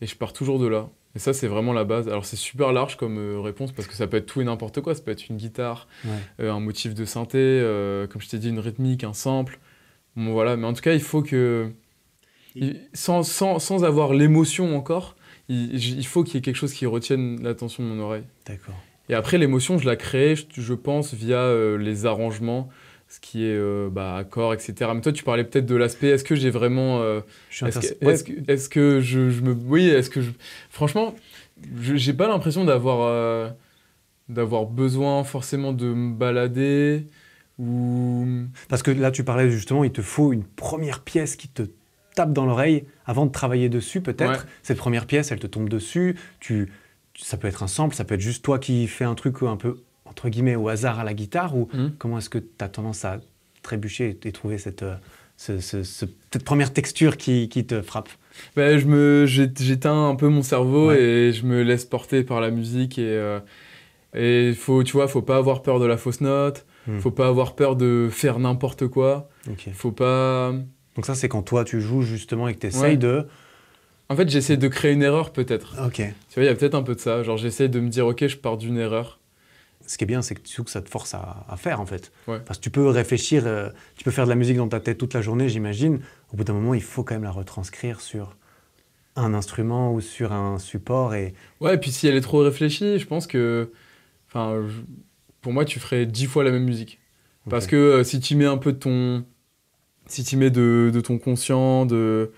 Et je pars toujours de là. Et ça, c'est vraiment la base. Alors, c'est super large comme euh, réponse parce que ça peut être tout et n'importe quoi. Ça peut être une guitare, euh, un motif de synthé, comme je t'ai dit, une rythmique, un sample. Bon, voilà. Mais en tout cas, il faut que. Sans, sans, sans avoir l'émotion encore, il, il faut qu'il y ait quelque chose qui retienne l'attention de mon oreille. D'accord. Et après, l'émotion, je la crée, je, pense, via euh, les arrangements ce qui est euh, bah, accord, etc. Mais toi, tu parlais peut-être de l'aspect, est-ce que j'ai vraiment... Euh, je est-ce que, est ce que je, me... Oui, est-ce que je... Franchement, j'ai pas l'impression d'avoir d'avoir besoin forcément de me balader ou... Parce que là, tu parlais justement, il te faut une première pièce qui te tape dans l'oreille avant de travailler dessus peut-être. Cette première pièce, elle te tombe dessus, tu ça peut être un sample, ça peut être juste toi qui fais un truc un peu, entre guillemets, au hasard à la guitare, ou hmm. comment est-ce que tu as tendance à trébucher et, trouver cette, euh, cette première texture qui, te frappe ben, je me, J'éteins un peu mon cerveau et je me laisse porter par la musique. Et, euh, et faut, tu vois, faut pas avoir peur de la fausse note, ne hmm. faut pas avoir peur de faire n'importe quoi. Faut pas... Donc ça, c'est quand toi, tu joues justement et que tu essayes de... En fait, j'essaie de créer une erreur peut-être. Ok. Tu vois, il y a peut-être un peu de ça. Genre, j'essaie de me dire, ok, je pars d'une erreur. Ce qui est bien, c'est que tu que ça te force à, faire en fait. Parce que tu peux réfléchir, euh, tu peux faire de la musique dans ta tête toute la journée, j'imagine. Au bout d'un moment, il faut quand même la retranscrire sur un instrument ou sur un support. Et... Ouais, et puis si elle est trop réfléchie, je pense que. Enfin, pour moi, tu ferais dix fois la même musique. Parce que euh, si tu mets un peu de ton. Si tu mets de, de ton conscient, de,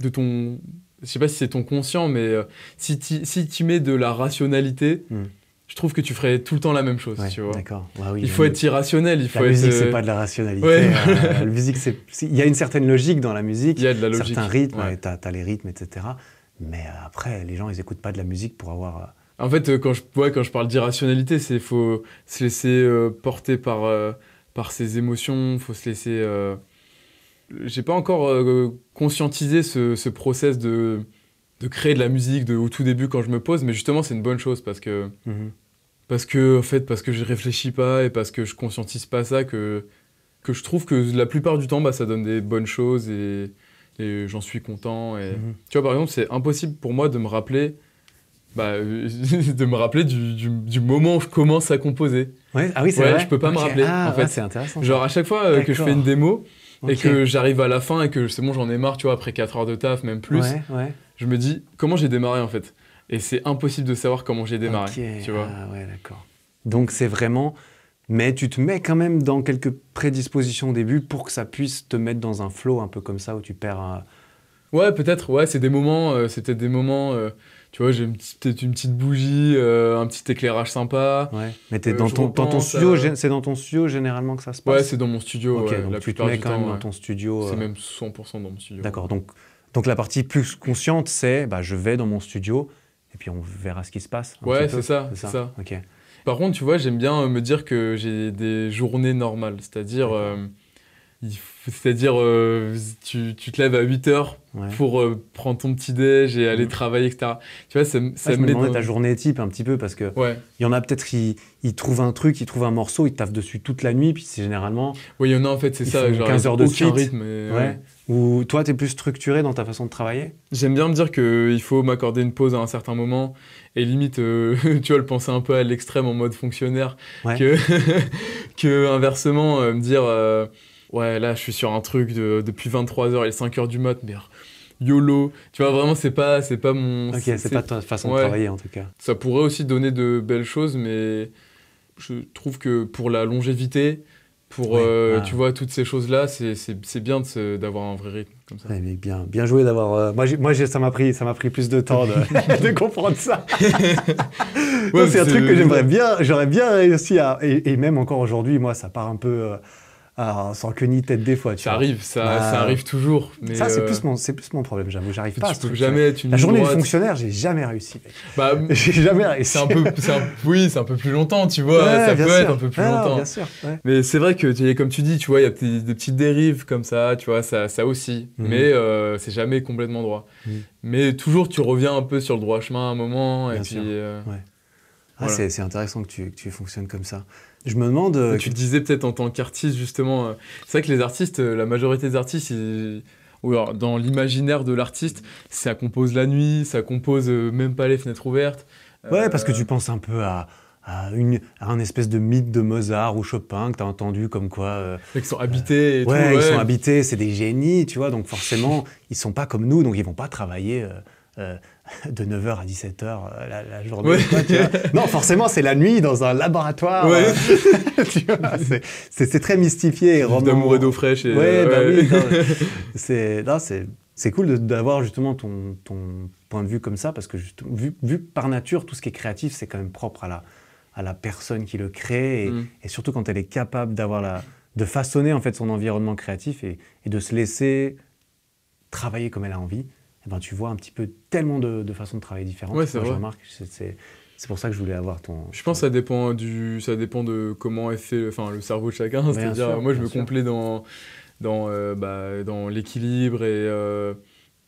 de ton je sais pas si c'est ton conscient, mais euh, si tu si mets de la rationalité, hmm. je trouve que tu ferais tout le temps la même chose, tu vois. D'accord. Bah il faut être irrationnel, il faut la être... ce c'est euh, pas de la rationalité. Euh, la musique c'est il y a une certaine logique dans la musique, il y a de la logique. certains rythmes, tu as, les rythmes etc. Mais après les gens ils écoutent pas de la musique pour avoir en fait, quand je, quand je parle d'irrationalité, c'est faut se laisser porter par, par ses émotions, faut se laisser j'ai pas encore euh, conscientisé ce, ce process de, de, créer de la musique au tout début quand je me pose, mais justement, c'est une bonne chose parce que, mhm. parce que, en fait, parce que je réfléchis pas et parce que je conscientise pas ça, que, que je trouve que la plupart du temps, bah, ça donne des bonnes choses et, j'en suis content. Et... Mhm. Tu vois, par exemple, c'est impossible pour moi de me rappeler bah, de me rappeler du, moment où je commence à composer. Ah oui, c'est vrai. Je peux pas me rappeler. Ah, en fait. c'est intéressant. Genre à chaque fois euh, que je fais une démo, et que j'arrive à la fin et que c'est bon, j'en ai marre, tu vois, après 4 heures de taf, même plus, ouais, ouais. je me dis comment j'ai démarré en fait. Et c'est impossible de savoir comment j'ai démarré, tu vois. Ah ouais, d'accord. Donc c'est vraiment, mais tu te mets quand même dans quelques prédispositions au début pour que ça puisse te mettre dans un flow un peu comme ça où tu perds. Un... Ouais, peut-être. Ouais, c'est des moments, euh, c'était des moments. Euh, tu vois, j'ai peut-être une petite bougie, euh, un petit éclairage sympa. Ouais. Mais t'es euh, dans, ton, dans ton studio, c'est dans ton studio généralement que ça se passe. Ouais, c'est dans mon studio. Ok, donc tu te mets quand même dans ton studio. Euh, c'est même 100% dans mon studio. D'accord. Donc, donc la partie plus consciente, c'est bah, je vais dans mon studio et puis on verra ce qui se passe. Ouais, c'est ça, c'est ça. Ok. Par contre, tu vois, j'aime bien me dire que j'ai des journées normales, c'est-à-dire. C'est-à-dire, euh, tu, tu, te lèves à 8 heures pour euh, prendre ton petit déj et aller mm. travailler, etc. Tu vois, ça, ça me je ta journée type un petit peu parce que il y en a peut-être qui ils trouvent un truc, ils trouvent un morceau, ils taffent dessus toute la nuit, puis c'est généralement. Oui, il y en a en fait, c'est ça. Genre, 15 heures de suite. Ou toi, tu es plus structuré dans ta façon de travailler J'aime bien me dire qu'il faut m'accorder une pause à un certain moment et limite, euh, tu vois, le penser un peu à l'extrême en mode fonctionnaire que, que inversement me dire ouais, là, je suis sur un truc de, depuis 23h, et 5h du mat, mais YOLO. Tu vois, vraiment, c'est pas, c'est pas mon. Ok, c'est pas ta façon de travailler en tout cas. Ça pourrait aussi donner de belles choses, mais je trouve que pour la longévité, pour euh, ah. tu vois toutes ces choses là c'est bien d'avoir un vrai rythme comme ça eh, mais bien bien joué d'avoir euh, moi moi ça m'a pris ça m'a pris plus de temps de, comprendre ça c'est un truc que j'aimerais bien j'aurais bien réussi à et, même encore aujourd'hui moi ça part un peu euh, alors, ah, sans que ni tête des fois. Tu ça vois. arrive, ça, bah, ça, arrive toujours. Mais ça, c'est euh, plus, mon, problème, j'avoue. J'arrive pas. Tu peux jamais une La journée fonctionnaire, j'ai jamais réussi. Bah, j'ai jamais réussi. Un peu, oui, c'est un peu plus longtemps, tu vois. ça peut être un peu plus longtemps. Bien sûr, Mais c'est vrai que, comme tu dis, tu vois, il y a des, petites dérives comme ça, tu vois, ça, aussi. Mhm. Mais euh, c'est jamais complètement droit. Mhm. Mais toujours, tu reviens un peu sur le droit chemin à un moment. et puis, euh, ouais. ah, C'est intéressant que tu fonctionnes comme ça. Je me demande. Euh, tu disais peut-être en tant qu'artiste, justement. Euh, c'est vrai que les artistes, euh, la majorité des artistes, dans l'imaginaire de l'artiste, ça compose la nuit, ça compose même pas les fenêtres ouvertes. ouais, parce que tu penses un peu à. une, un espèce de mythe de Mozart ou Chopin que tu as entendu comme quoi. ils sont habités ils sont habités, c'est des génies, tu vois, donc forcément, ils sont pas comme nous, donc ils vont pas travailler de 9h à 17h euh, la, la journée. non, forcément, c'est la nuit dans un laboratoire. c'est très mystifié. D'amour et d'eau fraîche. ouais, bah c'est cool d'avoir justement ton, point de vue comme ça, parce que vu, par nature, tout ce qui est créatif, c'est quand même propre à la, personne qui le crée, mm. et, surtout quand elle est capable de façonner en fait son environnement créatif et de se laisser travailler comme elle a envie. Eh ben, tu vois un petit peu tellement de, de façons de travailler différentes. Ouais, c'est vrai. c'est, c'est pour ça que je voulais avoir ton. Je pense que ça dépend du, ça dépend de comment est fait, enfin le cerveau de chacun. C'est-à-dire, moi je me complais dans dans euh, bah, dans l'équilibre et euh,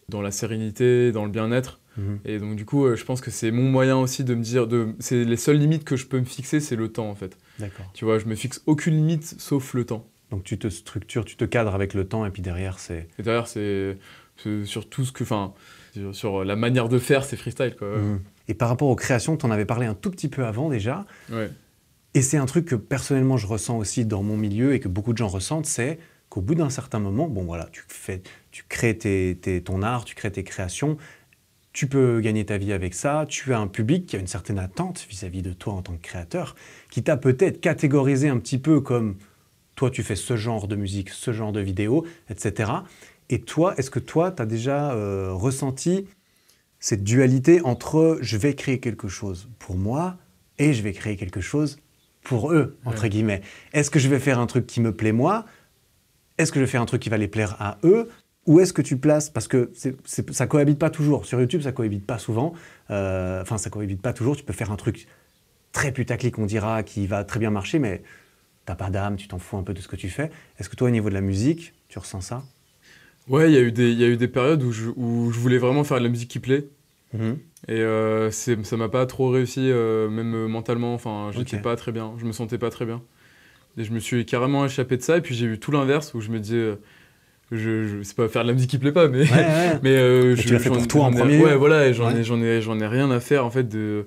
dans la sérénité, dans le bien-être. Mhm. Et donc du coup, euh, je pense que c'est mon moyen aussi de me dire, de, c'est les seules limites que je peux me fixer, c'est le temps en fait. D'accord. Tu vois, je me fixe aucune limite sauf le temps. Donc tu te structures, tu te cadres avec le temps et puis derrière c'est. Et derrière c'est sur tout ce que. Enfin, sur, la manière de faire ces freestyle. Mmh. Et par rapport aux créations, tu en avais parlé un tout petit peu avant déjà. Et c'est un truc que personnellement je ressens aussi dans mon milieu et que beaucoup de gens ressentent, c'est qu'au bout d'un certain moment, bon voilà, tu, fais, tu crées ton art, tu crées tes créations, tu peux gagner ta vie avec ça, tu as un public qui a une certaine attente vis-à-vis -vis de toi en tant que créateur, qui t'a peut-être catégorisé un petit peu comme toi tu fais ce genre de musique, ce genre de vidéo, etc. Et toi, est-ce que toi, tu as déjà euh, ressenti cette dualité entre je vais créer quelque chose pour moi et je vais créer quelque chose pour eux, entre guillemets. Est-ce que je vais faire un truc qui me plaît moi Est-ce que je vais faire un truc qui va les plaire à eux Ou est-ce que tu places Parce que ça ça cohabite pas toujours. Sur YouTube, ça cohabite pas souvent. Euh, enfin, ça cohabite pas toujours. Tu peux faire un truc très putaclic, on dira, qui va très bien marcher, mais t'as pas d'âme, tu t'en fous un peu de ce que tu fais. Est-ce que toi, au niveau de la musique, tu ressens ça Ouais, il y, a eu des, y a eu des périodes où je, où je voulais vraiment faire de la musique qui plaît. Mhm. Et euh, ça m'a pas trop réussi, euh, même euh, mentalement. Enfin, j'étais pas très bien. Je me sentais pas très bien. Et je me suis carrément échappé de ça. Et puis j'ai eu tout l'inverse où je me disais, euh, je, c'est pas faire de la musique qui plaît pas, mais. mais je, tu pour toi en premier. Ouais, voilà. J'en ai, j'en ai, j'en ai rien à faire en fait de,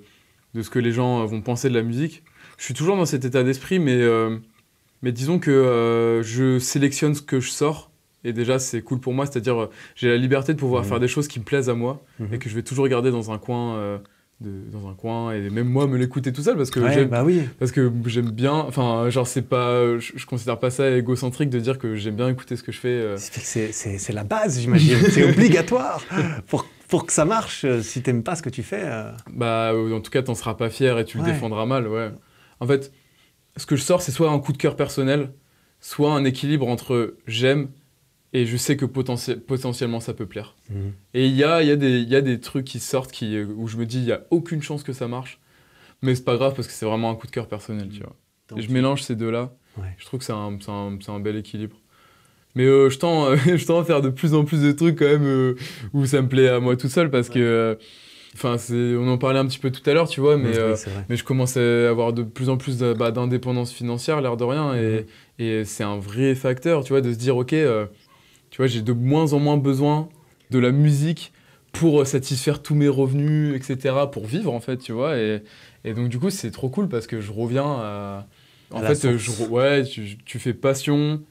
de ce que les gens vont penser de la musique. Je suis toujours dans cet état d'esprit, mais mais disons que je sélectionne ce que je sors et déjà, c'est cool pour moi, c'est-à-dire euh, j'ai la liberté de pouvoir mhm. faire des choses qui me plaisent à moi mhm. et que je vais toujours garder dans un coin. Euh, dans un coin et même moi me l'écouter tout seul parce que j'aime bah parce que j'aime bien enfin genre c'est pas je, considère pas ça égocentrique de dire que j'aime bien écouter ce que je fais euh. c'est la base j'imagine c'est obligatoire pour pour que ça marche si t'aimes pas ce que tu fais bah en tout cas t'en seras pas fier et tu le défendras mal ouais en fait ce que je sors c'est soit un coup de cœur personnel soit un équilibre entre j'aime et je sais que potentiellement ça peut plaire. Mhm. Et il y a, y, a y a, des trucs qui sortent qui, euh, où je me dis, il n'y a aucune chance que ça marche, mais c'est pas grave parce que c'est vraiment un coup de cœur personnel, tu mhm. vois. et je mélange ces deux-là. Je trouve que c'est un, un, un, bel équilibre. Mais euh, je, tends, je tends à faire de plus en plus de trucs quand même euh, où ça me plaît à moi tout seul parce que. Enfin, on en parlait un petit peu tout à l'heure, tu vois, mais, mais je commence à avoir de plus en plus bah, d'indépendance financière, l'air de rien, et, mhm. et c'est un vrai facteur, tu vois, de se dire, ok, tu vois, j'ai de moins en moins besoin de la musique pour euh, satisfaire tous mes revenus, etc., pour vivre, en fait, tu vois. Et, et donc, du coup, c'est trop cool parce que je reviens à. En fait, euh, ouais, tu, fais passion,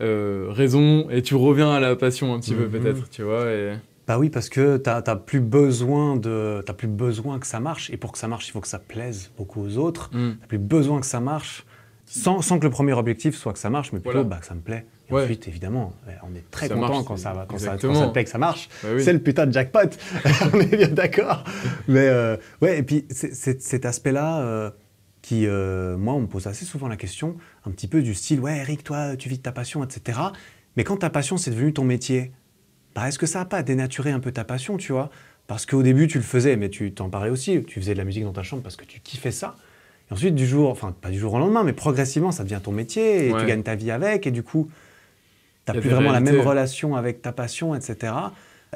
euh, raison, et tu reviens à la passion un petit peu, mhm. peut-être, tu vois. Bah oui, parce que tu n'as plus, besoin de, plus besoin que ça marche. Et pour que ça marche, il faut que ça plaise beaucoup aux autres. Mm. Tu n'as plus besoin que ça marche. Sans, que le premier objectif soit que ça marche, mais plutôt bah, que ça me plaît. Et ensuite, évidemment, eh, on est très content quand, ça, quand, ça, quand, ça, plaît, que ça marche. Bah c'est le putain de jackpot, on est bien d'accord. Mais euh, ouais, et puis cet aspect-là euh, qui, euh, moi, on me pose assez souvent la question, un petit peu du style, ouais, Eric, toi, tu vis de ta passion, etc. Mais quand ta passion, c'est devenu ton métier, bah, est-ce que ça n'a pas dénaturé un peu ta passion, tu vois Parce qu'au début, tu le faisais, mais tu t'en parlais aussi, tu faisais de la musique dans ta chambre parce que tu kiffais ça ensuite, du jour, enfin pas du jour au lendemain, mais progressivement, ça devient ton métier et tu gagnes ta vie avec. Et du coup, tu n'as plus vraiment la même relation avec ta passion, etc.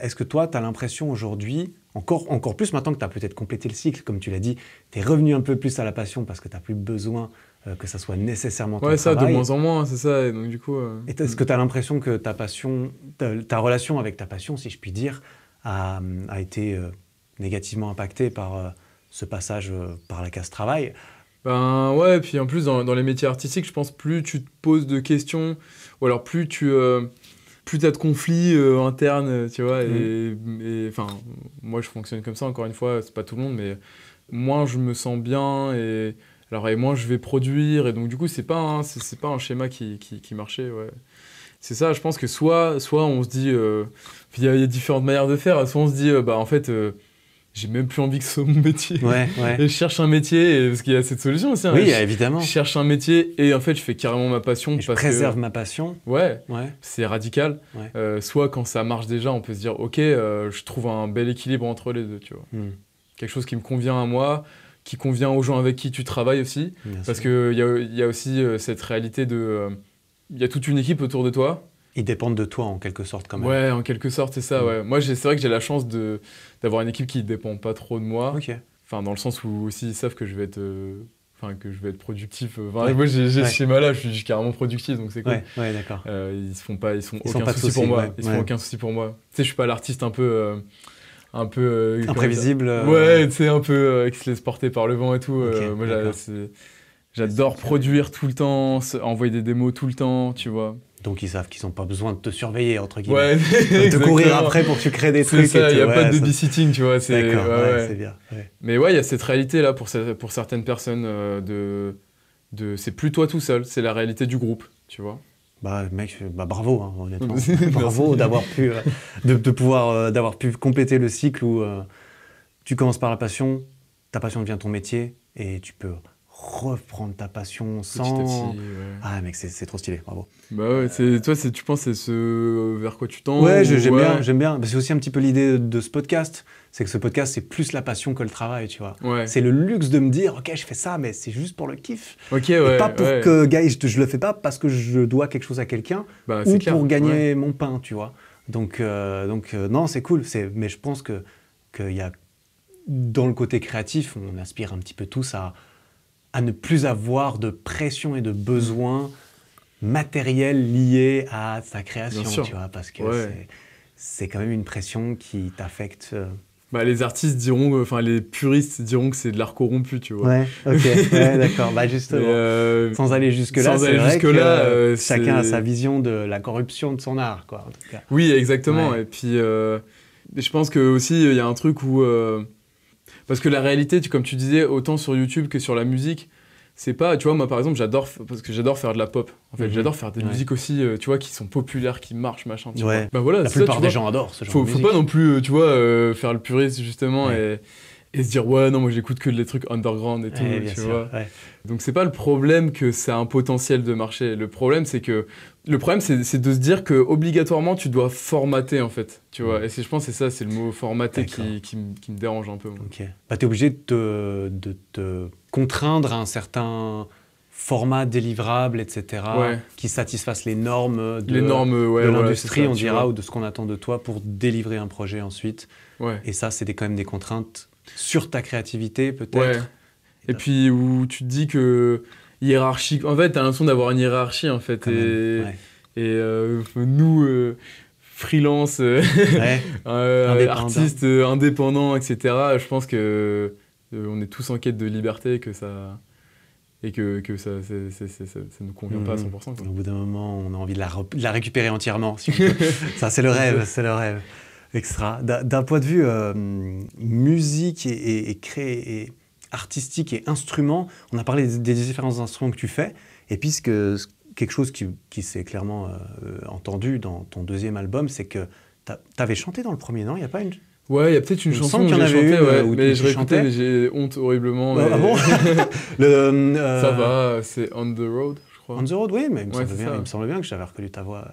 Est-ce que toi, tu as l'impression aujourd'hui, encore, encore plus maintenant que tu as peut-être complété le cycle, comme tu l'as dit, tu es revenu un peu plus à la passion parce que tu n'as plus besoin euh, que ça soit nécessairement ton ouais, ça, de moins en moins, c'est ça. Et donc, du coup. Euh, est-ce que tu as l'impression que ta passion, ta, relation avec ta passion, si je puis dire, a, été euh, négativement impactée par ce passage par la case travail ben ouais, puis en plus, dans, les métiers artistiques, je pense plus tu te poses de questions, ou alors plus tu. Euh, plus as de conflits euh, internes, euh, tu vois, mm. et enfin, moi je fonctionne comme ça, encore une fois, c'est pas tout le monde, mais moins je me sens bien, et alors et moins je vais produire, et donc du coup, c'est pas, un, pas un schéma qui, qui, marchait, ouais c'est ça, je pense que soit, soit on se dit, euh, il y, a différentes manières de faire, soit on se dit, bah en fait, j'ai même plus envie que ce soit mon métier. Ouais, Et je cherche un métier, parce qu'il y a cette solution aussi. Hein. oui, évidemment. Je cherche un métier et en fait, je fais carrément ma passion. Et je préserve ma passion. Ouais, ouais. c'est radical. Euh, soit quand ça marche déjà, on peut se dire, ok, euh, je trouve un bel équilibre entre les deux, tu vois. Hmm. Quelque chose qui me convient à moi, qui convient aux gens avec qui tu travailles aussi. parce qu'il y a, y a aussi euh, cette réalité de... Il y a toute une équipe autour de toi ils dépendent de toi en quelque sorte quand même. Ouais, en quelque sorte, c'est ça. Mm. Ouais. Moi, c'est vrai que j'ai la chance de d'avoir une équipe qui dépend pas trop de moi. Enfin, dans le sens où aussi ils savent que je vais être, euh, enfin que je vais être productif. Moi, j'ai ouais. ce schéma-là. Je suis carrément productif, donc c'est cool. Ouais, d'accord. Euh, ils ne font pas, ils sont aucun souci pour moi. Ils ne font aucun souci pour moi. Tu sais, je suis pas l'artiste un peu. Euh, un peu imprévisible ouais tu un peu qui se laisse porter par le vent et tout moi J'adore produire tout le temps, envoyer des démos tout le temps, tu vois. Donc ils savent qu'ils n'ont pas besoin de te surveiller, entre guillemets. Ouais, de courir après pour que tu crées des trucs. il n'y a pas de babysitting, tu vois. Mais ouais, il y a cette réalité-là pour, certaines personnes euh, de, C'est plus toi tout seul, c'est la réalité du groupe, tu vois. Bah mec, bah, bravo, hein, honnêtement. bravo d'avoir pu, euh, de, pouvoir, euh, d'avoir pu compléter le cycle où tu commences par la passion, ta passion devient ton métier et tu peux reprendre ta passion sans. Ah, mec, c'est trop stylé, bravo. Bah ouais, toi, tu penses, c'est ce vers quoi tu tends Ouais, j'aime bien, j'aime bien. C'est aussi un petit peu l'idée de ce podcast. C'est que ce podcast, c'est plus la passion que le travail, tu vois. C'est le luxe de me dire, ok, je fais ça, mais c'est juste pour le kiff. Ok, Et pas pour que, gars, je, le fais pas parce que je dois quelque chose à quelqu'un bah, ou pour gagner mon pain, tu vois. Donc, euh, donc euh, non, c'est cool. Mais je pense que qu'il y a dans le côté créatif, on aspire un petit peu tous à, à ne plus avoir de pression et de besoin matériel lié à sa création, tu vois, parce que c'est quand même une pression qui t'affecte. Euh. Bah, les artistes diront, euh, enfin les puristes diront que c'est de l'art corrompu, tu vois. Ouais, ok, d'accord, bah justement. Euh, sans aller jusque-là, c'est vrai que chacun a sa vision de la corruption de son art, quoi, Oui, exactement, et puis je pense que aussi, il y a un truc où parce que la réalité, tu, comme tu disais, autant sur YouTube que sur la musique, c'est pas tu vois moi par exemple j'adore parce que j'adore faire de la pop en fait mhm. j'adore faire des musiques aussi euh, tu vois qui sont populaires qui marchent machin ouais. bah voilà la plupart des gens adorent ce genre faut, de musique. faut pas non plus euh, tu vois euh, faire le puriste justement et et se dire ouais non moi j'écoute que des trucs underground et tout tu vois donc c'est pas le problème que ça a un potentiel de marché le problème c'est que le problème c'est de se dire que obligatoirement tu dois formater en fait tu vois et et je pense c'est ça c'est le mot formater qui, qui, me dérange un peu moi. ok bah t'es obligé de te, de te contraindre à un certain format délivrable, etc., qui satisfasse les normes de, l'industrie, on dira, ou de ce qu'on attend de toi pour délivrer un projet ensuite. Et ça, c'est quand même des contraintes sur ta créativité peut-être. Et, puis où tu te dis que hiérarchique, en fait, tu as l'impression d'avoir une hiérarchie en fait. et, euh, nous, euh, freelance, euh, artiste indépendant. artistes indépendants, etc. Je pense que on est tous en quête de liberté, que ça et que, ça, ne ça, nous convient pas à 100%. Mhm. Au bout d'un moment, on a envie de la, récupérer entièrement. ça, c'est le rêve, c'est le rêve. Extra. D'un point de vue euh, musique et, créé, artistique et instrument, on a parlé des, différents instruments que tu fais. Et puis, quelque chose qui, s'est clairement euh, entendu dans ton deuxième album, c'est que tu avais chanté dans le premier, non Il n'y a pas une. Ouais, il y a peut-être une chanson que j'ai chantée, euh, mais je j'ai honte horriblement. Ah, ah ça va, c'est On the Road, je crois. On the Road, oui, mais me, il me semble bien que j'avais reconnu ta voix.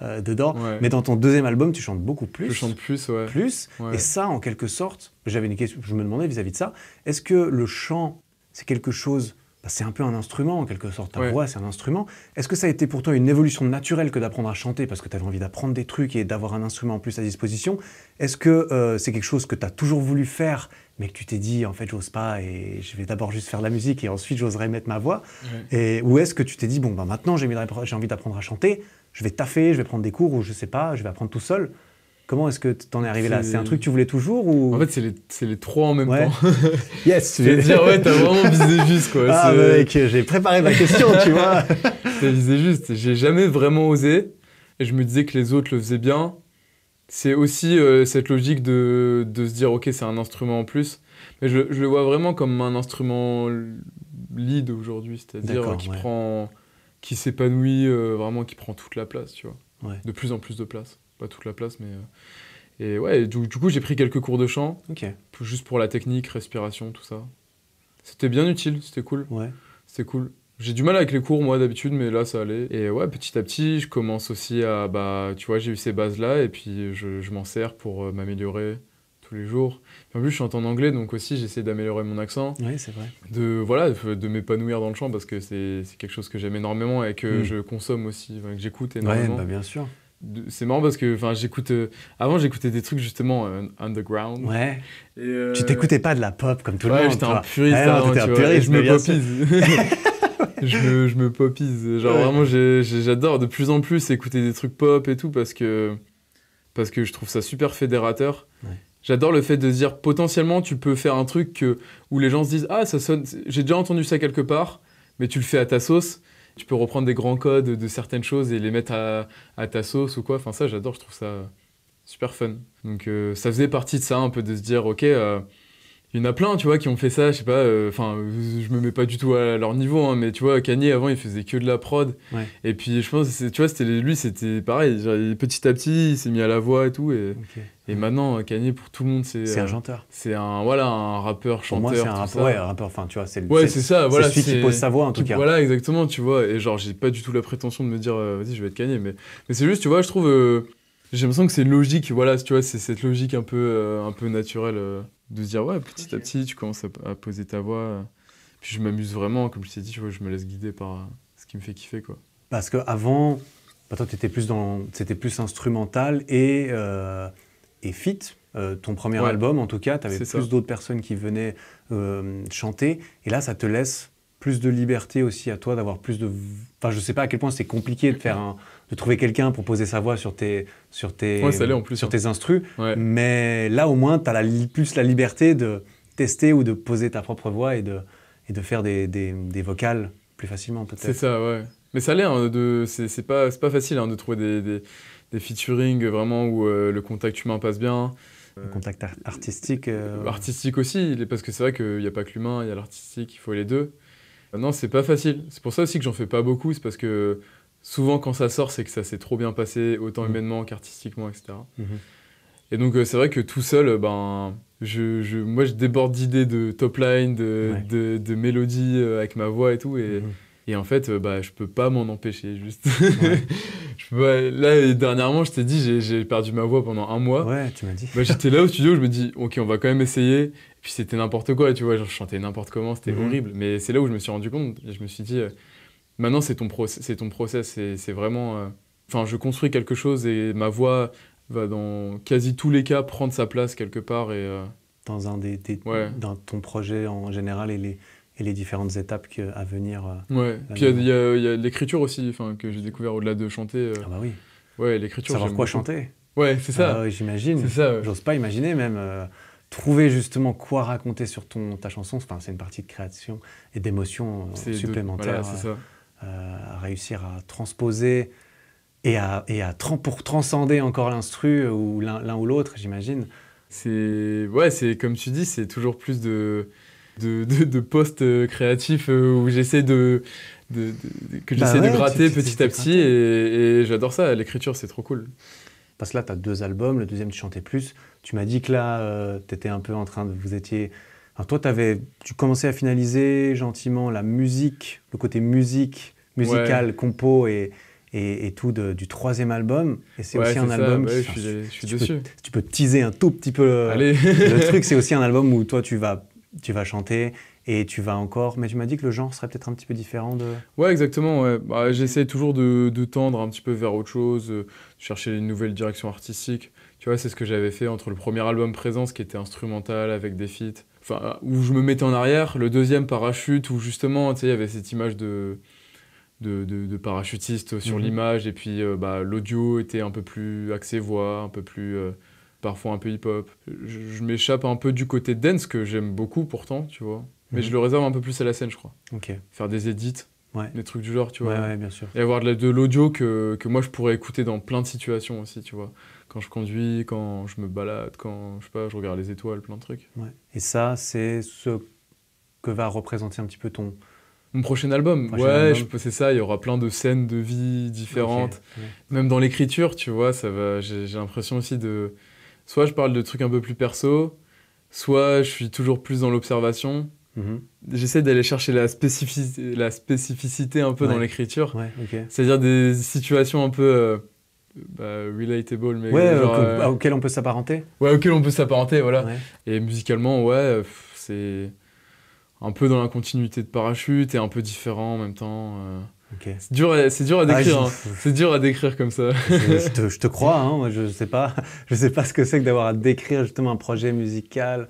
Euh, dedans. Mais dans ton deuxième album, tu chantes beaucoup plus. Je chante plus, ouais. Plus. Et ça, en quelque sorte, j'avais une question, je me demandais vis-à-vis de ça, est-ce que le chant, c'est quelque chose. Bah, c'est un peu un instrument, en quelque sorte. Ta voix, c'est un instrument. Est-ce que ça a été pour toi une évolution naturelle que d'apprendre à chanter parce que tu avais envie d'apprendre des trucs et d'avoir un instrument en plus à disposition Est-ce que euh, c'est quelque chose que tu as toujours voulu faire mais que tu t'es dit en fait j'ose pas et je vais d'abord juste faire de la musique et ensuite j'oserai mettre ma voix et ou est-ce que tu t'es dit bon ben maintenant j'ai envie d'apprendre à chanter je vais taffer, je vais prendre des cours ou je sais pas, je vais apprendre tout seul. Comment est-ce que t'en es arrivé là C'est un truc que tu voulais toujours ou En fait, c'est les, trois en même temps. yes. Je veux dire ouais, t'as vraiment visé juste quoi. Ah mec, j'ai préparé ma question, tu vois. t'as visé juste. J'ai jamais vraiment osé. Et je me disais que les autres le faisaient bien. C'est aussi euh, cette logique de, se dire ok, c'est un instrument en plus. Mais je, le vois vraiment comme un instrument lead aujourd'hui, c'est-à-dire qui prend qui s'épanouit euh, vraiment, qui prend toute la place, tu vois. De plus en plus de place. Pas toute la place, mais. Euh, et ouais, du, coup, j'ai pris quelques cours de chant. Juste pour la technique, respiration, tout ça. C'était bien utile, c'était cool. Ouais. C'était cool. J'ai du mal avec les cours, moi, d'habitude, mais là, ça allait. Et ouais, petit à petit, je commence aussi à. Bah, tu vois, j'ai eu ces bases-là, et puis je, je m'en sers pour euh, m'améliorer tous les jours en plus, je chante en anglais, donc aussi, j'essaie d'améliorer mon accent. Oui, c'est vrai. De, voilà, de m'épanouir dans le chant, parce que c'est quelque chose que j'aime énormément et que hmm. je consomme aussi, que j'écoute énormément. Oui, bah, bien sûr. C'est marrant parce que j'écoute. Euh, avant, j'écoutais des trucs justement euh, underground. Ouais. tu euh, t'écoutais pas de la pop comme tout le monde. J'étais un puriste. Ouais, un puriste je me popise. je, me, je me popise. Genre vraiment, j'adore de plus en plus écouter des trucs pop et tout parce que, parce que je trouve ça super fédérateur. Ouais. J'adore le fait de dire potentiellement tu peux faire un truc où les gens se disent ah ça sonne j'ai déjà entendu ça quelque part mais tu le fais à ta sauce tu peux reprendre des grands codes de certaines choses et les mettre à, ta sauce ou quoi enfin ça j'adore je trouve ça super fun donc euh, ça faisait partie de ça un peu de se dire ok euh, il y en a plein, tu vois, qui ont fait ça, je sais pas, euh, enfin, je me mets pas du tout à leur niveau, hein, mais tu vois, Kanye, avant, il faisait que de la prod. Et puis, je pense, tu vois, c'était, lui, c'était pareil, petit à petit, il s'est mis à la voix et tout. Et, et maintenant, Kanye, pour tout le monde, c'est... C'est un euh, chanteur. C'est un, voilà, un rappeur, chanteur, Pour moi, c'est un rappeur, enfin, tu vois, c'est... Ouais, ça, voilà. celui qui pose sa voix, en tout, cas. Voilà, exactement, tu vois, et genre, j'ai pas du tout la prétention de me dire, euh, vas-y, je vais être Kanye, mais, mais c'est juste, tu vois, je trouve... j'ai l'impression que c'est logique, voilà, tu vois, c'est cette logique un peu, un peu naturelle de se dire, ouais, petit à petit, tu commences à, poser ta voix. Puis je m'amuse vraiment, comme je t'ai dit, je me laisse guider par euh, ce qui me fait kiffer, quoi. Parce qu'avant, bah, toi, étais plus dans, c'était plus instrumental et, euh, fit. Euh, ton premier album, en tout cas, tu avais plus d'autres personnes qui venaient chanter. Et là, ça te laisse plus de liberté aussi à toi d'avoir plus de. Enfin, je sais pas à quel point c'est compliqué de faire de trouver quelqu'un pour poser sa voix sur tes, sur tes, en plus, sur hein. tes instrus. Mais là, au moins, tu as la, plus la liberté de tester ou de poser ta propre voix et de, et de faire des, des, vocales plus facilement, peut-être. C'est ça, ouais. Mais ça l'est, hein, de... c'est pas, pas facile hein, de trouver des, des, featuring vraiment où euh, le contact humain passe bien. Le contact artistique. Euh, artistique aussi, parce que c'est vrai qu'il n'y a pas que l'humain, il y a l'artistique, il faut les deux. Ah non, c'est pas facile. C'est pour ça aussi que j'en fais pas beaucoup. C'est parce que souvent, quand ça sort, c'est que ça s'est trop bien passé, autant mm. humainement qu'artistiquement, etc. Mm-hmm. Et donc, euh, c'est vrai que tout seul, euh, ben, je, moi, je déborde d'idées de top line, de, de, mélodies euh, avec ma voix et tout. Et, mm-hmm. et en fait, bah, je peux pas m'en empêcher, juste. Là, dernièrement, je t'ai dit, j'ai perdu ma voix pendant un mois. Ouais, tu m'as dit. Bah, j'étais là au studio, je me dis, ok, on va quand même essayer. Et puis c'était n'importe quoi, tu vois, je chantais n'importe comment, c'était mhm. horrible. Mais c'est là où je me suis rendu compte, je me suis dit, euh, maintenant c'est ton, c'est ton process, c'est vraiment. Euh, enfin, je construis quelque chose et ma voix va dans quasi tous les cas prendre sa place quelque part. Et, euh, Dans un des. Dans ton projet en général et les et les différentes étapes que, à venir. Euh, ouais, puis il y a, l'écriture aussi, que j'ai découvert au-delà de chanter. Euh. ah bah oui. Ouais, l'écriture. Savoir quoi chanter. Ouais, c'est ça. Ah bah j'imagine. ça. J'ose pas imaginer même. Euh, trouver justement quoi raconter sur ton, ta chanson, enfin, c'est une partie de création et d'émotion supplémentaire. Voilà, réussir à transposer et à, et à pour transcender encore l'instru ou l'un ou l'autre, j'imagine. C'est ouais, c'est comme tu dis, c'est toujours plus de de, postes euh, créatifs euh, où j'essaie de, que bah de gratter petit à petit et, j'adore ça. L'écriture, c'est trop cool. Parce que là, tu as deux albums, le deuxième, tu chantais plus. Tu m'as dit que là, euh, tu étais un peu en train de. Vous étiez. Alors toi, avais, tu commençais à finaliser gentiment la musique, le côté musique, musical, compo et, et, tout du troisième album. Et c'est aussi un album. je suis, tu Peux, teaser un tout petit peu le truc. C'est aussi un album où toi, tu vas tu vas chanter et tu vas encore. Mais tu m'as dit que le genre serait peut-être un petit peu différent de. Ouais, exactement. Ouais. Bah, j'essaie toujours de, tendre un petit peu vers autre chose, euh, chercher une nouvelle direction artistique. Tu vois, c'est ce que j'avais fait entre le premier album Présence qui était instrumental avec des feats, où je me mettais en arrière, le deuxième Parachute, où justement, tu sais, il y avait cette image de. De, parachutiste sur mhm. l'image et puis euh, bah, l'audio était un peu plus axé voix, un peu plus euh, parfois un peu hip-hop. Je, m'échappe un peu du côté dance que j'aime beaucoup pourtant, tu vois. Mais je mhm. le réserve un peu plus à la scène, je crois. Ok. Faire des édits, des trucs du genre, tu vois. bien sûr. Et avoir de, l'audio que, que, moi je pourrais écouter dans plein de situations aussi, tu vois. Quand je conduis, quand je me balade, quand je sais pas, je regarde les étoiles, plein de trucs. Et ça, c'est ce que va représenter un petit peu ton, mon prochain album. ouais, c'est ça, il y aura plein de scènes de vie différentes. Même dans l'écriture, tu vois, ça va j'ai l'impression aussi de soit je parle de trucs un peu plus perso, soit je suis toujours plus dans l'observation. Mhm. J'essaie d'aller chercher la, spécificité un peu dans l'écriture. C'est-à-dire des situations un peu euh, bah, relatable, mais ouais, euh, ah, auxquelles on peut s'apparenter. Ouais, auxquelles on peut s'apparenter, voilà. Et musicalement, ouais, c'est un peu dans la continuité de Parachute et un peu différent en même temps. Euh. C'est dur, c'est dur à ah, décrire. Hein. C'est dur à décrire comme ça. je, te, je te crois. Hein, je sais pas. Je sais pas ce que c'est que d'avoir à décrire justement un projet musical,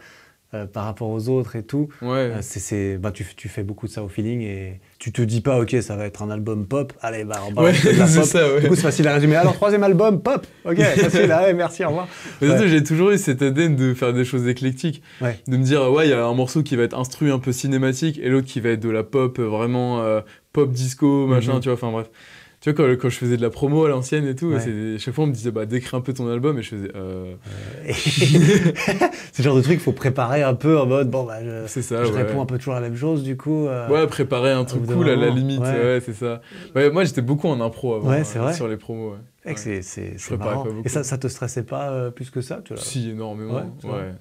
euh, par rapport aux autres et tout. Euh, c'est, bah, tu, tu, fais beaucoup de ça au feeling et tu te dis pas, ok, ça va être un album pop. Allez, bah, on va la Ça, c'est facile à résumer. Alors, troisième album pop. Ok, facile. allez, merci, au revoir. j'ai toujours eu cette ADN de faire des choses éclectiques. De me dire, ouais, il y a un morceau qui va être instruit un peu cinématique et l'autre qui va être de la pop, euh, vraiment pop disco, machin, mhm. tu vois. Enfin, bref tu vois, quand, je faisais de la promo à l'ancienne et tout, ouais. chaque fois on me disait, bah, décris un peu ton album, et je faisais. Euh... euh c'est le genre de truc qu'il faut préparer un peu en mode, bon, bah, je, je réponds un peu toujours à la même chose, du coup. Euh, ouais, préparer un truc cool à la limite, ouais, c'est ça. moi, j'étais beaucoup en impro avant, euh, sur les promos. Ouais. C'est, c'est, et ça, ça te stressait pas plus que ça tu Si, énormément. ouais.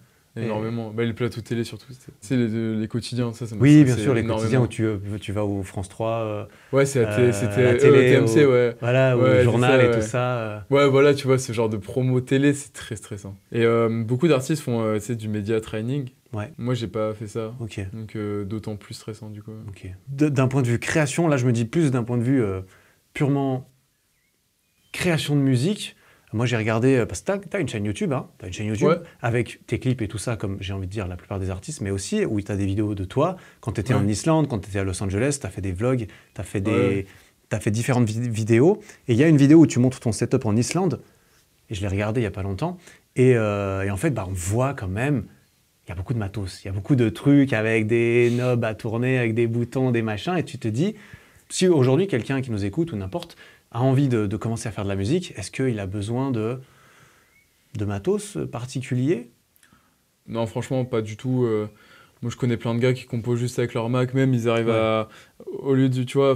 Énormément. Le Bah, les plateaux télé surtout. C'est les, euh, les, quotidiens, ça, ça me Oui, bien sûr, les quotidiens où tu, euh, tu, vas au France 3. Euh, ouais, c'était télé, TMC, ouais. Voilà, le journal et tout ça. Ouais, voilà, tu vois, ce genre de promo télé, c'est très stressant. Et beaucoup d'artistes font du media training. Ouais. Moi, j'ai pas fait ça. Ok. Donc, d'autant plus stressant, du coup. Ok. D'un point de vue création, là, je me dis plus d'un point de vue purement création de musique moi, j'ai regardé, euh, parce que tu as, une chaîne YouTube, hein. une chaîne YouTube avec tes clips et tout ça, comme j'ai envie de dire la plupart des artistes, mais aussi où tu as des vidéos de toi. Quand tu étais en Islande, quand tu étais à Los Angeles, tu as fait des vlogs, tu as fait des. As fait différentes vidéos. Et il y a une vidéo où tu montres ton setup en Islande. Et je l'ai regardé il n'y a pas longtemps. Euh, et, en fait, bah, on voit quand même il y a beaucoup de matos, il y a beaucoup de trucs avec des knobs à tourner, avec des boutons, des machins, et tu te dis, si aujourd'hui quelqu'un qui nous écoute ou n'importe a envie de, commencer à faire de la musique, est-ce qu'il a besoin de, de matos particulier Non, franchement, pas du tout. Euh. moi, je connais plein de gars qui composent juste avec leur Mac, même ils arrivent à. Au lieu du. Tu vois,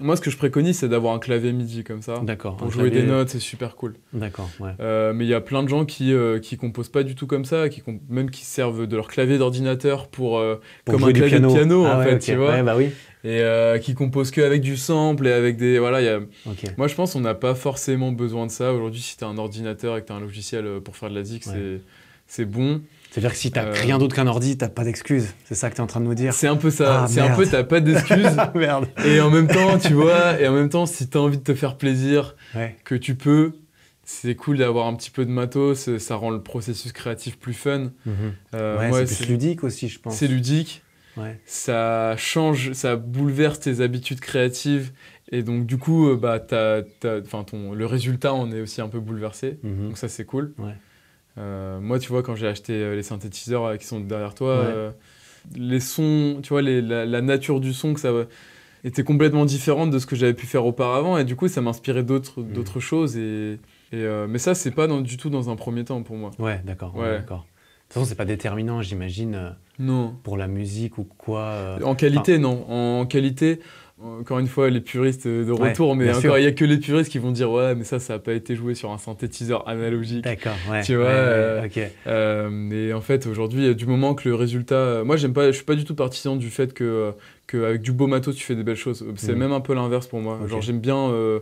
moi, ce que je préconise, c'est d'avoir un clavier MIDI comme ça. D'accord. Pour jouer des notes, c'est super cool. D'accord, ouais. Euh, mais il y a plein de gens qui, euh, composent pas du tout comme ça, qui même qui servent de leur clavier d'ordinateur pour, comme un clavier piano. de piano, en ah fait, tu vois. bah oui et euh, qui compose que avec du sample et avec des voilà. Y a... Moi, je pense qu'on n'a pas forcément besoin de ça aujourd'hui. Si tu un ordinateur et que tu un logiciel euh, pour faire de la zik, c'est bon. C'est-à-dire que si t'as euh, rien d'autre qu'un ordi, t'as pas d'excuse. C'est ça que t'es en train de nous dire. C'est un peu ça. Ah, c'est un peu t'as pas d'excuse. merde. Et en même temps, tu vois, et en même temps, si t'as envie de te faire plaisir, que tu peux, c'est cool d'avoir un petit peu de matos. Ça rend le processus créatif plus fun. Mhm. ouais, c'est ludique aussi, je pense. C'est ludique ça change, ça bouleverse tes habitudes créatives. Et donc, du coup, euh, bah, le résultat en est aussi un peu bouleversé. Mhm. Donc, ça, c'est cool. Euh, moi, tu vois, quand j'ai acheté euh, les synthétiseurs qui sont derrière toi, les sons, tu vois, la, nature du son que ça était complètement différente de ce que j'avais pu faire auparavant. Et du coup, ça m'inspirait d'autres mhm. choses. Et, mais ça, c'est pas du tout dans un premier temps pour moi. Ouais, d'accord. d'accord. De toute façon, c'est pas déterminant, j'imagine. Non. Pour la musique ou quoi euh, En qualité, non. En qualité, encore une fois, les puristes de retour, mais encore, il n'y a que les puristes qui vont dire Ouais, mais ça, ça n'a pas été joué sur un synthétiseur analogique. D'accord, ouais. Tu vois euh, ok euh, en fait, aujourd'hui, du moment que le résultat. Moi, j'aime pas, je suis pas du tout partisan du fait que, que avec du beau matos, tu fais des belles choses. C'est mhm. même un peu l'inverse pour moi. Genre, j'aime bien. Euh,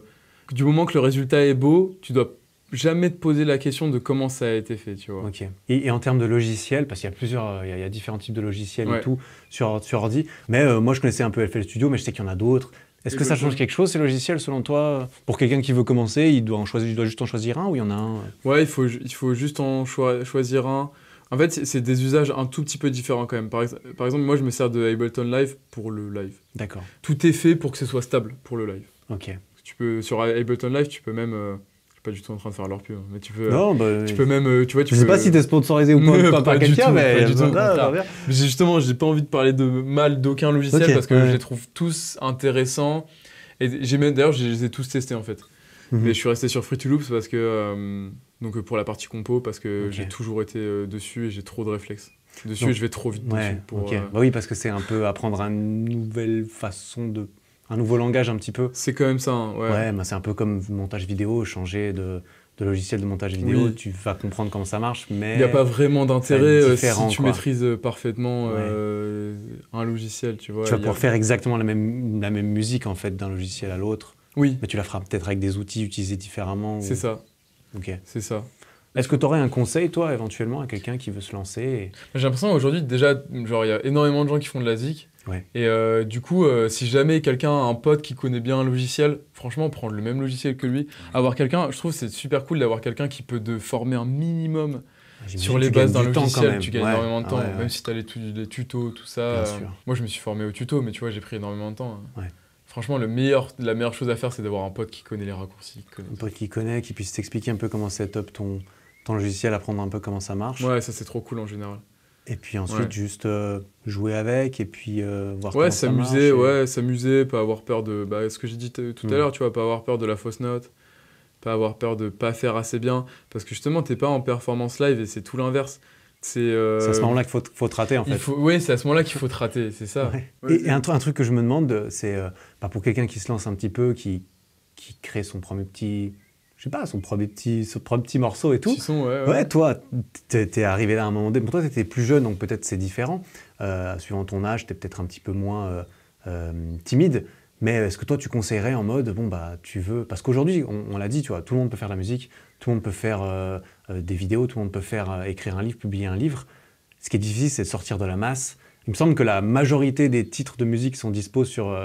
du moment que le résultat est beau, tu dois jamais te poser la question de comment ça a été fait, tu vois. Ok. Et, en termes de logiciels, parce qu'il y a plusieurs, euh, il y a, différents types de logiciels et tout sur, sur ordi. Mais euh, moi, je connaissais un peu FL Studio, mais je sais qu'il y en a d'autres. Est-ce que ça change quelque chose ces logiciels selon toi Pour quelqu'un qui veut commencer, il doit, en choisir, il doit juste en choisir un ou il y en a un euh? Ouais, il faut, il faut juste en choisir un. En fait, c'est des usages un tout petit peu différents quand même. Par, exemple, moi je me sers de Ableton Live pour le live. D'accord. Tout est fait pour que ce soit stable pour le live. Ok. Tu peux, sur Ableton Live, tu peux même pas du tout en train de faire leur pub. Hein. Mais tu peux, bah, tu peux même, euh, tu vois, tu je sais pas si t'es sponsorisé ou pas, pas, quelqu'un, mais pas bah, bah, justement, j'ai pas envie de parler de mal d'aucun logiciel parce que je les trouve tous intéressants. Et j'ai même d'ailleurs, je les ai tous testés en fait. Mhm. Mais je suis resté sur Free to Loops parce que euh, donc pour la partie compo parce que j'ai toujours été euh, dessus et j'ai trop de réflexes dessus. et je vais trop vite dessus pour. oui, parce que c'est un peu apprendre une nouvelle façon de un nouveau langage un petit peu. C'est quand même ça, hein, ouais. Ouais, bah, c'est un peu comme montage vidéo, changer de, logiciel de montage vidéo, tu vas comprendre comment ça marche, mais... Il n'y a pas vraiment d'intérêt euh, si tu maîtrises euh, parfaitement euh, un logiciel, tu vois. Tu vas pouvoir faire exactement la même, musique, en fait, d'un logiciel à l'autre. Oui. Mais tu la feras peut-être avec des outils utilisés différemment. C'est ça. Ok. C'est ça. Est-ce que tu aurais un conseil, toi, éventuellement, à quelqu'un qui veut se lancer J'ai l'impression aujourd'hui, déjà, genre, il y a énormément de gens qui font de la ZIC. Et euh, du coup, euh, si jamais quelqu'un a un pote qui connaît bien un logiciel, franchement, prendre le même logiciel que lui, avoir quelqu'un, je trouve c'est super cool d'avoir quelqu'un qui peut te former un minimum ah, sur les bases d'un logiciel, tu gagnes énormément de temps, ah, même si tu as les, tutos, tout ça. Euh, moi, je me suis formé au tuto, mais tu vois, j'ai pris énormément de temps. Hein. Franchement, le meilleur, la meilleure chose à faire, c'est d'avoir un pote qui connaît les raccourcis. un pote qui connaît, qui puisse t'expliquer un peu comment setup ton, ton logiciel, apprendre un peu comment ça marche. Ouais, ça c'est trop cool en général. Et puis ensuite, juste euh, jouer avec et puis euh, voir Ouais, s'amuser, ouais, s'amuser, pas avoir peur de. Bah, ce que j'ai dit tout à mm. l'heure, tu vois, pas avoir peur de la fausse note, pas avoir peur de pas faire assez bien. Parce que justement, t'es pas en performance live et c'est tout l'inverse. C'est euh, à ce moment-là qu'il faut, faut, te rater, en fait. oui, c'est à ce moment-là qu'il faut te rater, c'est ça. et, un, un, truc que je me demande, c'est bah, pour quelqu'un qui se lance un petit peu, qui, qui crée son premier petit pas, son premier petit, petit morceau et tout. ouais, toi, t'es es arrivé là à un moment donné. Pour toi, étais plus jeune, donc peut-être c'est différent. Euh, suivant ton âge, t'es peut-être un petit peu moins euh, euh, timide. Mais est-ce que toi, tu conseillerais en mode, bon, bah, tu veux. Parce qu'aujourd'hui, on, l'a dit, tu vois, tout le monde peut faire de la musique, tout le monde peut faire des vidéos, tout le monde peut faire écrire un livre, publier un livre. Ce qui est difficile, c'est de sortir de la masse. Il me semble que la majorité des titres de musique sont disposés sur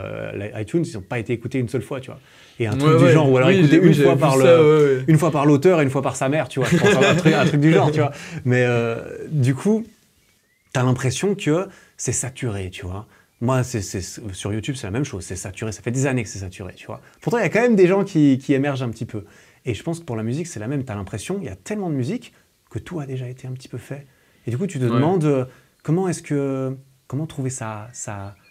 iTunes, ils n'ont pas été écoutés une seule fois, tu vois et un truc du genre ou alors écouter une fois, par une fois par l'auteur et une fois par sa mère tu vois je pense un, truc, un, truc, du genre tu vois mais euh, du coup t'as l'impression que c'est saturé tu vois moi, c'est, sur YouTube, c'est la même chose, c'est saturé, ça fait des années que c'est saturé, tu vois. Pourtant, il y a quand même des gens qui, émergent un petit peu. Et je pense que pour la musique, c'est la même. Tu as l'impression, il y a tellement de musique que tout a déjà été un petit peu fait. Et du coup, tu te demandes euh, comment est-ce que comment trouver ça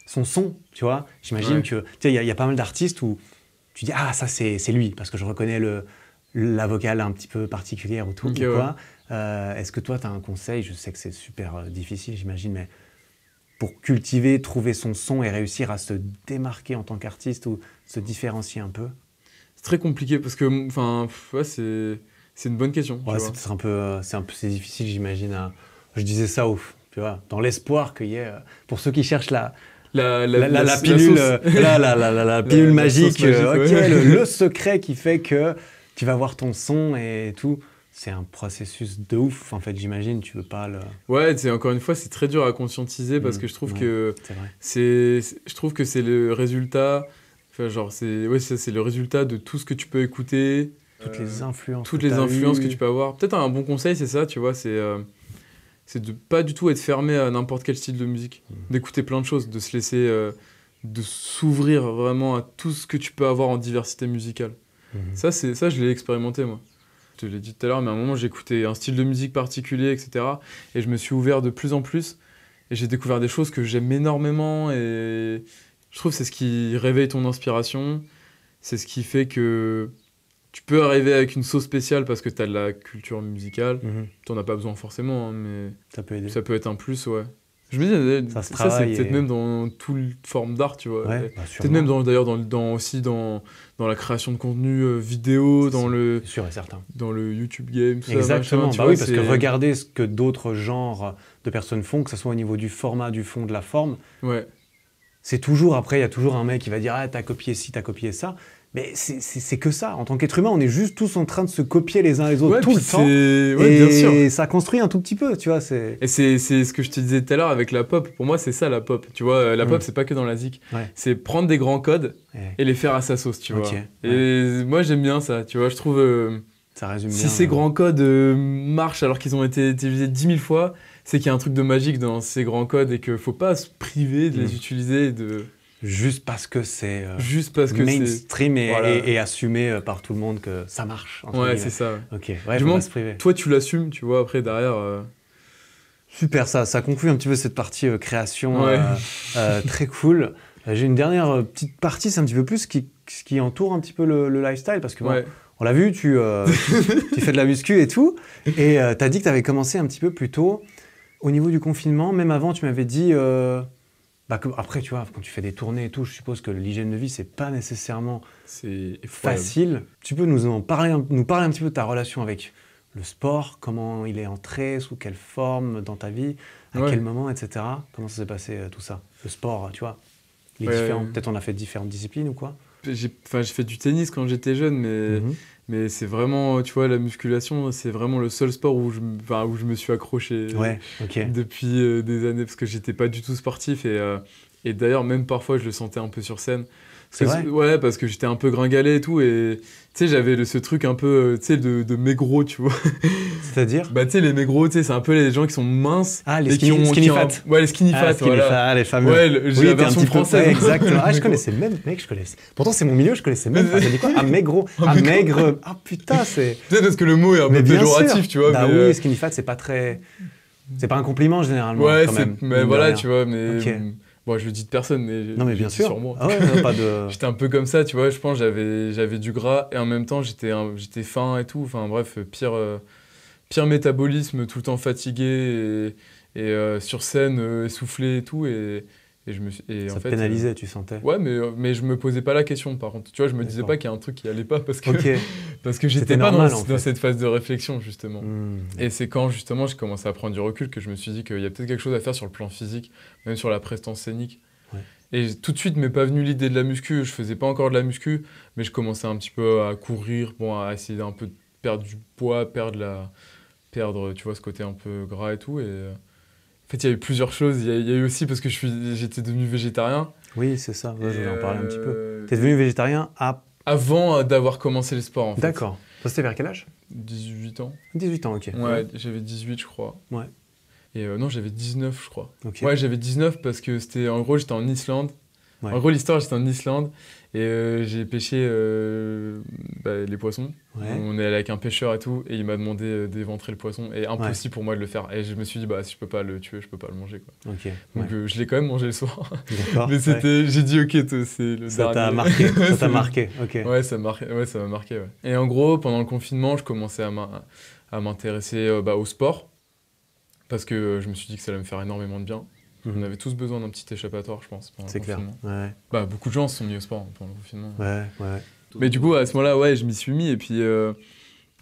son son, tu vois J'imagine que tu il y, y, a pas mal d'artistes où tu dis ah ça c'est lui parce que je reconnais le la vocale un petit peu particulière ou tout euh, Est-ce que toi tu as un conseil Je sais que c'est super euh, difficile j'imagine, mais pour cultiver, trouver son son et réussir à se démarquer en tant qu'artiste ou se différencier un peu C'est très compliqué parce que enfin c'est une bonne question. c'est un peu euh, difficile j'imagine. Je disais ça ouf tu vois, dans l'espoir qu'il y ait, pour ceux qui cherchent la, la, pilule, magique, euh, le, secret qui fait que tu vas voir ton son et tout. C'est un processus de ouf, en fait, j'imagine. Tu veux pas le. Ouais, c'est encore une fois, c'est très dur à conscientiser parce mm. que je trouve que c'est, je trouve que c'est le résultat. genre, c'est, ouais, c'est le résultat de tout ce que tu peux écouter. Toutes les euh, influences. Toutes que les influences que tu peux avoir. Peut-être un bon conseil, c'est ça, tu vois, c'est. Euh, c'est de pas du tout être fermé à n'importe quel style de musique, mmh. d'écouter plein de choses, de se laisser, euh, de s'ouvrir vraiment à tout ce que tu peux avoir en diversité musicale. Mmh. Ça, c'est ça, je l'ai expérimenté moi. Je te l'ai dit tout à l'heure, mais à un moment, j'écoutais un style de musique particulier, etc. Et je me suis ouvert de plus en plus. Et j'ai découvert des choses que j'aime énormément. Et je trouve que c'est ce qui réveille ton inspiration. C'est ce qui fait que tu peux arriver avec une sauce spéciale parce que tu as de la culture musicale. Mhm. Tu n'en as pas besoin forcément, hein, mais ça peut aider. Ça peut être un plus, ouais. Je me dis, ça, ça c'est peut-être même dans toute forme d'art, tu vois. Bah, peut-être même d'ailleurs dans, dans, aussi dans, dans la création de contenu euh, vidéo, dans le sur certain. dans le YouTube game. Exactement. Bah parce que regarder ce que d'autres genres de personnes font, que ce soit au niveau du format, du fond, de la forme. Ouais. C'est toujours après, il y a toujours un mec qui va dire ah t'as copié ci, t'as copié ça. Mais c'est que ça. En tant qu'être humain, on est juste tous en train de se copier les uns les autres tout le temps. et bien sûr. ça construit un tout petit peu, tu vois. Et c'est ce que je te disais tout à l'heure avec la pop. Pour moi, c'est ça la pop. Tu vois, euh, la mm. pop, c'est pas que dans la zik. C'est prendre des grands codes et les faire à sa sauce, tu vois. Et moi, j'aime bien ça, tu vois. Je trouve. Euh, ça résume si ces euh, grands codes marchent alors qu'ils ont été utilisés dix mille fois, c'est qu'il y a un truc de magique dans ces grands codes et qu'il faut pas se priver de les mm. utiliser et de. Juste parce que c'est euh, juste parce que mainstream et, et, assumé euh, par tout le monde que ça marche. Ouais, c'est ça. Ok, vraiment. du toi tu l'assumes, tu vois, après derrière. Euh, Super, ça, ça conclut un petit peu cette partie création très cool. J'ai une dernière petite partie, c'est un petit peu plus qui, qui entoure un petit peu le, lifestyle parce que on l'a vu, tu, fais de la muscu et tout, et tu as dit que tu avais commencé un petit peu plus tôt. Au niveau du confinement, même avant, tu m'avais dit bah, après, tu vois, quand tu fais des tournées et tout, je suppose que l'hygiène de vie, c'est pas nécessairement facile. Tu peux nous en parler, nous parler un petit peu de ta relation avec le sport, comment il est entré, sous quelle forme dans ta vie, à quel moment, etc. Comment ça s'est passé euh, tout ça Le sport, tu vois les différents... Peut-être on a fait différentes disciplines ou quoi j'ai, fait du tennis quand j'étais jeune, mais mhm. Mais c'est vraiment, tu vois, la musculation, c'est vraiment le seul sport où je, où je me suis accroché euh, depuis euh, des années parce que j'étais pas du tout sportif euh, et d'ailleurs, même parfois, je le sentais un peu sur scène. C'est vrai Ouais, parce que j'étais un peu gringalé et tout, et tu sais, j'avais ce truc un peu, euh, tu sais, de, de maigro, tu vois. C'est-à-dire Bah, tu sais, les maigros, tu sais, c'est un peu les gens qui sont minces. Ah, les skinny, fat. Ouais, les skinny ah, fat, voilà. les fameux. Ouais, le, oui, la version française. exactement. Ah, je connaissais même, mec, je connaissais. Pourtant, c'est mon milieu, je connaissais même pas. T'as dit quoi Un maigro. Un maigre. Ah, putain, c'est. Peut-être parce que le mot est un peu péjoratif, tu vois. Bah oui, euh, skinny fat, c'est pas très. C'est pas un compliment, généralement. Ouais, mais voilà, tu vois, mais. Bon, je le dis de personne, mais. Non, bien Sur moi. Ah j'étais un peu comme ça, tu vois. Je pense j'avais j'avais du gras et en même temps j'étais j'étais faim et tout. Enfin bref, pire euh, pire métabolisme, tout le temps fatigué et, euh, sur scène euh, essoufflé et tout. Et, et me ça en fait, pénalisait, euh, tu sentais Ouais, mais, euh, mais je me posais pas la question par contre. Tu vois, je me disais pas qu'il y a un truc qui allait pas parce que, parce que j'étais pas normal, dans, dans, cette phase de réflexion justement. Hmm. Et c'est quand justement je commençais à prendre du recul que je me suis dit qu'il y a peut-être quelque chose à faire sur le plan physique, même sur la prestance scénique. Et tout de suite m'est pas venue l'idée de la muscu, je faisais pas encore de la muscu, mais je commençais un petit peu à courir, bon, à essayer un peu de perdre du poids, perdre, la, perdre tu vois, ce côté un peu gras et tout. Et, euh, en fait, il y a eu plusieurs choses. Il y, a eu aussi parce que je suis, j'étais devenu végétarien. Oui, c'est ça. je voulais en parler un petit peu. Euh, es devenu végétarien avant euh, d'avoir commencé le sport, En fait. D'accord. Ça, c'était vers quel âge 18 ans. 18 ans, ok. Ouais, j'avais 18, je crois. Ouais. Et euh, non, j'avais 19, je crois. Ouais, j'avais 19 parce que c'était en gros, j'étais en Islande. En gros, l'histoire, j'étais en Islande et euh, j'ai pêché euh, bah, les poissons. On est allé avec un pêcheur et tout, et il m'a demandé euh, d'éventrer le poisson. Et impossible pour moi de le faire. Et je me suis dit, bah, si je peux pas le tuer, je peux pas le manger. Donc je l'ai quand même mangé le soir. Mais j'ai dit, ok, c'est le ça t'a marqué. ça t'a marqué. Ouais, ça m'a marqué. Et en gros, pendant le confinement, je commençais à m'intéresser bah, au sport parce que je me suis dit que ça allait me faire énormément de bien. On avait tous besoin d'un petit échappatoire, je pense. C'est clair. Bah, beaucoup de gens se sont mis au sport pendant le confinement. Mais du coup, à ce moment-là, ouais, je m'y suis mis. Et puis, euh,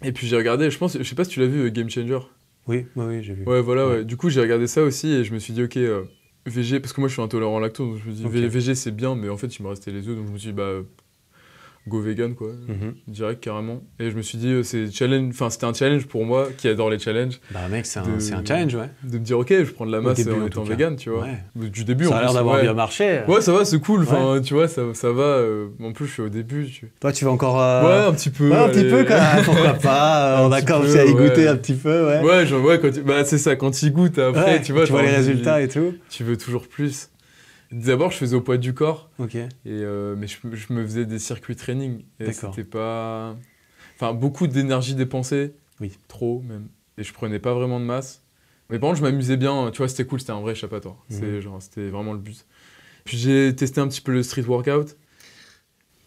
et puis j'ai regardé, je pense, je sais pas si tu l'as vu, euh, Game Changer. Oui, oui, j'ai vu. Ouais, voilà, Du coup, j'ai regardé ça aussi et je me suis dit, ok, euh, VG, parce que moi je suis intolérant au lactose, donc je me suis dit, VG c'est bien, mais en fait, il me restait les œufs, donc je me suis dit, bah, go vegan, quoi. Mhm. Direct, carrément. Et je me suis dit, euh, c'est challenge, enfin, c'était un challenge pour moi qui adore les challenges. Bah, mec, c'est un, un, challenge, ouais. De me dire, ok, je prends de la masse euh, en étant vegan, tu vois. Du début, Ça a l'air d'avoir bien marché. Euh. Ouais, ça va, c'est cool. Enfin, tu vois, ça, ça va. en plus, je suis au début. Tu... Toi, tu vas encore. Ouais, un petit peu. un petit peu, quand Pourquoi pas On a commencé à y goûter un petit peu, ouais. Ouais, genre, ouais, quand tu... bah, c'est ça, quand tu y goûtes après, tu vois. Tu vois les résultats et tout. Tu veux toujours plus. D'abord, je faisais au poids du corps. Ok. Et, euh, mais je, me faisais des circuits training. Et c'était pas. Enfin, beaucoup d'énergie dépensée. Oui. Trop, même. Et je prenais pas vraiment de masse. Mais par contre, je m'amusais bien. Tu vois, c'était cool, c'était un vrai échappatoire. Mmh. genre C'était vraiment le but. Puis j'ai testé un petit peu le street workout.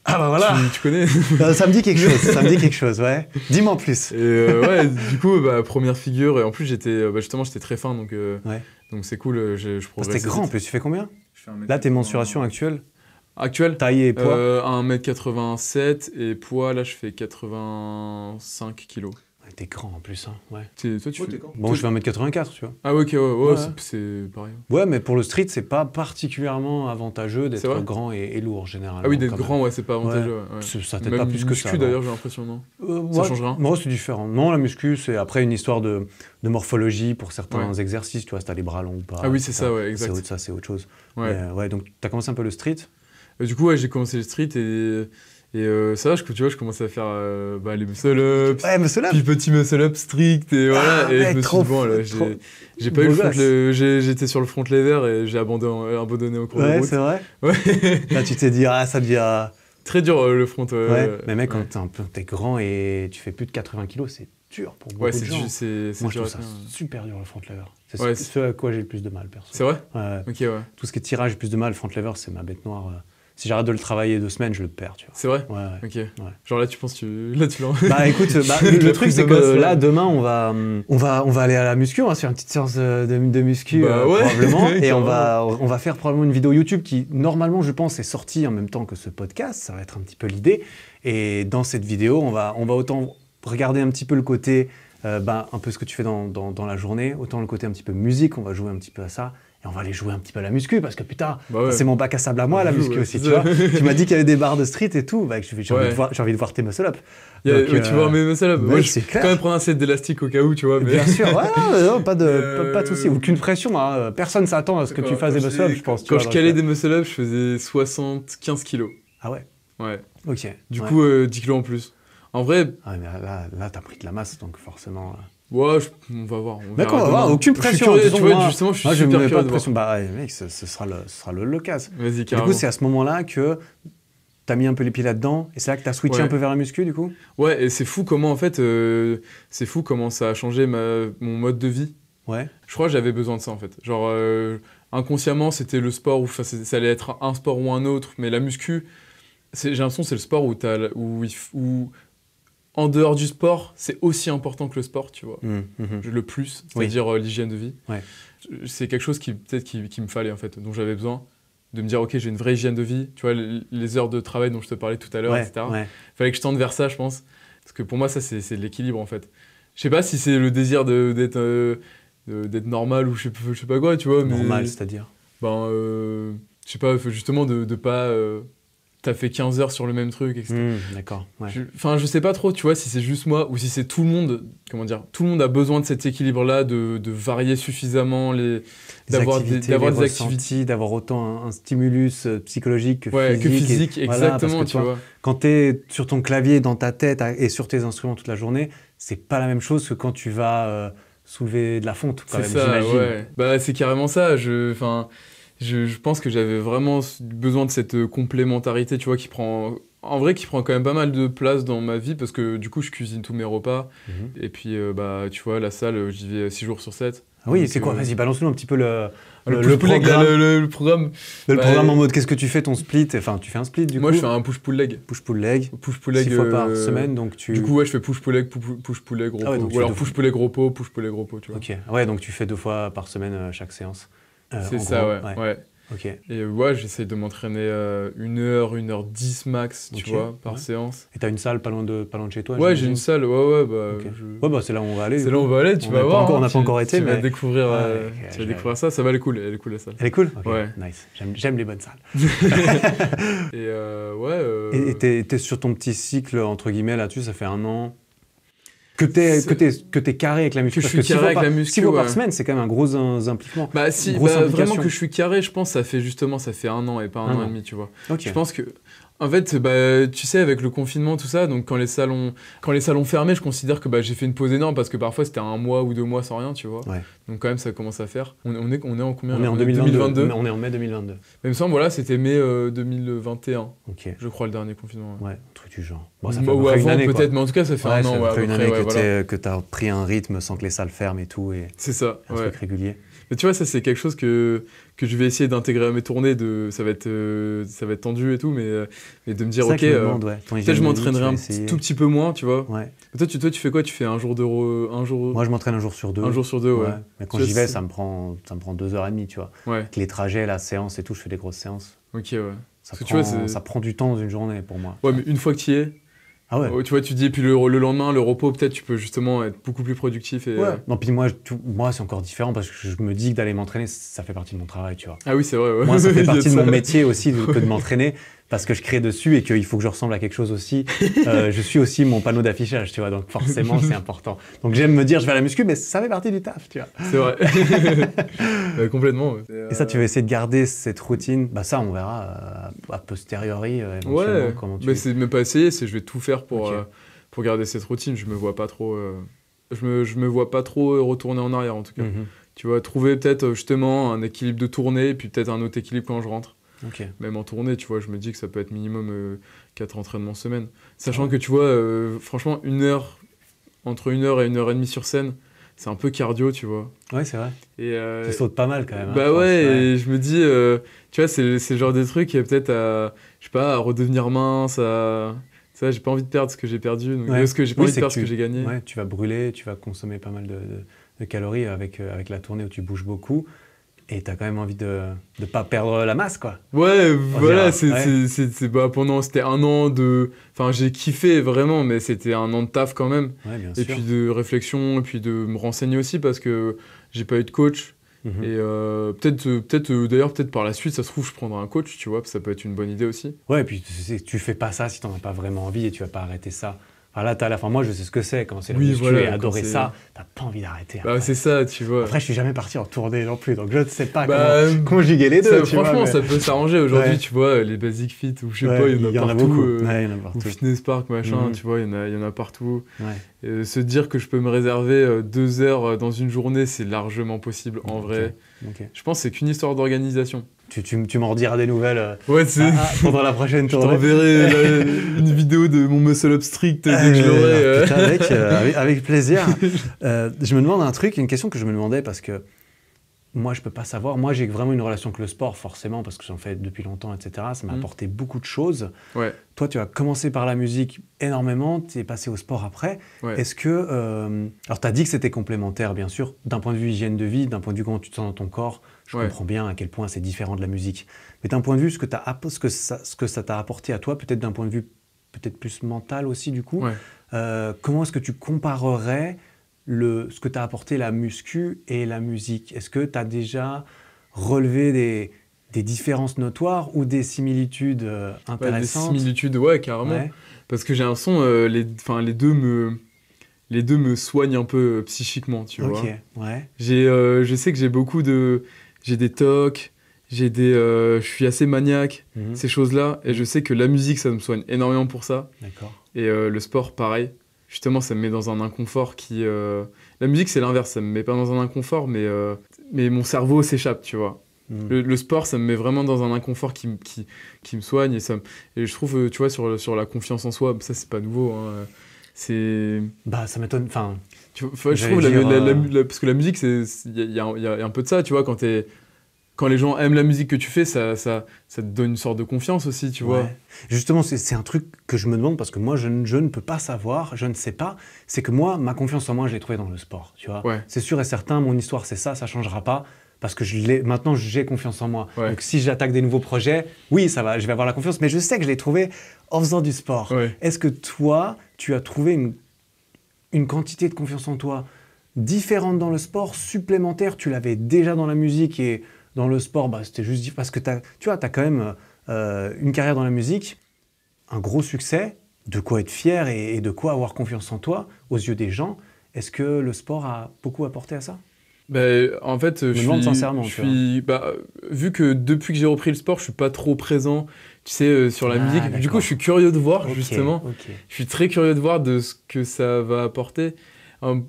Ah bah voilà Tu, connais euh, ça, me dit quelque chose, ça me dit quelque chose, ouais. Dis-moi en plus. Euh, ouais, du coup, bah, première figure, et en plus, j'étais bah, justement, j'étais très fin, donc donc c'est cool, je, je ah, C'était grand en plus, tu fais combien Là, tes mensurations actuelles Actuelles Taille et poids 1m87 euh, et poids, là, je fais 85 kilos. T'es grand en plus, hein, ouais. Toi, tu ouais, fais... grand. Bon, je fais 1m84, tu vois. Ah, ok, ouais, ouais, ouais. c'est pareil. Ouais, mais pour le street, c'est pas particulièrement avantageux d'être grand et, lourd, généralement. Ah oui, d'être grand, ouais, c'est pas avantageux. Ça t'aide pas plus que muscu, d'ailleurs, j'ai l'impression, non euh, Ça change rien Moi, c'est différent. Non, la muscu, c'est après une histoire de, morphologie pour certains exercices, tu vois, si t'as les bras longs ou pas. Ah oui, c'est ça, ouais, exact. Autre, ça, c'est autre chose. Euh, ouais. donc t'as commencé un peu le street euh, Du coup, ouais, j'ai commencé le street et et euh, ça, je, tu vois, je commençais à faire euh, bah, les muscle-ups, ouais, muscle puis petit muscle-up strict, et voilà. Ah et je là, j'ai pas eu le j'étais sur le front lever et j'ai abandonné, abandonné, au cours ouais, de route. c'est vrai Ouais. là, tu t'es dit, ah, ça devient... Très dur, euh, le front. ouais, mais mec, quand t'es grand et tu fais plus de 80 kilos, c'est dur pour beaucoup de gens. Moi, je trouve ça super dur, le front lever. C'est ce, à quoi j'ai le plus de mal, perso. C'est vrai Ok, ouais. Tout ce qui est tirage, j'ai plus de mal. Le Front lever, c'est ma bête noire si j'arrête de le travailler deux semaines, je le perds. Tu vois. C'est vrai ouais, Ok. Genre là, tu penses tu là tu Bah écoute, bah, le, truc c'est que là demain on va on va on va aller à la muscu, on va faire une petite séance euh, de, muscu bah euh, probablement et on va on va faire probablement une vidéo YouTube qui normalement je pense est sortie en même temps que ce podcast, ça va être un petit peu l'idée et dans cette vidéo, on va on va autant regarder un petit peu le côté euh, bah, un peu ce que tu fais dans, dans la journée, autant le côté un petit peu musique, on va jouer un petit peu à ça, et on va aller jouer un petit peu à la muscu parce que putain, bah c'est mon bac à sable à moi, la muscu aussi, tu vois. tu m'as dit qu'il y avait des barres de street et tout, bah, j'ai envie, envie, de voir tes muscle-up. tu vois euh, mes muscle-up. Moi, bah, je vais quand même prendre un set d'élastique au cas où, tu vois. Bien sûr, pas de, pas, aucune pression. Personne hein. Personne s'attend à ce que tu fasses des muscle-up, je pense. Quand je calais euh. des muscle-up, je faisais 75 kilos. Ah ouais Ouais. Ok. Du coup, 10 euh, kilos en plus. En vrai. Ah, là, là t'as pris de la masse, donc forcément. Ouais, on va voir. D'accord, on va voir. Aucune pression. tu vois, justement, je suis super pression. Bah, mec, ce, sera le, ce sera le, Du coup, c'est à ce moment-là que tu as mis un peu les pieds là-dedans et c'est là que as switché un peu vers la muscu, du coup. Ouais, et c'est fou comment en fait, euh, c'est fou comment ça a changé mon mode de vie. Ouais. Je crois que j'avais besoin de ça en fait. Genre euh, inconsciemment, c'était le sport ou ça allait être un sport ou un autre, mais la muscu, j'ai l'impression c'est le sport où, as, où en dehors du sport, c'est aussi important que le sport, tu vois. Mmh, mmh. Le plus, c'est-à-dire euh, l'hygiène de vie. C'est quelque chose qui peut-être qui, me fallait en fait, dont j'avais besoin de me dire ok j'ai une vraie hygiène de vie. Tu vois les heures de travail dont je te parlais tout à l'heure, etc. Il Fallait que je tente vers ça, je pense, parce que pour moi ça c'est de l'équilibre en fait. Je sais pas si c'est le désir euh, d'être normal ou je sais, sais pas quoi, tu vois. normal, c'est-à-dire. Ben, euh, je sais pas, justement de, de pas euh, t'as fait 15 heures sur le même truc, etc. Mmh, d'accord. Ouais. Enfin, je, sais pas trop, tu vois, si c'est juste moi ou si c'est tout le monde. Comment dire Tout le monde a besoin de cet équilibre-là, de, de, varier suffisamment les, d'avoir des, d'avoir des activités, d'avoir autant un, stimulus euh, psychologique que physique. exactement. tu vois. Quand t'es sur ton clavier, dans ta tête et sur tes instruments toute la journée, c'est pas la même chose que quand tu vas euh, soulever de la fonte. C'est ça, ouais. Bah, c'est carrément ça. Je, enfin je, pense que j'avais vraiment besoin de cette euh, complémentarité, tu vois, qui prend. En vrai, qui prend quand même pas mal de place dans ma vie parce que du coup, je cuisine tous mes repas. Mhm. Et puis, euh, bah, tu vois, la salle, euh, j'y vais 6 jours sur 7. Ah oui, c'est quoi Vas-y, balance-nous un petit peu le, bah, programme. le, bah, programme, en mode qu'est-ce que tu fais ton split Enfin, tu fais un split du coup Moi, je fais un push-pull leg. Push-pull leg. Push-pull leg. Six fois par semaine, donc Du coup, ouais, je fais push-pull leg, push-pull leg, gros ah Ou alors push-pull leg, repos, push-pull leg, repos, tu vois. Ok, ouais, donc tu fais deux fois par semaine chaque séance. Euh, c'est ça, ouais. ouais. Okay. Et ouais, j'essaie de m'entraîner euh, une heure, une heure dix max, tu vois, par séance. Et t'as une salle pas loin de, pas loin de chez toi Ouais, j'ai une salle, ouais, ouais. Bah, ouais, bah c'est là où on va aller. C'est là où on va aller, tu vas voir. Encore, on n'a pas encore été, mais. découvrir, euh, tu vas découvrir ça, ça va elle est cool, elle est cool la salle. Elle est cool Ouais. Nice, j'aime les bonnes salles. et euh, ouais. Et t'es sur ton petit cycle, entre guillemets, là-dessus, ça fait un an que t'es que es, que es carré avec la muscu. Que parce je carré avec par, la muscu. par semaine, c'est quand même un gros impliquement. Bah si, bah, vraiment que je suis carré, je pense, ça fait justement, ça fait un an et pas un, an, et demi, tu vois. Je pense que en fait, bah, tu sais, avec le confinement, tout ça, donc quand les salons, quand les salons fermaient, je considère que bah, j'ai fait une pause énorme parce que parfois c'était un mois ou deux mois sans rien, tu vois. Donc quand même, ça commence à faire. On, est, on est en combien On est en 2022. On est en mai 2022. Mais il me semble, voilà, c'était mai 2021. Euh, ok. Je crois le dernier confinement. Ouais, truc du genre. ça ou avant peut-être, mais en tout cas, ça fait un an. Ça fait une année que, tu as pris un rythme sans que les salles ferment et tout, et c'est ça. Un truc régulier tu vois, ça, c'est quelque chose que, que je vais essayer d'intégrer à mes tournées. De, ça, va être, euh, ça va être tendu et tout, mais, euh, de me dire, ok, euh, peut-être je m'entraînerai un tout petit peu moins, tu vois. Toi, tu, tu fais quoi Tu fais un jour de. un jour... Moi, je m'entraîne un jour sur deux. Un jour sur deux, ouais. Mais quand j'y vais, ça me, prend, ça prend deux heures et demie, tu vois. Avec les trajets, la séance et tout, je fais des grosses séances. Ok, ouais. ça prend du temps dans une journée pour moi. Ouais, mais une fois que tu y es, ah ouais. Oh, tu vois, tu dis, puis le, lendemain, le repos, peut-être, tu peux justement être beaucoup plus productif. Et, euh, Non, puis moi, moi c'est encore différent parce que je me dis que d'aller m'entraîner, ça fait partie de mon travail, tu vois. Ah oui, c'est vrai. Moi, ça fait partie de mon métier aussi que de m'entraîner parce que je crée dessus et qu'il faut que je ressemble à quelque chose aussi. Euh, je suis aussi mon panneau d'affichage, tu vois, donc forcément c'est important. Donc j'aime me dire je vais à la muscu, mais ça fait partie du taf, tu vois. C'est vrai. Euh, complètement. Et ça, tu veux euh, essayer de garder cette routine Bah ça, on verra à posteriori ouais, comment mais c'est même pas essayer, c'est je vais tout faire pour, pour garder cette routine. Je me vois pas trop... Je me, je me vois pas trop retourner en arrière en tout cas. Mhm. Tu vois, trouver peut-être justement un équilibre de tournée, puis peut-être un autre équilibre quand je rentre. Même en tournée, tu vois, je me dis que ça peut être minimum 4 euh, entraînements semaine. Sachant que, tu vois, euh, franchement, une heure, entre une heure et une heure et demie sur scène, c'est un peu cardio, tu vois. Ouais, c'est vrai. Et euh, sautes pas mal quand même. Hein, bah je ouais, et je me dis, tu vois, c'est le genre de truc qui est peut-être à, je sais pas, à redevenir mince, à. Ça, j'ai pas envie de perdre ce que j'ai perdu, donc que j'ai pas envie de perdre ce que j'ai gagné. tu vas brûler, tu vas consommer pas mal de, calories avec, avec la tournée où tu bouges beaucoup. Et as quand même envie de ne pas perdre la masse, quoi. Ouais, voilà, c'est, c'est, bah, pendant, c'était un an de... Enfin, j'ai kiffé vraiment, mais c'était un an de taf quand même. et puis de réflexion, et puis de me renseigner aussi, parce que j'ai pas eu de coach. Mhm. Et euh, peut-être, euh, peut-être euh, d'ailleurs, peut-être par la suite, ça se trouve, je prendrai un coach, tu vois, ça peut être une bonne idée aussi. Ouais, et puis tu, sais, tu fais pas ça si t'en as pas vraiment envie et tu vas pas arrêter ça voilà ah, la fin. Moi, je sais ce que c'est. Quand c'est la oui, voilà, j'ai ça, t'as pas envie d'arrêter. Bah, c'est ça, tu vois. Après, je suis jamais parti en tournée non plus, donc je ne sais pas bah, comment euh, conjuguer les deux. franchement, ça peut s'arranger aujourd'hui, tu vois. Les Basic Fit, ou je sais pas, il y, en a partout. Euh, Fitness Park, machin, mhm. tu vois, il y, en a, y en a partout. Euh, se dire que je peux me réserver deux heures dans une journée, c'est largement possible en vrai. Je pense que c'est qu'une histoire d'organisation tu, m'en rediras des nouvelles euh, bah, ah, pendant la prochaine tournée. Je t'enverrai une vidéo de mon muscle up strict dès je l'aurai. avec, plaisir. Euh, je me demande un truc, une question que je me demandais parce que moi, je peux pas savoir. Moi, j'ai vraiment une relation avec le sport, forcément, parce que j'en fais depuis longtemps, etc. Ça m'a mm. apporté beaucoup de choses. Toi, tu as commencé par la musique énormément, tu es passé au sport après. Est-ce que. Euh, alors, tu as dit que c'était complémentaire, bien sûr, d'un point de vue hygiène de vie, d'un point de vue comment tu te sens dans ton corps, je comprends bien à quel point c'est différent de la musique. Mais d'un point de vue, ce que, as, ce que ça t'a apporté à toi, peut-être d'un point de vue peut-être plus mental aussi du coup, euh, comment est-ce que tu comparerais le, ce que t'a apporté la muscu et la musique Est-ce que tu as déjà relevé des, des, différences notoires ou des similitudes intéressantes euh, ouais, Des similitudes, ouais, carrément. Parce que j'ai un son, euh, les, deux me les deux me soignent un peu psychiquement, tu vois. vois. Ouais. je sais que j'ai beaucoup de, j'ai des tocs, j'ai des, euh, je suis assez maniaque, mhm. ces choses-là. Et je sais que la musique, ça me soigne énormément pour ça. Et euh, le sport, pareil. Justement, ça me met dans un inconfort qui. Euh, la musique, c'est l'inverse. Ça me met pas dans un inconfort, mais, mais mon cerveau s'échappe, tu vois. Mhm. Le, sport, ça me met vraiment dans un inconfort qui, qui, qui me soigne. Et, ça et je trouve, tu vois, sur, sur la confiance en soi, ça, c'est pas nouveau. Hein. C'est. Bah, ça m'étonne. Enfin, je trouve, la, parce que la musique, il y, a un peu de ça, tu vois, quand es quand les gens aiment la musique que tu fais, ça, ça, te donne une sorte de confiance aussi, tu vois. Justement, c'est un truc que je me demande parce que moi, je, je ne peux pas savoir, je ne sais pas. C'est que moi, ma confiance en moi, je l'ai trouvée dans le sport, tu vois. C'est sûr et certain, mon histoire, c'est ça, ça changera pas parce que je maintenant, j'ai confiance en moi. Donc, si j'attaque des nouveaux projets, oui, ça va, je vais avoir la confiance, mais je sais que je l'ai trouvée en faisant du sport. Est-ce que toi, tu as trouvé une une quantité de confiance en toi différente dans le sport, supplémentaire. Tu l'avais déjà dans la musique et dans le sport, bah, c'était juste parce que tu vois, tu as quand même euh, une carrière dans la musique, un gros succès, de quoi être fier et, de quoi avoir confiance en toi aux yeux des gens. Est-ce que le sport a beaucoup apporté à ça ben, en fait, je, me demande sincèrement. Bah, vu que depuis que j'ai repris le sport, je suis pas trop présent tu sais, euh, sur la ah, musique. Du coup, je suis curieux de voir, justement. Je suis très curieux de voir de ce que ça va apporter.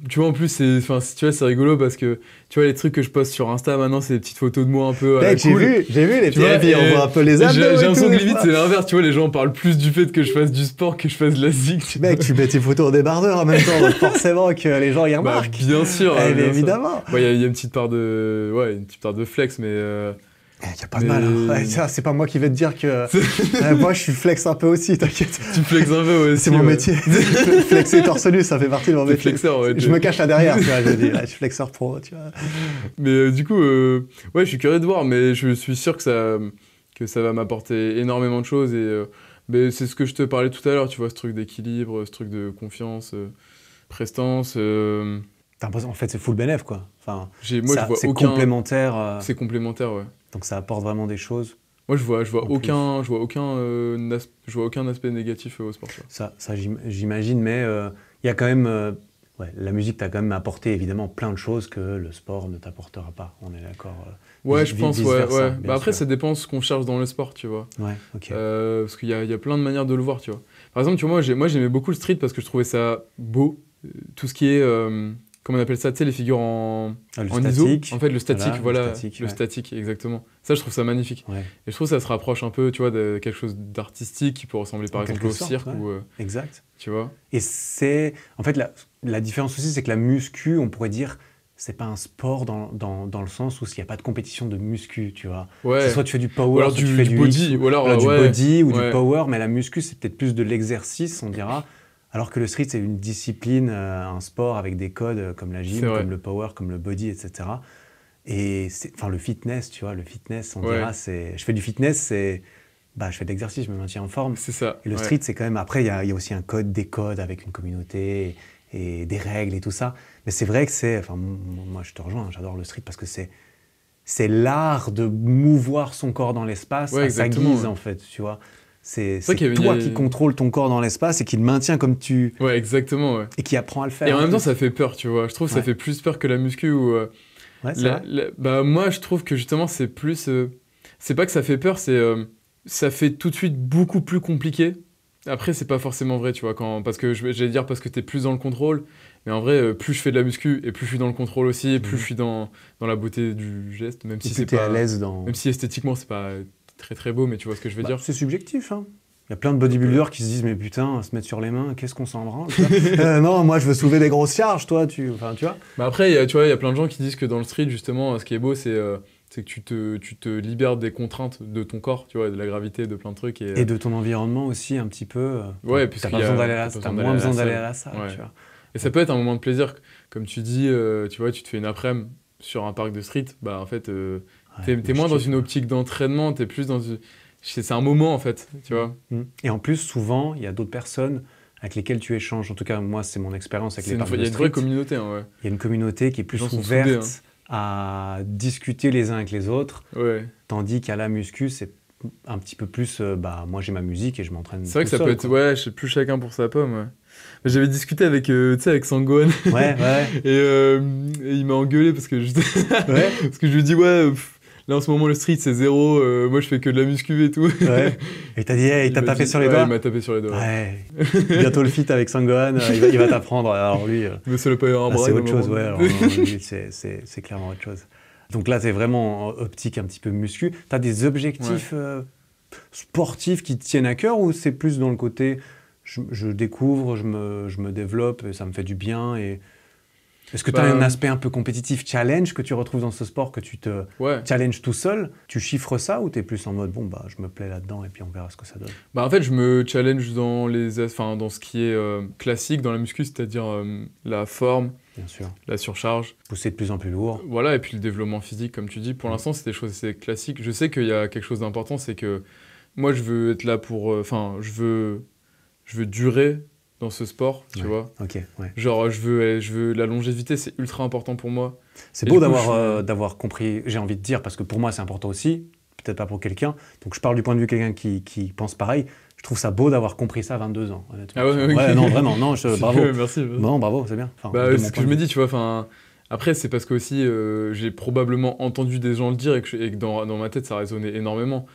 tu vois, en plus, c'est, enfin, c'est rigolo parce que, tu vois, les trucs que je poste sur Insta maintenant, c'est des petites photos de moi un peu. Eh, j'ai vu, j'ai vu les Et puis on voit un peu les J'ai, l'impression que limite, c'est l'inverse, tu vois, les gens parlent plus du fait que je fasse du sport que je fasse de la zig. Mec, tu mets tes photos en débardeur en même temps, forcément que les gens y bah, remarquent. bien sûr. Eh, hein, évidemment. Bah, il y, a une petite part de, ouais, une petite part de flex, mais. Euh, il eh, n'y a pas de mal. Hein. Euh. c'est pas moi qui vais te dire que. Eh, moi, je suis flex un peu aussi, t'inquiète. Tu flexes un peu aussi. C'est mon métier. Flexer torse nu, ça fait partie de mon métier. Flexeur, je me cache là derrière, tu vois. Je suis flexeur pro, tu vois. Mais euh, du coup, euh, ouais, je suis curieux de voir, mais je suis sûr que ça, que ça va m'apporter énormément de choses. Et c'est ce que je te parlais tout à l'heure, tu vois, ce truc d'équilibre, ce truc de confiance, prestance. En fait, c'est full bénéf, quoi. Enfin, moi, je c'est complémentaire. C'est complémentaire, ouais. Donc ça apporte vraiment des choses. Moi, je vois, je vois aucun, je vois aucun, euh, je vois aucun aspect négatif euh, au sport. Ça, ça j'imagine, mais euh, il y a quand même, la musique t'a quand même apporté évidemment plein de choses que le sport ne t'apportera pas. On est d'accord. ouais, je pense. Ouais, Bah, après, ça dépend ce qu'on cherche dans le sport, tu vois. Ouais, ok. parce qu'il y a, y a, plein de manières de le voir, tu vois. Par exemple, tu vois, moi, j'aimais beaucoup le street parce que je trouvais ça beau, tout ce qui est comment on appelle ça, tu sais, les figures en, ah, en ISO. En fait, le statique, voilà. le, statique, exactement. Ça, je trouve ça magnifique. Et je trouve que ça se rapproche un peu, tu vois, de quelque chose d'artistique qui peut ressembler par exemple au cirque. Ou, euh, exact. Tu vois. Et c'est. En fait, la, la différence aussi, c'est que la muscu, on pourrait dire. C'est pas un sport dans, dans, dans le sens où il n'y a pas de compétition de muscu, tu vois. C'est soit tu fais du power, ou soit du, tu fais du, body, ou alors, alors du body ou du power, mais la muscu, c'est peut-être plus de l'exercice, on dira. Alors que le street, c'est une discipline, euh, un sport avec des codes euh, comme la gym, comme le power, comme le body, etc. Et enfin, le fitness, tu vois, le fitness, on dira, c'est. Je fais du fitness, c'est. Bah, je fais de l'exercice, je me maintiens en forme. C'est ça. le street, c'est quand même. Après, il y a, aussi un code, des codes avec une communauté et, des règles et tout ça. Mais c'est vrai que c'est. Enfin, moi, je te rejoins, hein, j'adore le street parce que c'est. C'est l'art de mouvoir son corps dans l'espace ouais, à sa guise, en fait, tu vois. C'est toi qui contrôle ton corps dans l'espace et qui le maintient comme tu. Ouais, exactement. Et qui apprend à le faire. Et en même temps, ça fait peur, tu vois. Je trouve que ça fait plus peur que la muscu ou. Euh, ouais, c'est Bah, moi, je trouve que justement, c'est plus. Euh, c'est pas que ça fait peur, c'est. Euh, ça fait tout de suite beaucoup plus compliqué. Après, c'est pas forcément vrai, tu vois. Quand... Parce que j'allais dire parce que t'es plus dans le contrôle. Mais en vrai, plus je fais de la muscu et plus je suis dans le contrôle aussi, et plus mhm. je suis dans, dans la beauté du geste, même si c'est à l'aise dans. Même si esthétiquement, c'est pas très très beau, mais tu vois ce que je veux bah, dire C'est subjectif. Hein. Il y a plein de bodybuilders qui se disent mais putain, se mettre sur les mains, qu'est-ce qu'on s'en branle euh, Non, moi je veux soulever des grosses charges, toi, tu, enfin, tu vois. Bah, après, tu vois, il y a plein de gens qui disent que dans le street, justement, ce qui est beau, c'est euh, que tu te, libères des contraintes de ton corps, tu vois, de la gravité, de plein de trucs. Et, de ton environnement aussi, un petit peu. Euh, ouais, puisque t'as besoin d'aller à la, as moins besoin d'aller à la salle, Et ça peut être un moment de plaisir, comme tu dis, tu vois, tu te fais une après-midi sur un parc de street, bah en fait, t'es moins dans une optique d'entraînement, t'es plus dans une... C'est un moment en fait, tu mm. vois. Mm. Et en plus, souvent, il y a d'autres personnes avec lesquelles tu échanges. En tout cas, moi, c'est mon expérience avec les personnes. Il y a une vraie communauté. Hein, ouais. Il y a une communauté qui est plus ouverte hein. à discuter les uns avec les autres. Ouais. Tandis qu'à la muscu, c'est un petit peu plus, euh, bah, moi j'ai ma musique et je m'entraîne. C'est vrai que ça peut être, ouais, je sais plus chacun pour sa pomme. J'avais discuté avec, euh, tu sais, avec Sangone Ouais, euh, et, il m'a engueulé parce que je, parce que je lui dis, ouais, Là, en ce moment, le street, c'est zéro. Euh, moi, je fais que de la muscu et tout. Ouais. Et t'as dit, il t'a tapé sur les doigts. Ouais, il m'a tapé sur les doigts. Bientôt le fit avec Sangohan, euh, il va, t'apprendre. Alors lui. Euh, Mais c'est le ah, bras. C'est autre chose, ouais. c'est clairement autre chose. Donc là, c'est vraiment optique un petit peu muscu. T'as des objectifs sportifs qui te tiennent à cœur ou c'est plus dans le côté je, découvre, je me, je me, développe et ça me fait du bien et est-ce que tu as un bah, aspect un peu compétitif, challenge que tu retrouves dans ce sport, que tu te challenge challenges tout seul Tu chiffres ça ou tu es plus en mode bon, bah je me plais là-dedans et puis on verra ce que ça donne bah, En fait, je me challenge dans, les, enfin, dans ce qui est euh, classique dans la muscu, c'est-à-dire euh, la forme, La surcharge. Pousser de plus en plus lourd. Voilà, et puis le développement physique, comme tu dis. Pour mm. l'instant, c'est des choses assez classiques. Je sais qu'il y a quelque chose d'important, c'est que moi, je veux être là pour. Euh, enfin, je veux. Je veux durer dans ce sport, tu vois. Ok, Genre, je veux, je veux la longévité, c'est ultra important pour moi. C'est beau d'avoir euh, d'avoir compris, j'ai envie de dire, parce que pour moi, c'est important aussi, peut-être pas pour quelqu'un. Donc, je parle du point de vue de quelqu'un qui, qui pense pareil je trouve ça beau d'avoir compris ça à 22 ans, ah ouais, non, vraiment, non, bravo. merci, bravo, c'est bien. Bah ce que je me dis, tu vois, enfin... Après, c'est parce que aussi, euh, j'ai probablement entendu des gens le dire et que, dans, ma tête, ça résonnait énormément.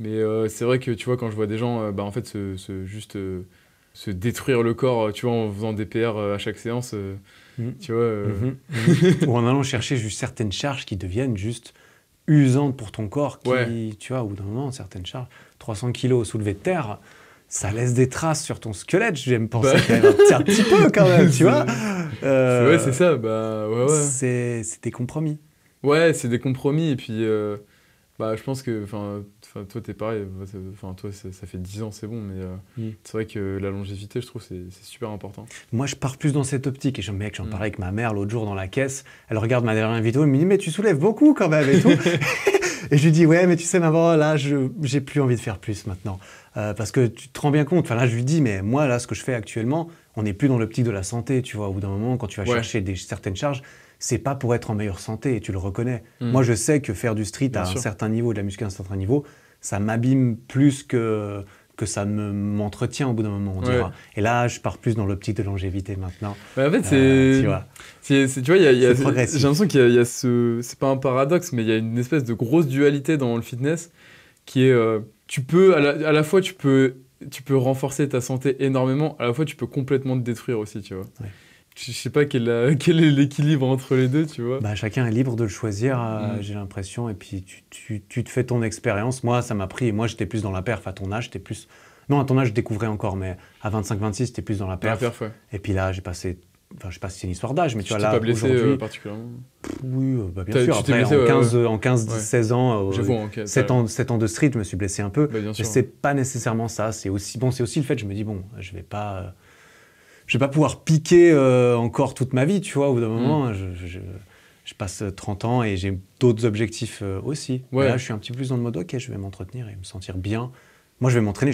Mais euh, c'est vrai que, tu vois, quand je vois des gens, bah, en fait, ce, juste se détruire le corps, euh, tu vois, en faisant des PR euh, à chaque séance, euh, mm. tu vois. Mm-hmm. Mm-hmm. Ou en allant chercher juste certaines charges qui deviennent juste usantes pour ton corps, qui, tu vois, ou d'un moment, certaines charges, 300 kilos soulevé de terre, ça laisse des traces sur ton squelette, j'aime penser bah. quand même un petit peu quand même, tu vois. ouais, c'est ça, bah ouais, C'est des compromis. Ouais, c'est des compromis, et puis bah, je pense que toi toi, t'es pareil. Enfin, toi, ça, fait 10 ans, c'est bon, mais euh, mm. c'est vrai que la longévité, je trouve, c'est super important. Moi, je pars plus dans cette optique. Et j'en mec, mm. j'en parlais avec ma mère l'autre jour dans la caisse. Elle regarde ma dernière vidéo, elle me dit Mais tu soulèves beaucoup quand même et tout. et je lui dis Ouais, mais tu sais, maman, là, j'ai plus envie de faire plus maintenant. Euh, parce que tu te rends bien compte. Enfin, là, je lui dis Mais moi, là, ce que je fais actuellement, on n'est plus dans l'optique de la santé. Tu vois, au bout d'un moment, quand tu vas chercher certaines charges, c'est pas pour être en meilleure santé, et tu le reconnais. Mm. Moi, je sais que faire du street à un certain niveau, de la muscu à un certain niveau, ça m'abîme plus que, que ça m'entretient au bout d'un moment, on Et là, je pars plus dans l'optique de longévité maintenant. en fait, euh, c'est. tu vois, c'est, j'ai l'impression qu'il y a, ce. C'est pas un paradoxe, mais il y a une espèce de grosse dualité dans le fitness qui est. Euh, tu peux, à la, fois, tu peux, tu peux renforcer ta santé énormément, à la fois, tu peux complètement te détruire aussi, tu vois je sais pas euh, quel, est l'équilibre entre les deux, tu vois. Bah, chacun est libre de le choisir, euh, mm. j'ai l'impression. Et puis, tu, te fais ton expérience. Moi, ça m'a pris. Moi, j'étais plus dans la perf. À ton âge, j'étais plus. Non, à ton âge, je découvrais encore, mais à 25-26, j'étais plus dans la perf. Et puis là, j'ai passé. Enfin, je sais pas si c'est une histoire d'âge, mais tu, vois, là, pas blessé euh, particulièrement Oui, bah, bien sûr. Après, en 15, 15 16 ans, 7, ans 7 ans de street, je me suis blessé un peu. Bah, mais mais c'est pas nécessairement ça. C'est aussi... Bon, c'est aussi le fait, je me dis, bon, je vais pas je vais pas pouvoir piquer euh, encore toute ma vie, tu vois, au bout d'un mm. moment, je, passe 30 ans et j'ai d'autres objectifs euh, aussi. Là, je suis un petit peu plus dans le mode, ok, je vais m'entretenir et me sentir bien. Moi, je vais m'entraîner,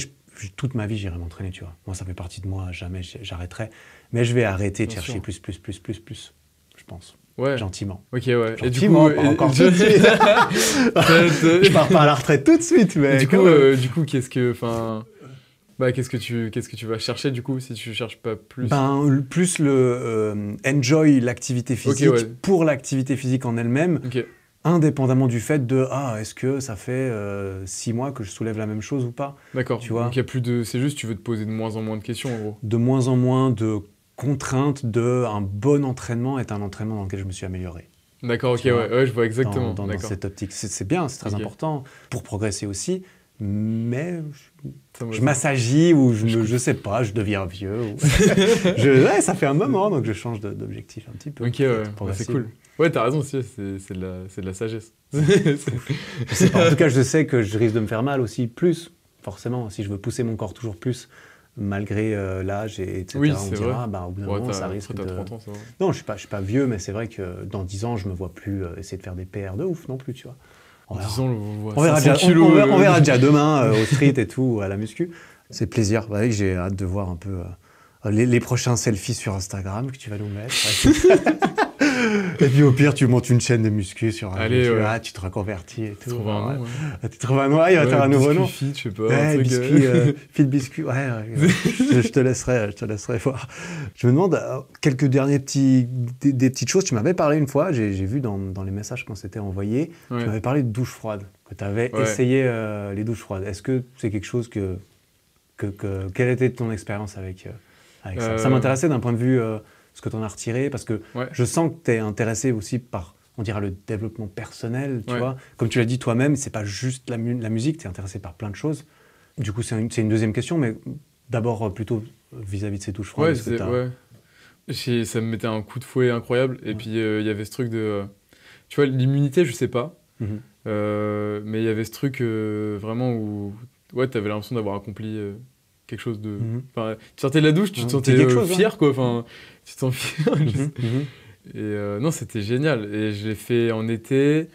toute ma vie, j'irai m'entraîner, tu vois. Moi, ça fait partie de moi, jamais j'arrêterai. Mais je vais arrêter de chercher plus, plus, plus, plus, plus, je pense. Gentiment. Ok, ouais. Gentiment, euh, encore et... je pars pas à la retraite tout de suite, mais. Du coup, du coup, qu'est-ce que. Enfin. Bah, qu'est-ce que tu qu'est-ce que tu vas chercher du coup si tu cherches pas plus ben, plus le euh, enjoy l'activité physique pour l'activité physique en elle-même. Indépendamment du fait de ah est-ce que ça fait euh, six mois que je soulève la même chose ou pas D'accord. Tu vois. Donc il y a plus de c'est juste tu veux te poser de moins en moins de questions en gros. De moins en moins de contraintes de un bon entraînement est un entraînement dans lequel je me suis amélioré. D'accord. Ok. Ouais, je vois exactement. Dans, cette optique c'est bien c'est très important pour progresser aussi mais je, je m'assagis ou je, je, sais pas, je deviens vieux. Ou... je, ça fait un moment, donc je change d'objectif un petit peu. Ok, c'est bah, cool. Ouais, t'as raison, aussi, c'est de, de, la sagesse. en tout cas, je sais que je risque de me faire mal aussi, plus, forcément, si je veux pousser mon corps toujours plus. Malgré euh, l'âge, et, etc., oui, on dira, bah, au bout d'un moment, ça risque de... non, je ne suis, pas, suis pas vieux, mais c'est vrai que dans 10 ans, je ne me vois plus euh, essayer de faire des PR de ouf non plus, tu vois on verra, déjà, demain euh, au street et tout, à la muscu. C'est plaisir. J'ai hâte de voir un peu euh, les, prochains selfies sur Instagram que tu vas nous mettre. et puis au pire, tu montes une chaîne de muscu sur un Allez, ah, tu te reconvertis et tout. Ah, tu trouves un nom. Tu trouves un nom, il va faire un nouveau nom. Fit, je sais pas. biscuit, euh. Euh, fit ouais. je, te laisserai, je te laisserai voir. Je me demande euh, quelques derniers petits, des, petites choses. Tu m'avais parlé une fois, j'ai vu dans, les messages qu'on s'était envoyés, tu m'avais parlé de douche froide, que tu avais essayé les douches froides. Est-ce que c'est quelque chose que, Quelle était ton expérience avec, avec ça Ça m'intéressait d'un point de vue ce que tu en as retiré, parce que je sens que tu es intéressé aussi par, on dira, le développement personnel, tu vois. Comme tu l'as dit toi-même, c'est pas juste la, musique, tu es intéressé par plein de choses. Du coup, c'est une, une, deuxième question, mais d'abord euh, plutôt vis-à-vis de ces touches francs. Ouais, Ça me mettait un coup de fouet incroyable. Et puis, euh, il y avait ce truc de. tu vois, l'immunité, je sais pas. Mm-hmm. Euh, mais il y avait ce truc vraiment où ouais, tu avais l'impression d'avoir accompli quelque chose de. Mhm. tu sortais de la douche, tu te sentais euh, hein. fier, quoi. Enfin, tu te sens fier. Mhm, mhm. Et euh, non, c'était génial. Et j'ai fait en été.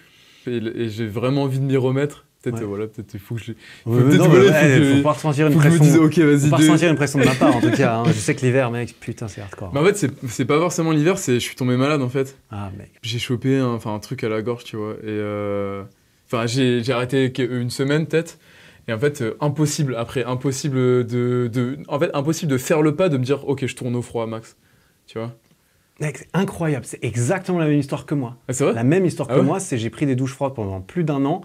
Et, j'ai vraiment envie de m'y remettre. Peut-être, voilà, peut-être il faut que je. Ouais, peut-être, voilà, ouais, faut, pas ressentir une pression. Dise, faut pas ressentir une pression de ma part, en tout cas. Hein. Je sais que l'hiver, mec, putain, c'est hardcore. Mais bah, en fait, c'est, pas forcément l'hiver, c'est je suis tombé malade, en fait. Ah, mec. J'ai chopé un truc à la gorge, tu vois. Et. Euh, enfin, j'ai, arrêté une semaine, peut-être. Et en fait, euh, impossible après, impossible de, en fait, impossible de faire le pas de me dire, ok, je tourne au froid, Max. Tu vois Incroyable, c'est exactement la même histoire que moi. Ah, la même histoire ah que moi, c'est j'ai pris des douches froides pendant plus d'un an,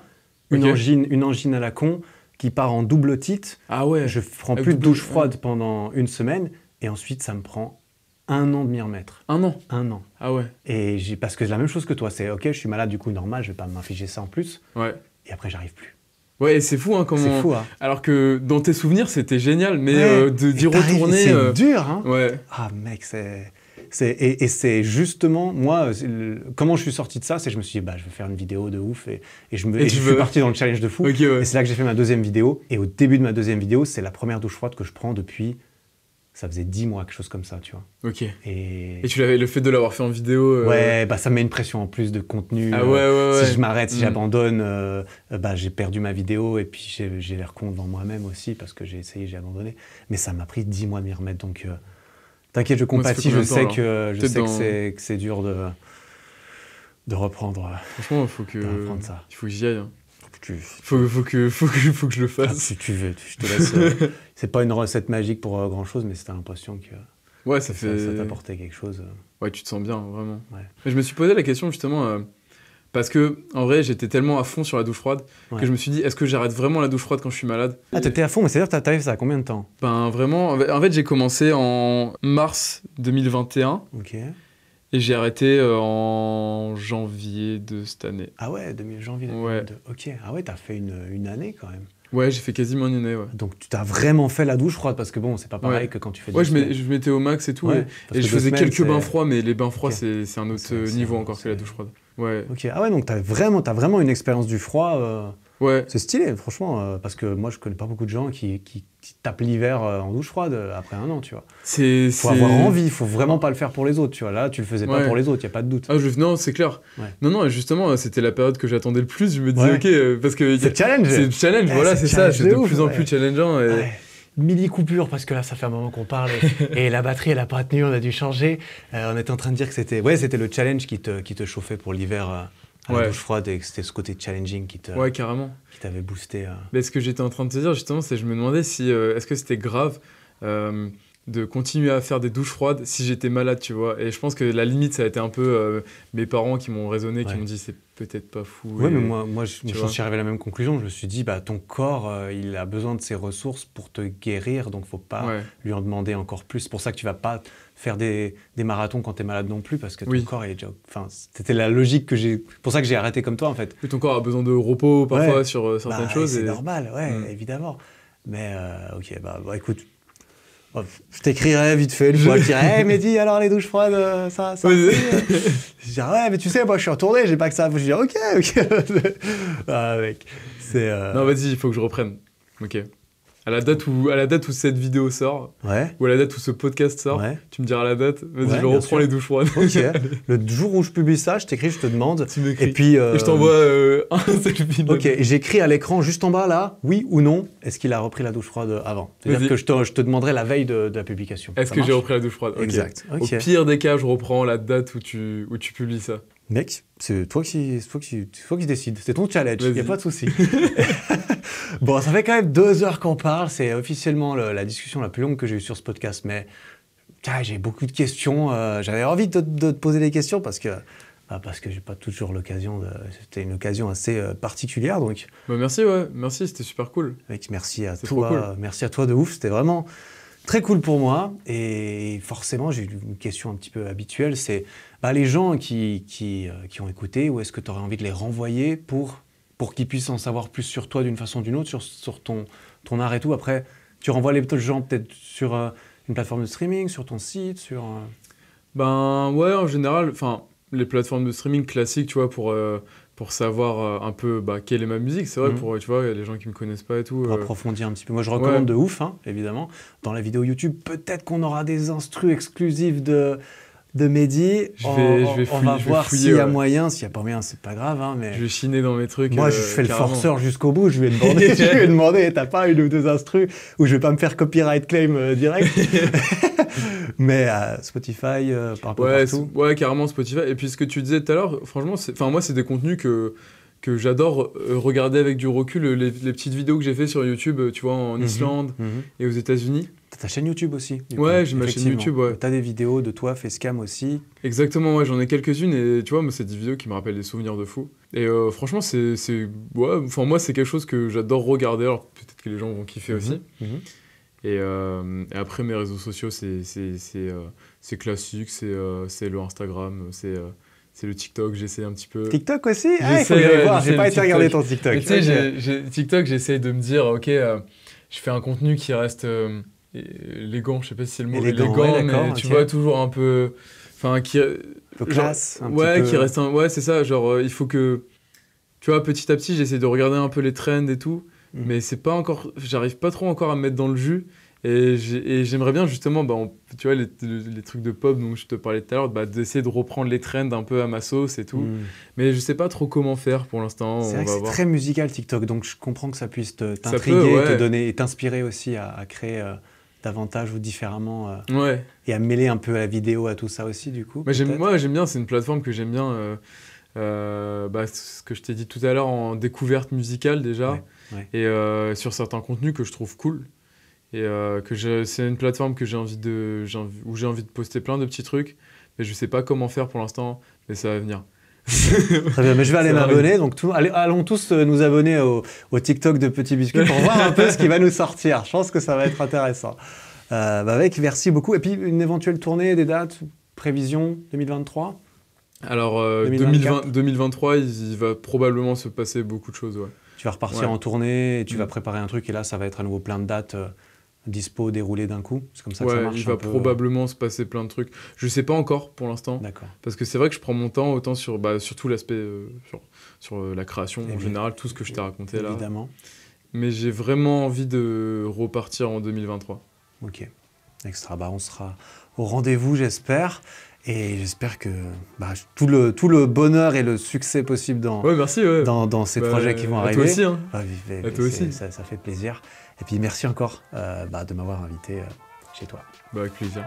une, angine, une angine à la con qui part en double titre. Ah ouais Je prends plus de douches froides pendant une semaine et ensuite ça me prend un an de m'y remettre. Un an Un an. Ah ouais Et j'ai parce que c'est la même chose que toi, c'est ok, je suis malade, du coup normal, je vais pas m'infliger ça en plus. Ouais. Et après j'arrive plus. Ouais, c'est fou, hein, comment... fou hein. Alors que dans tes souvenirs, c'était génial, mais euh, de d'y retourner. C'est euh, dur, hein ouais. Ah, mec, c'est. Et, c'est justement, moi, euh, comment je suis sorti de ça, c'est que je me suis dit, bah, je vais faire une vidéo de ouf. Et, je, me, veux... suis parti dans le challenge de fou. Et c'est là que j'ai fait ma deuxième vidéo. Et au début de ma deuxième vidéo, c'est la première douche froide que je prends depuis ça faisait 10 mois, quelque chose comme ça, tu vois. Ok. Et, tu l'avais, le fait de l'avoir fait en vidéo. Euh, ouais, bah ça met une pression en plus de contenu. Ah ouais, euh, ouais, ouais. Si je m'arrête, si hmm. j'abandonne, euh, bah j'ai perdu ma vidéo et puis j'ai, l'air con devant moi-même aussi parce que j'ai essayé, j'ai abandonné. Mais ça m'a pris 10 mois de m'y remettre, donc t'inquiète, je compatis, je sais que je sais que c'est, dur de de reprendre. Franchement, faut que il faut que j'y aille. Faut que je le ah, fasse. si tu veux, je te laisse. c'est pas une recette magique pour euh, grand chose, mais c'était l'impression que ouais, ça, t'apportait quelque chose. Euh. Ouais, tu te sens bien, vraiment. Ouais. je me suis posé la question justement euh, parce que en vrai, j'étais tellement à fond sur la douche froide que je me suis dit, est-ce que j'arrête vraiment la douche froide quand je suis malade Ah, t'étais à fond, mais c'est-à-dire t'as ça à combien de temps Ben vraiment, en fait, j'ai commencé en mars 2021. Ok. Et j'ai arrêté en janvier de cette année. Ah ouais, janvier 2022. Ok. Ah ouais, t'as fait une année quand même. Ouais, j'ai fait quasiment une année. Ouais. Donc tu t'as vraiment fait la douche froide parce que bon, c'est pas pareil que quand tu fais. Ouais, je, je, mettais au max et tout, et, je faisais quelques bains froids, mais les bains froids c'est un autre niveau encore que la douche froide. Ouais. Ok. Ah ouais, donc t'as vraiment, vraiment une expérience du froid. Euh, c'est stylé, franchement, euh, parce que moi, je connais pas beaucoup de gens qui, tapent l'hiver euh, en douche froide euh, après un an, tu vois. C'est. Faut avoir envie, il faut vraiment pas le faire pour les autres, tu vois. Là, tu le faisais pas pour les autres, y a pas de doute. Ah, non, c'est clair. Non, non, justement, c'était la période que j'attendais le plus. Je me disais, ok, parce que. C'est challenge. C'est challenge, eh, voilà, c'est ça. C'est de plus en plus challengeant. mini coupure parce que là ça fait un moment qu'on parle et, la batterie elle a pas tenu, on a dû changer. on était en train de dire que c'était ouais c'était le challenge qui te, chauffait pour l'hiver ouais. la douche froide et que c'était ce côté challenging qui te, t'avait boosté. Euh. Mais ce que j'étais en train de te dire justement, c'est que je me demandais si euh, est-ce que c'était grave euh, de continuer à faire des douches froides si j'étais malade, tu vois. Et je pense que la limite, ça a été un peu mes parents qui m'ont raisonné, qui m'ont dit c'est peut-être pas fou. Oui, mais moi, moi je, suis arrivé à la même conclusion. Je me suis dit, bah, ton corps, il a besoin de ses ressources pour te guérir, donc faut pas lui en demander encore plus. C'est pour ça que tu vas pas faire des, des marathons quand t'es malade non plus parce que ton corps corps est déjà. Enfin, c'était la logique que j'ai. Pour ça que j'ai arrêté comme toi en fait. Et ton corps a besoin de repos parfois sur euh, certaines bah, choses. C'est normal, ouais, hmm. évidemment. Mais euh, ok, bah, bah écoute, je t'écrirai vite fait, je... dirais, « hé, mais Mehdi, alors les douches froides, euh, ça, ça. je dirais, ah ouais, mais tu sais, moi je suis retourné, j'ai pas que ça. Je dis, ok, ok. ah, c'est. Non, vas-y, il faut que je reprenne. Ok à la date où à la date où cette vidéo sort ou à la date où ce podcast sort tu me diras la date vas-y je reprends les douches froides ok, le jour où je publie ça je t'écris je te demande et puis je euh, t'envoie euh, un selfie ok j'écris à l'écran juste en bas là oui ou non est-ce qu'il a repris la douche froide avant c'est-à-dire que je te, je te, demanderai la veille de, la publication est-ce que j'ai repris la douche froide exact au pire des cas je reprends la date où tu où tu publies ça mec c'est toi qui toi qui toi qui décides c'est ton challenge il y a pas de souci Bon, ça fait quand même deux heures qu'on parle. C'est officiellement la discussion la plus longue que j'ai eue sur ce podcast, mais j'ai beaucoup de questions. Euh, j'avais envie de, te poser des questions parce que bah, parce que j'ai pas toujours l'occasion. De... C'était une occasion assez euh, particulière, donc. Bah, merci, ouais, merci, c'était super cool. merci à toi, merci à toi de ouf. C'était vraiment très cool pour moi. Et forcément, j'ai une question un petit peu habituelle, c'est bah, les gens qui, qui, euh, qui ont écouté, où est-ce que tu aurais envie de les renvoyer pour pour qu'ils puissent en savoir plus sur toi d'une façon ou d'une autre, sur, ton, ton art et tout. Après, tu renvoies les gens peut-être sur euh, une plateforme de streaming, sur ton site, sur... Euh, ben ouais, en général, enfin, les plateformes de streaming classiques, tu vois, pour, euh, pour savoir un peu bah, quelle est ma musique, c'est vrai, mhm. pour, tu vois, les gens qui me connaissent pas et tout. Pour approfondir un petit peu. Moi, je recommande de ouf, hein, évidemment. Dans la vidéo YouTube, peut-être qu'on aura des instrus exclusifs de de Mehdi. Je on, va voir s'il y a moyen. S'il n'y a pas moyen, c'est pas grave. Hein, mais... Je vais chiner dans mes trucs. Moi, euh, je fais le forceur jusqu'au bout. Je vais demander, tu n'as pas une ou deux instrus où je vais pas me faire copyright claim euh, direct. mais euh, Spotify, par ouais, Ouais, carrément Spotify. Et puis ce que tu disais tout à l'heure, franchement, enfin, moi, c'est des contenus que que j'adore regarder avec du recul les, petites vidéos que j'ai fait sur YouTube, tu vois, en mhm, Islande mhm. et aux États-Unis. T'as ta chaîne YouTube aussi. Ouais, j'ai ma chaîne YouTube. Ouais. T'as des vidéos de toi, Facecam aussi. Exactement, ouais, j'en ai quelques-unes et tu vois, moi, c'est des vidéos qui me rappellent des souvenirs de fou. Et euh, franchement, c'est. Ouais, enfin, moi, c'est quelque chose que j'adore regarder, alors peut-être que les gens vont kiffer mhm, aussi. Mhm. Euh, et, après, mes réseaux sociaux, c'est euh, classique, c'est le Instagram, c'est c'est le TikTok, j'essaie un petit peu. TikTok aussi Ah, il faut aller voir, j'ai pas été regarder ton TikTok. tu sais, TikTok, j'essaie de me dire, ok, je fais un contenu qui reste, euh, les gants, je sais pas si c'est le mot Les gants, mais tu vois, toujours un peu. Enfin, qui. Le euh, classe, ouais, qui reste un. Ouais, c'est ça, genre, euh, il faut que. Tu vois, petit à petit, j'essaie de regarder un peu les trends et tout, mm. mais c'est pas encore. J'arrive pas trop encore à me mettre dans le jus. Et j'aimerais bien justement, bah, tu vois, les, trucs de pop dont je te parlais tout à l'heure, bah, d'essayer de reprendre les trends un peu à ma sauce et tout. Mm. Mais je sais pas trop comment faire pour l'instant. C'est c'est très musical TikTok, donc je comprends que ça puisse t'intriguer, te donner et t'inspirer aussi à, créer avantage ou différemment euh, ouais. et à mêler un peu la vidéo à tout ça aussi du coup mais moi j'aime bien c'est une plateforme que j'aime bien euh, euh, bah, ce que je t'ai dit tout à l'heure en découverte musicale déjà et sur certains contenus que je trouve cool et que c'est une plateforme que j'ai envie de où j'ai envie de poster plein de petits trucs mais je sais pas comment faire pour l'instant mais ça va venir Très bien, mais je vais aller m'abonner. Donc, allons tous euh, nous abonner au, TikTok de Petit Biscuit pour voir un peu ce qui va nous sortir. Je pense que ça va être intéressant. Euh, bah avec, merci beaucoup. Et puis, une éventuelle tournée, des dates, prévision 2023 Alors, 2023, euh, il, va probablement se passer beaucoup de choses. Ouais. Tu vas repartir en tournée et tu vas préparer un truc, et là, ça va être à nouveau plein de dates dispo, déroulé d'un coup C'est comme ça que ça marche. Il va probablement se passer plein de trucs. Je sais pas encore pour l'instant. Parce que c'est vrai que je prends mon temps autant sur bah, surtout l'aspect euh, sur, euh, la création en général, tout ce que je t'ai raconté là. Évidemment. Mais j'ai vraiment envie de repartir en 2023. Ok. Extra. Bah, on sera au rendez-vous, j'espère. Et j'espère que bah, tout, le, tout le bonheur et le succès possible dans, merci, dans, ces bah, projets qui vont arriver. Toi aussi. Hein. Ah, toi aussi. Ça, ça, fait plaisir. Et puis merci encore euh, bah, de m'avoir invité euh, chez toi. Bah, avec plaisir.